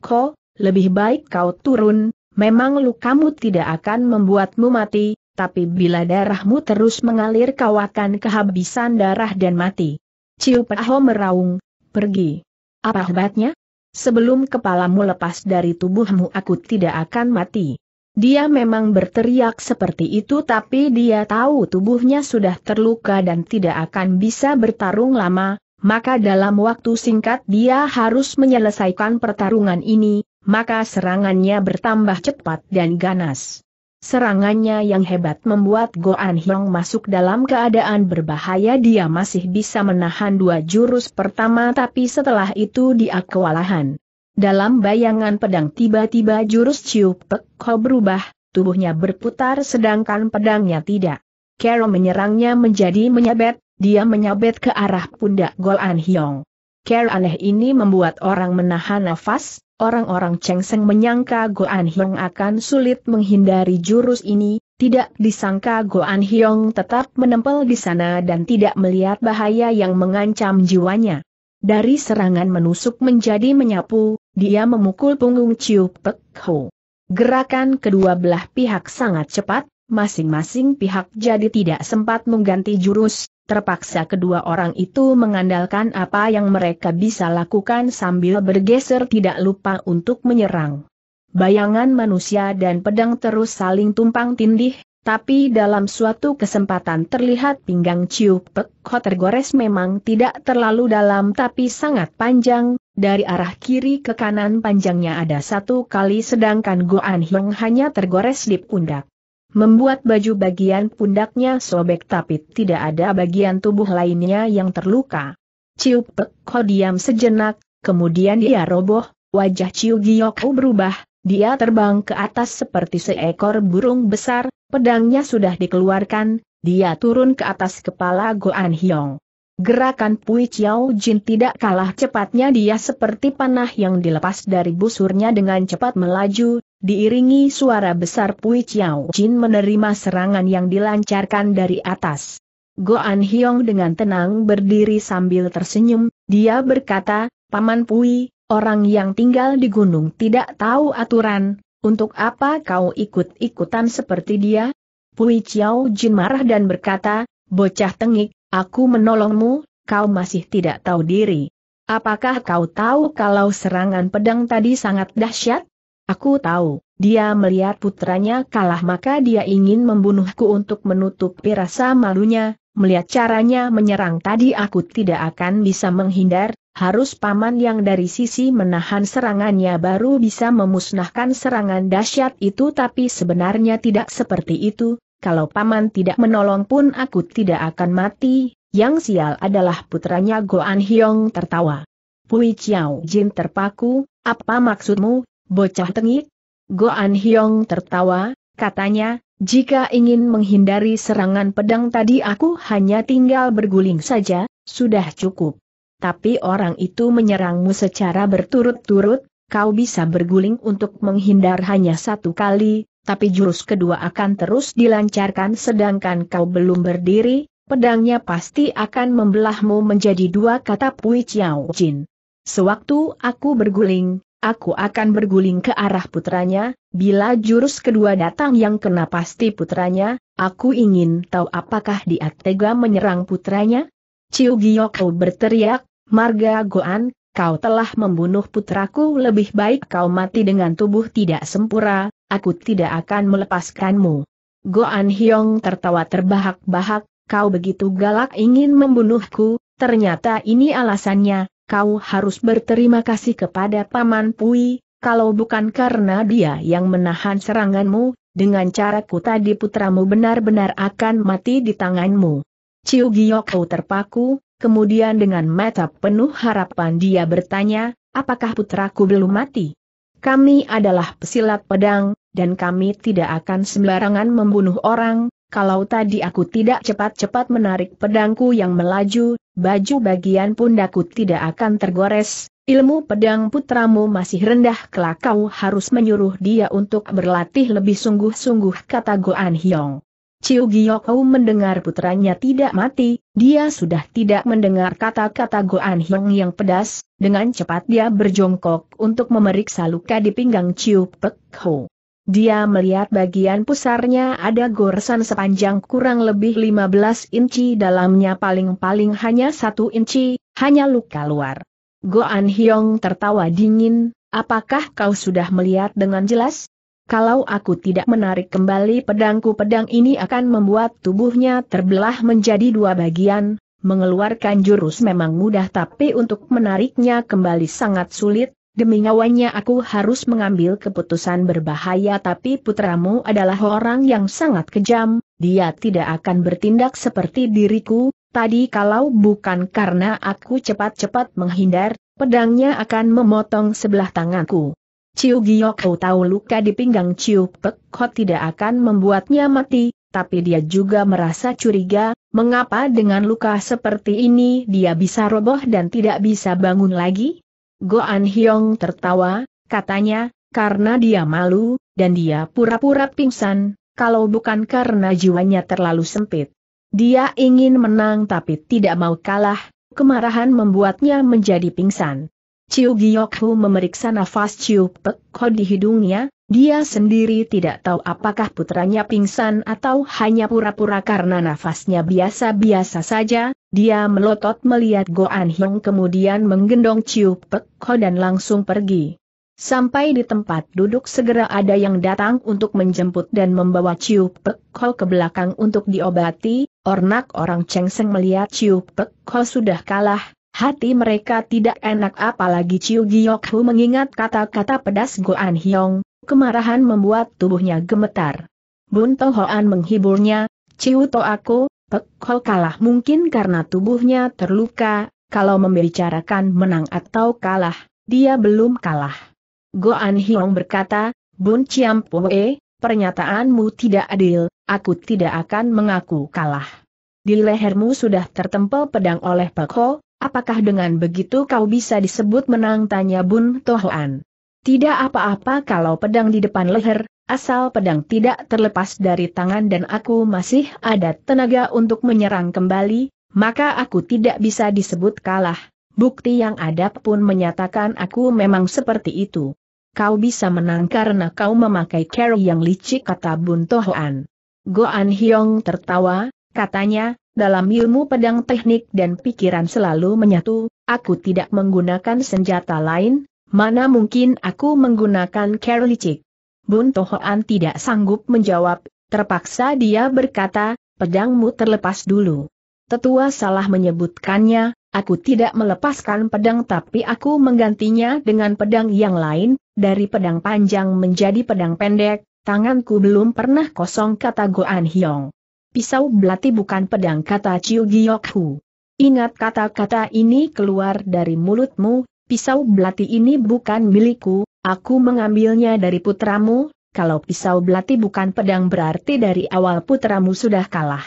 lebih baik kau turun, memang lukamu tidak akan membuatmu mati, tapi bila darahmu terus mengalir kau akan kehabisan darah dan mati. Ciu Pek Ho meraung, pergi. Apa hebatnya? Sebelum kepalamu lepas dari tubuhmu aku tidak akan mati. Dia memang berteriak seperti itu tapi dia tahu tubuhnya sudah terluka dan tidak akan bisa bertarung lama, maka dalam waktu singkat dia harus menyelesaikan pertarungan ini, maka serangannya bertambah cepat dan ganas. Serangannya yang hebat membuat An Hyong masuk dalam keadaan berbahaya dia masih bisa menahan dua jurus pertama tapi setelah itu dia kewalahan. Dalam bayangan pedang tiba-tiba jurus Chiu Pek Ko berubah, tubuhnya berputar sedangkan pedangnya tidak. Carol menyerangnya menjadi menyabet, dia menyabet ke arah pundak An Hyong. Care aneh ini membuat orang menahan nafas, orang-orang Chengseng menyangka Goan Hyong akan sulit menghindari jurus ini, tidak disangka Goan Hyong tetap menempel di sana dan tidak melihat bahaya yang mengancam jiwanya. Dari serangan menusuk menjadi menyapu, dia memukul punggung Chiu Pek Ho. Gerakan kedua belah pihak sangat cepat, masing-masing pihak jadi tidak sempat mengganti jurus, Terpaksa kedua orang itu mengandalkan apa yang mereka bisa lakukan sambil bergeser tidak lupa untuk menyerang. Bayangan manusia dan pedang terus saling tumpang tindih, tapi dalam suatu kesempatan terlihat pinggang Ciu Pek Ho tergores memang tidak terlalu dalam tapi sangat panjang, dari arah kiri ke kanan panjangnya ada satu kali sedangkan Goan Hiong hanya tergores di pundak. Membuat baju bagian pundaknya sobek tapi tidak ada bagian tubuh lainnya yang terluka. Ciu Pek diam sejenak, kemudian dia roboh, wajah Ciu Giok berubah, dia terbang ke atas seperti seekor burung besar, pedangnya sudah dikeluarkan, dia turun ke atas kepala Goan Hyong. Gerakan Pui Chiao Jin tidak kalah cepatnya dia seperti panah yang dilepas dari busurnya dengan cepat melaju, diiringi suara besar Pui Chiao Jin menerima serangan yang dilancarkan dari atas. Goan Hyong dengan tenang berdiri sambil tersenyum, dia berkata, Paman Pui, orang yang tinggal di gunung tidak tahu aturan, untuk apa kau ikut-ikutan seperti dia? Pui Chiao Jin marah dan berkata, bocah tengik, Aku menolongmu, kau masih tidak tahu diri. Apakah kau tahu kalau serangan pedang tadi sangat dahsyat? Aku tahu, dia melihat putranya kalah maka dia ingin membunuhku untuk menutupi rasa malunya, melihat caranya menyerang tadi aku tidak akan bisa menghindar, harus paman yang dari sisi menahan serangannya baru bisa memusnahkan serangan dahsyat itu tapi sebenarnya tidak seperti itu, kalau paman tidak menolong pun aku tidak akan mati, yang sial adalah putranya Goan Hyong tertawa. Pui Chiao Jin terpaku, apa maksudmu, bocah tengik? Goan Hyong tertawa, katanya, jika ingin menghindari serangan pedang tadi aku hanya tinggal berguling saja, sudah cukup. Tapi orang itu menyerangmu secara berturut-turut, kau bisa berguling untuk menghindar hanya satu kali, tapi jurus kedua akan terus dilancarkan sedangkan kau belum berdiri, pedangnya pasti akan membelahmu menjadi dua kata Pui Chiao Jin. Sewaktu aku berguling, aku akan berguling ke arah putranya, bila jurus kedua datang yang kena pasti putranya, aku ingin tahu apakah dia tega menyerang putranya? Ciu Giyokau berteriak, Marga Goan, kau telah membunuh putraku lebih baik kau mati dengan tubuh tidak sempurna, aku tidak akan melepaskanmu. Goan Hyong tertawa terbahak-bahak, kau begitu galak ingin membunuhku, ternyata ini alasannya, kau harus berterima kasih kepada Paman Pui, kalau bukan karena dia yang menahan seranganmu, dengan caraku tadi putramu benar-benar akan mati di tanganmu. Ciu Giyokau terpaku, Kemudian dengan mata penuh harapan dia bertanya, apakah putraku belum mati? Kami adalah pesilat pedang, dan kami tidak akan sembarangan membunuh orang, kalau tadi aku tidak cepat-cepat menarik pedangku yang melaju, baju bagian pundaku tidak akan tergores, ilmu pedang putramu masih rendah kelakau harus menyuruh dia untuk berlatih lebih sungguh-sungguh kata Goan Hyong. Ciu Giyokau mendengar putranya tidak mati, dia sudah tidak mendengar kata-kata Goan Hiong yang pedas, dengan cepat dia berjongkok untuk memeriksa luka di pinggang Ciu Pek Ho. Dia melihat bagian pusarnya ada goresan sepanjang kurang lebih 15 inci dalamnya paling-paling hanya satu inci, hanya luka luar. Goan Hiong tertawa dingin, apakah kau sudah melihat dengan jelas? Kalau aku tidak menarik kembali pedangku pedang ini akan membuat tubuhnya terbelah menjadi dua bagian, mengeluarkan jurus memang mudah tapi untuk menariknya kembali sangat sulit, Demi nyawanya aku harus mengambil keputusan berbahaya tapi putramu adalah orang yang sangat kejam, dia tidak akan bertindak seperti diriku, tadi kalau bukan karena aku cepat-cepat menghindar, pedangnya akan memotong sebelah tanganku. Ciu kau tahu luka di pinggang Ciu Pek Hot tidak akan membuatnya mati, tapi dia juga merasa curiga, mengapa dengan luka seperti ini dia bisa roboh dan tidak bisa bangun lagi? Goan Hyong tertawa, katanya, karena dia malu, dan dia pura-pura pingsan, kalau bukan karena jiwanya terlalu sempit. Dia ingin menang tapi tidak mau kalah, kemarahan membuatnya menjadi pingsan. Ciu Giok Hu memeriksa nafas Ciu Pek Ho di hidungnya, dia sendiri tidak tahu apakah putranya pingsan atau hanya pura-pura karena nafasnya biasa-biasa saja, dia melotot melihat Go An Hyong kemudian menggendong Ciu Pek Ho dan langsung pergi. Sampai di tempat duduk segera ada yang datang untuk menjemput dan membawa Ciu Pek Ho ke belakang untuk diobati, ornak orang Cheng Seng melihat Ciu Pek Ho sudah kalah, Hati mereka tidak enak apalagi Chiu Giok Hu mengingat kata-kata pedas Goan Hiong, kemarahan membuat tubuhnya gemetar. Bun Tohoan menghiburnya, Chiu To aku, Pek Ho kalah mungkin karena tubuhnya terluka, kalau membicarakan menang atau kalah, dia belum kalah. Goan Hiong berkata, Bun Chiam Poe, pernyataanmu tidak adil, aku tidak akan mengaku kalah. Di lehermu sudah tertempel pedang oleh Pekho, Apakah dengan begitu kau bisa disebut menang? Tanya Bun Tohoan. Tidak apa-apa kalau pedang di depan leher, asal pedang tidak terlepas dari tangan dan aku masih ada tenaga untuk menyerang kembali, maka aku tidak bisa disebut kalah. Bukti yang ada pun menyatakan aku memang seperti itu. Kau bisa menang karena kau memakai carry yang licik kata Bun Tohoan. Goan Hyong tertawa, katanya, dalam ilmu pedang teknik dan pikiran selalu menyatu, aku tidak menggunakan senjata lain, mana mungkin aku menggunakan kerlicik. Bun Tohoan tidak sanggup menjawab, terpaksa dia berkata, pedangmu terlepas dulu. Tetua salah menyebutkannya, aku tidak melepaskan pedang tapi aku menggantinya dengan pedang yang lain, dari pedang panjang menjadi pedang pendek, tanganku belum pernah kosong kata Goan Hyong. Pisau belati bukan pedang kata Chiu Giok Hu. Ingat kata-kata ini keluar dari mulutmu, pisau belati ini bukan milikku, aku mengambilnya dari putramu, kalau pisau belati bukan pedang berarti dari awal putramu sudah kalah.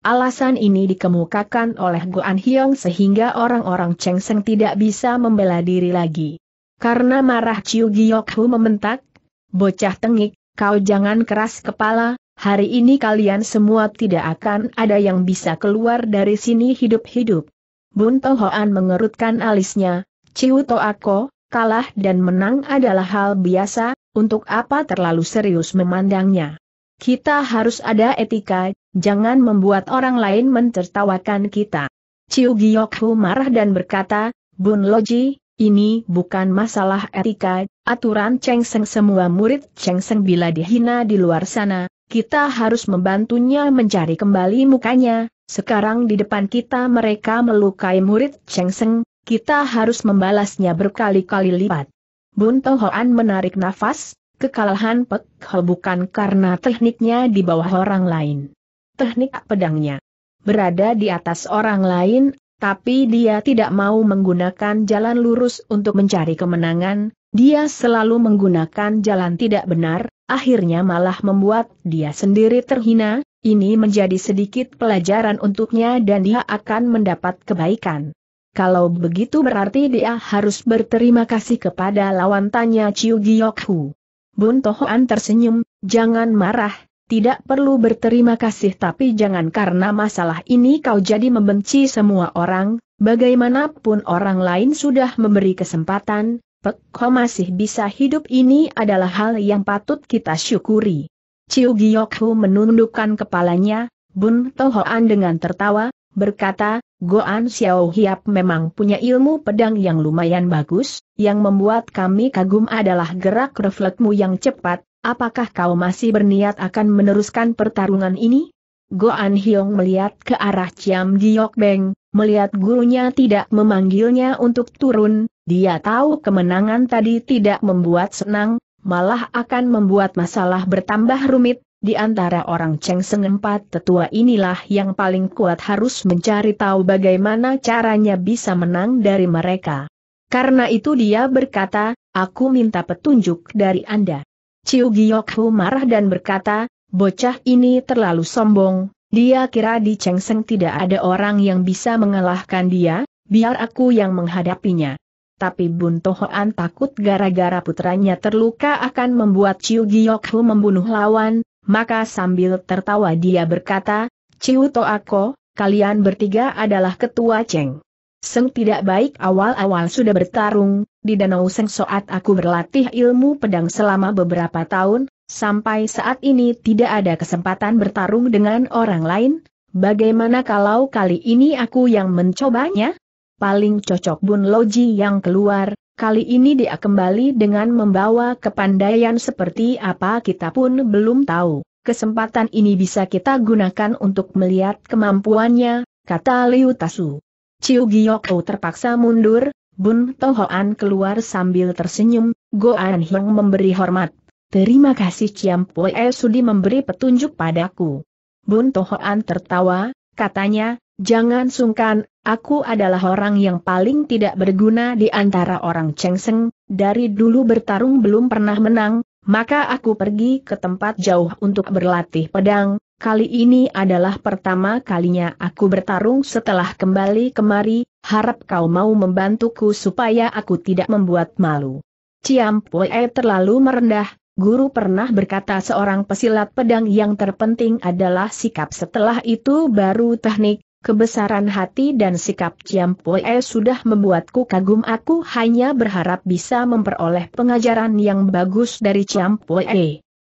Alasan ini dikemukakan oleh Guan Hyong sehingga orang-orang Cheng Seng tidak bisa membela diri lagi. Karena marah Chiu Giok Hu mementak, bocah tengik, kau jangan keras kepala, Hari ini kalian semua tidak akan ada yang bisa keluar dari sini hidup-hidup. Bun Tohoan mengerutkan alisnya, Ciu Toako, kalah dan menang adalah hal biasa, untuk apa terlalu serius memandangnya. Kita harus ada etika, jangan membuat orang lain mentertawakan kita. Ciu Giyokhu marah dan berkata, Bun Loji, ini bukan masalah etika, aturan Cheng Seng semua murid Cheng Seng bila dihina di luar sana, kita harus membantunya mencari kembali mukanya, sekarang di depan kita mereka melukai murid Cheng Seng, kita harus membalasnya berkali-kali lipat. Bun Tohoan menarik nafas, kekalahan Pek Ho bukan karena tekniknya di bawah orang lain. Teknik pedangnya berada di atas orang lain, tapi dia tidak mau menggunakan jalan lurus untuk mencari kemenangan, dia selalu menggunakan jalan tidak benar, akhirnya malah membuat dia sendiri terhina, ini menjadi sedikit pelajaran untuknya dan dia akan mendapat kebaikan. Kalau begitu berarti dia harus berterima kasih kepada lawan tanya Chiu Giok Hu. Bun Tohoan tersenyum, jangan marah, tidak perlu berterima kasih tapi jangan karena masalah ini kau jadi membenci semua orang, bagaimanapun orang lain sudah memberi kesempatan, Pek Ho masih bisa hidup ini adalah hal yang patut kita syukuri. Ciu Giok Hu menundukkan kepalanya, Bun Tohoan dengan tertawa, berkata, Goan Xiao Hiap memang punya ilmu pedang yang lumayan bagus, yang membuat kami kagum adalah gerak refleksmu yang cepat, apakah kau masih berniat akan meneruskan pertarungan ini? Goan Hyong melihat ke arah Ciam Giok Beng, melihat gurunya tidak memanggilnya untuk turun, dia tahu kemenangan tadi tidak membuat senang, malah akan membuat masalah bertambah rumit, di antara orang Cheng Seng empat tetua inilah yang paling kuat harus mencari tahu bagaimana caranya bisa menang dari mereka. Karena itu dia berkata, aku minta petunjuk dari Anda. Ciu Giok Hu marah dan berkata, bocah ini terlalu sombong, dia kira di Cheng Seng tidak ada orang yang bisa mengalahkan dia, biar aku yang menghadapinya tapi Bun Tohoan takut gara-gara putranya terluka akan membuat Chiu Giokhu membunuh lawan, maka sambil tertawa dia berkata, Chiu Toako, kalian bertiga adalah ketua Cheng. Seng tidak baik awal-awal sudah bertarung, di Danau Seng saat aku berlatih ilmu pedang selama beberapa tahun, sampai saat ini tidak ada kesempatan bertarung dengan orang lain, bagaimana kalau kali ini aku yang mencobanya? paling cocok Bun Loji yang keluar, kali ini dia kembali dengan membawa kepandaian seperti apa kita pun belum tahu. Kesempatan ini bisa kita gunakan untuk melihat kemampuannya, kata Liu Tasu. Ciu Giyoko terpaksa mundur, Bun Tohoan keluar sambil tersenyum, Go Hiong memberi hormat. Terima kasih Ciam Pue Sudi memberi petunjuk padaku. Bun Tohoan tertawa, katanya, jangan sungkan, Aku adalah orang yang paling tidak berguna di antara orang Chengseng, dari dulu bertarung belum pernah menang, maka aku pergi ke tempat jauh untuk berlatih pedang, Kali ini adalah pertama kalinya aku bertarung setelah kembali kemari, harap kau mau membantuku supaya aku tidak membuat malu. Ciam Pue terlalu merendah, guru pernah berkata seorang pesilat pedang yang terpenting adalah sikap setelah itu baru teknik, Kebesaran hati dan sikap Ciam Poe sudah membuatku kagum aku hanya berharap bisa memperoleh pengajaran yang bagus dari Ciam Poe.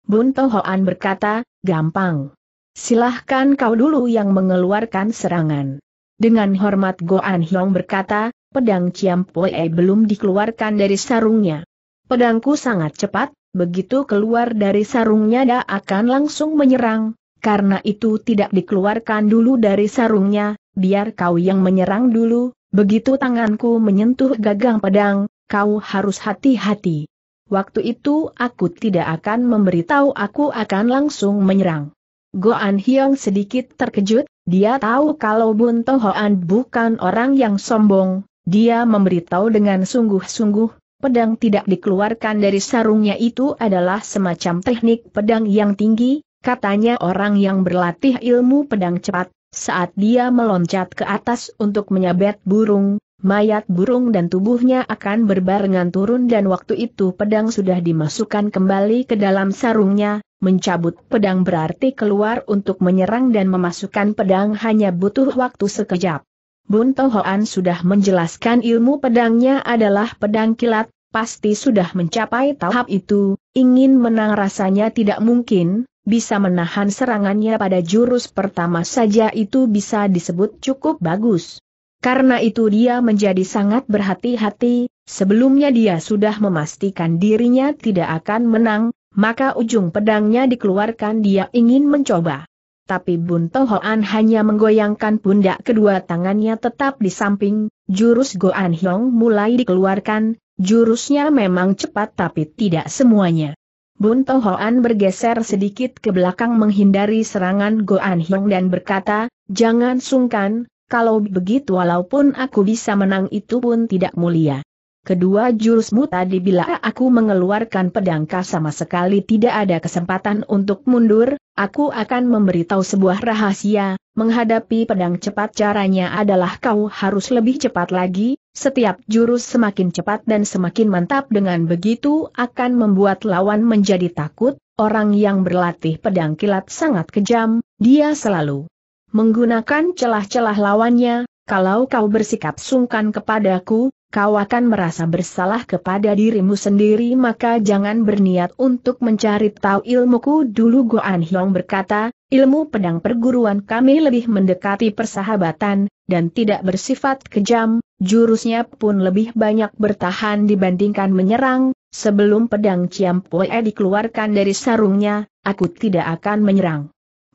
Bun Tohoan berkata, gampang. Silahkan kau dulu yang mengeluarkan serangan. Dengan hormat Goan Hyong berkata, pedang Ciam Poe belum dikeluarkan dari sarungnya. Pedangku sangat cepat, begitu keluar dari sarungnya dia akan langsung menyerang, karena itu tidak dikeluarkan dulu dari sarungnya, biar kau yang menyerang dulu, begitu tanganku menyentuh gagang pedang, kau harus hati-hati. Waktu itu aku tidak akan memberitahu aku akan langsung menyerang. Goan Hyong sedikit terkejut, dia tahu kalau Bun Tohoan bukan orang yang sombong, dia memberitahu dengan sungguh-sungguh, pedang tidak dikeluarkan dari sarungnya itu adalah semacam teknik pedang yang tinggi, Katanya orang yang berlatih ilmu pedang cepat, saat dia meloncat ke atas untuk menyabet burung, mayat burung dan tubuhnya akan berbarengan turun dan waktu itu pedang sudah dimasukkan kembali ke dalam sarungnya, mencabut pedang berarti keluar untuk menyerang dan memasukkan pedang hanya butuh waktu sekejap. Bun Tohoan sudah menjelaskan ilmu pedangnya adalah pedang kilat, pasti sudah mencapai tahap itu, ingin menang rasanya tidak mungkin, bisa menahan serangannya pada jurus pertama saja itu bisa disebut cukup bagus. Karena itu dia menjadi sangat berhati-hati, sebelumnya dia sudah memastikan dirinya tidak akan menang, maka ujung pedangnya dikeluarkan dia ingin mencoba. Tapi Bun Tohoan hanya menggoyangkan pundak kedua tangannya tetap di samping, jurus Goan Hyong mulai dikeluarkan, jurusnya memang cepat tapi tidak semuanya. Bun Tohoan bergeser sedikit ke belakang menghindari serangan Goan Hyong dan berkata, Jangan sungkan, kalau begitu walaupun aku bisa menang itu pun tidak mulia. Kedua jurusmu tadi bila aku mengeluarkan pedang sama sekali tidak ada kesempatan untuk mundur, aku akan memberitahu sebuah rahasia, menghadapi pedang cepat caranya adalah kau harus lebih cepat lagi, setiap jurus semakin cepat dan semakin mantap dengan begitu akan membuat lawan menjadi takut, orang yang berlatih pedang kilat sangat kejam, dia selalu menggunakan celah-celah lawannya, kalau kau bersikap sungkan kepadaku, kau akan merasa bersalah kepada dirimu sendiri maka jangan berniat untuk mencari tahu ilmuku dulu Goan Hyong berkata, ilmu pedang perguruan kami lebih mendekati persahabatan, dan tidak bersifat kejam, Jurusnya pun lebih banyak bertahan dibandingkan menyerang, sebelum pedang Ciampoe dikeluarkan dari sarungnya, aku tidak akan menyerang.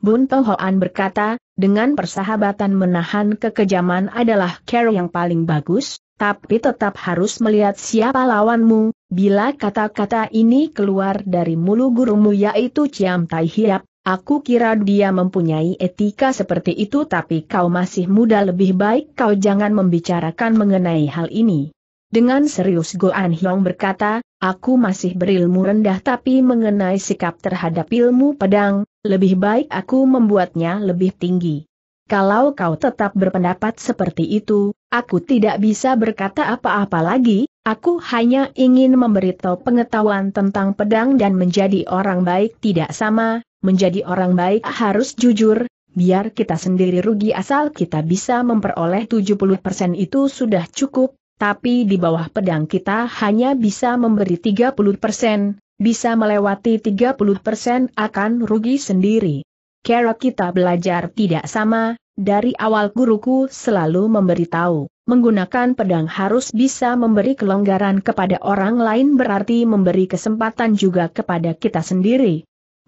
Bun Tohoan berkata, dengan persahabatan menahan kekejaman adalah care yang paling bagus, tapi tetap harus melihat siapa lawanmu, bila kata-kata ini keluar dari mulu gurumu yaitu Ciam Tai Hiap, Aku kira dia mempunyai etika seperti itu tapi kau masih muda lebih baik kau jangan membicarakan mengenai hal ini. Dengan serius An Hyong berkata, aku masih berilmu rendah tapi mengenai sikap terhadap ilmu pedang, lebih baik aku membuatnya lebih tinggi. Kalau kau tetap berpendapat seperti itu, aku tidak bisa berkata apa-apa lagi, Aku hanya ingin memberitahu pengetahuan tentang pedang dan menjadi orang baik tidak sama, menjadi orang baik harus jujur, biar kita sendiri rugi asal kita bisa memperoleh 70% itu sudah cukup, tapi di bawah pedang kita hanya bisa memberi 30%, bisa melewati 30% akan rugi sendiri. Kera kita belajar tidak sama, dari awal guruku selalu memberitahu, menggunakan pedang harus bisa memberi kelonggaran kepada orang lain berarti memberi kesempatan juga kepada kita sendiri.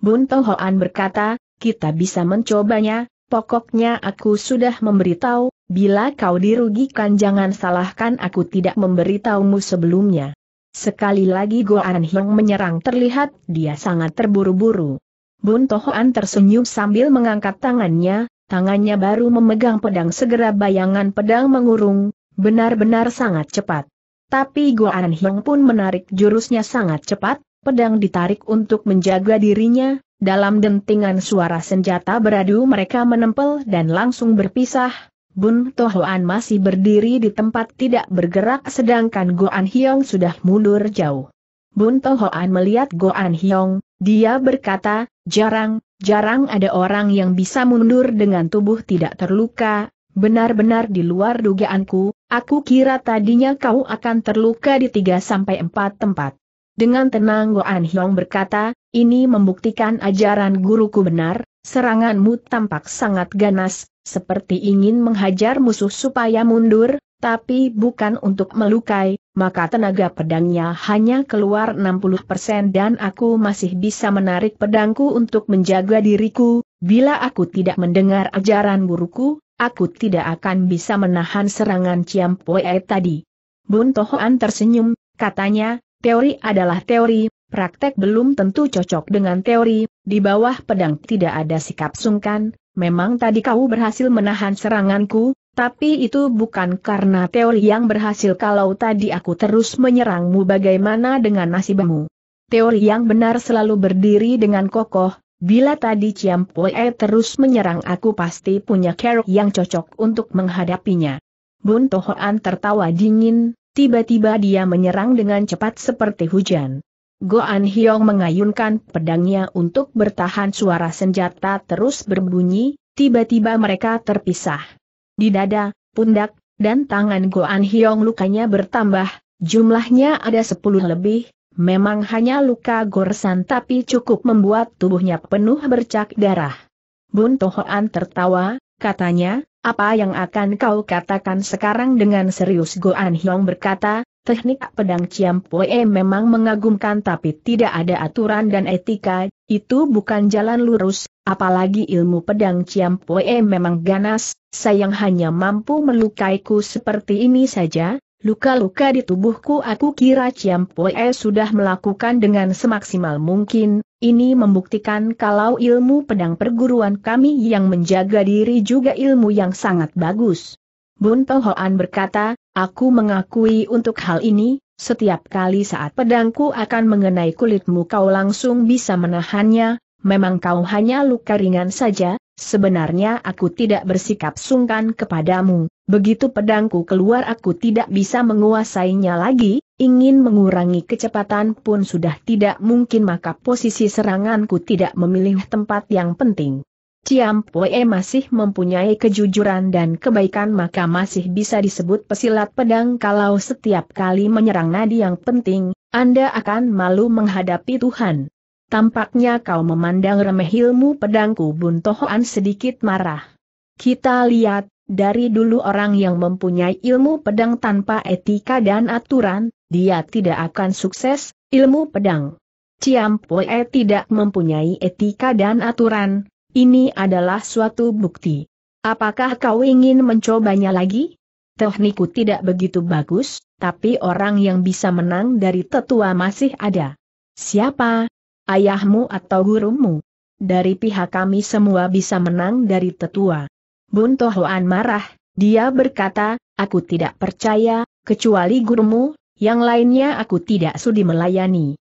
Bun Tohoan berkata, kita bisa mencobanya, pokoknya aku sudah memberitahu, bila kau dirugikan jangan salahkan aku tidak memberitahumu sebelumnya. Sekali lagi Goan Hiong menyerang terlihat dia sangat terburu-buru. Bun Tohoan tersenyum sambil mengangkat tangannya, tangannya baru memegang pedang segera bayangan pedang mengurung, benar-benar sangat cepat. Tapi Goan Hiong pun menarik jurusnya sangat cepat, pedang ditarik untuk menjaga dirinya, dalam dentingan suara senjata beradu mereka menempel dan langsung berpisah, Bun Tohoan masih berdiri di tempat tidak bergerak sedangkan Goan Hyong sudah mundur jauh. Bun Tohoan melihat Goan Hyong, dia berkata, jarang, jarang ada orang yang bisa mundur dengan tubuh tidak terluka, benar-benar di luar dugaanku, aku kira tadinya kau akan terluka di 3-4 tempat. Dengan tenang Goan Hyong berkata, ini membuktikan ajaran guruku benar, seranganmu tampak sangat ganas, seperti ingin menghajar musuh supaya mundur, tapi bukan untuk melukai, maka tenaga pedangnya hanya keluar 60% dan aku masih bisa menarik pedangku untuk menjaga diriku, bila aku tidak mendengar ajaran guruku, aku tidak akan bisa menahan serangan Ciampoe tadi. Bun Tohoan tersenyum, katanya, Teori adalah teori, praktek belum tentu cocok dengan teori, di bawah pedang tidak ada sikap sungkan, memang tadi kau berhasil menahan seranganku, tapi itu bukan karena teori yang berhasil kalau tadi aku terus menyerangmu bagaimana dengan nasibmu. Teori yang benar selalu berdiri dengan kokoh, bila tadi Ciam terus menyerang aku pasti punya kerok yang cocok untuk menghadapinya. Bun Tohoan tertawa dingin, Tiba-tiba dia menyerang dengan cepat seperti hujan. Goan Hyong mengayunkan pedangnya untuk bertahan suara senjata terus berbunyi, tiba-tiba mereka terpisah. Di dada, pundak, dan tangan Goan Hyong lukanya bertambah, jumlahnya ada sepuluh lebih, memang hanya luka gorsan tapi cukup membuat tubuhnya penuh bercak darah. Bun Tohoan tertawa, katanya, apa yang akan kau katakan sekarang dengan serius Goan Hyong berkata, teknik pedang Ciam Pue memang mengagumkan tapi tidak ada aturan dan etika, itu bukan jalan lurus, apalagi ilmu pedang Ciam Pue memang ganas, sayang hanya mampu melukaiku seperti ini saja, luka-luka di tubuhku aku kira Ciam Pue sudah melakukan dengan semaksimal mungkin, ini membuktikan kalau ilmu pedang perguruan kami yang menjaga diri juga ilmu yang sangat bagus. Bun Tohoan berkata, aku mengakui untuk hal ini, setiap kali saat pedangku akan mengenai kulitmu kau langsung bisa menahannya, memang kau hanya luka ringan saja, sebenarnya aku tidak bersikap sungkan kepadamu, Begitu pedangku keluar aku tidak bisa menguasainya lagi, ingin mengurangi kecepatan pun sudah tidak mungkin maka posisi seranganku tidak memilih tempat yang penting. Ciam Pue masih mempunyai kejujuran dan kebaikan maka masih bisa disebut pesilat pedang kalau setiap kali menyerang nadi yang penting, Anda akan malu menghadapi Tuhan. Tampaknya kau memandang remeh ilmu pedangku Buntohoan sedikit marah. Kita lihat, dari dulu orang yang mempunyai ilmu pedang tanpa etika dan aturan, dia tidak akan sukses, ilmu pedang. Ciampoe tidak mempunyai etika dan aturan, ini adalah suatu bukti. Apakah kau ingin mencobanya lagi? Tekniku tidak begitu bagus, tapi orang yang bisa menang dari tetua masih ada. Siapa? Ayahmu atau gurumu? Dari pihak kami semua bisa menang dari tetua. Bun Tohoan marah, dia berkata, aku tidak percaya, kecuali gurumu, yang lainnya aku tidak sudi melayani.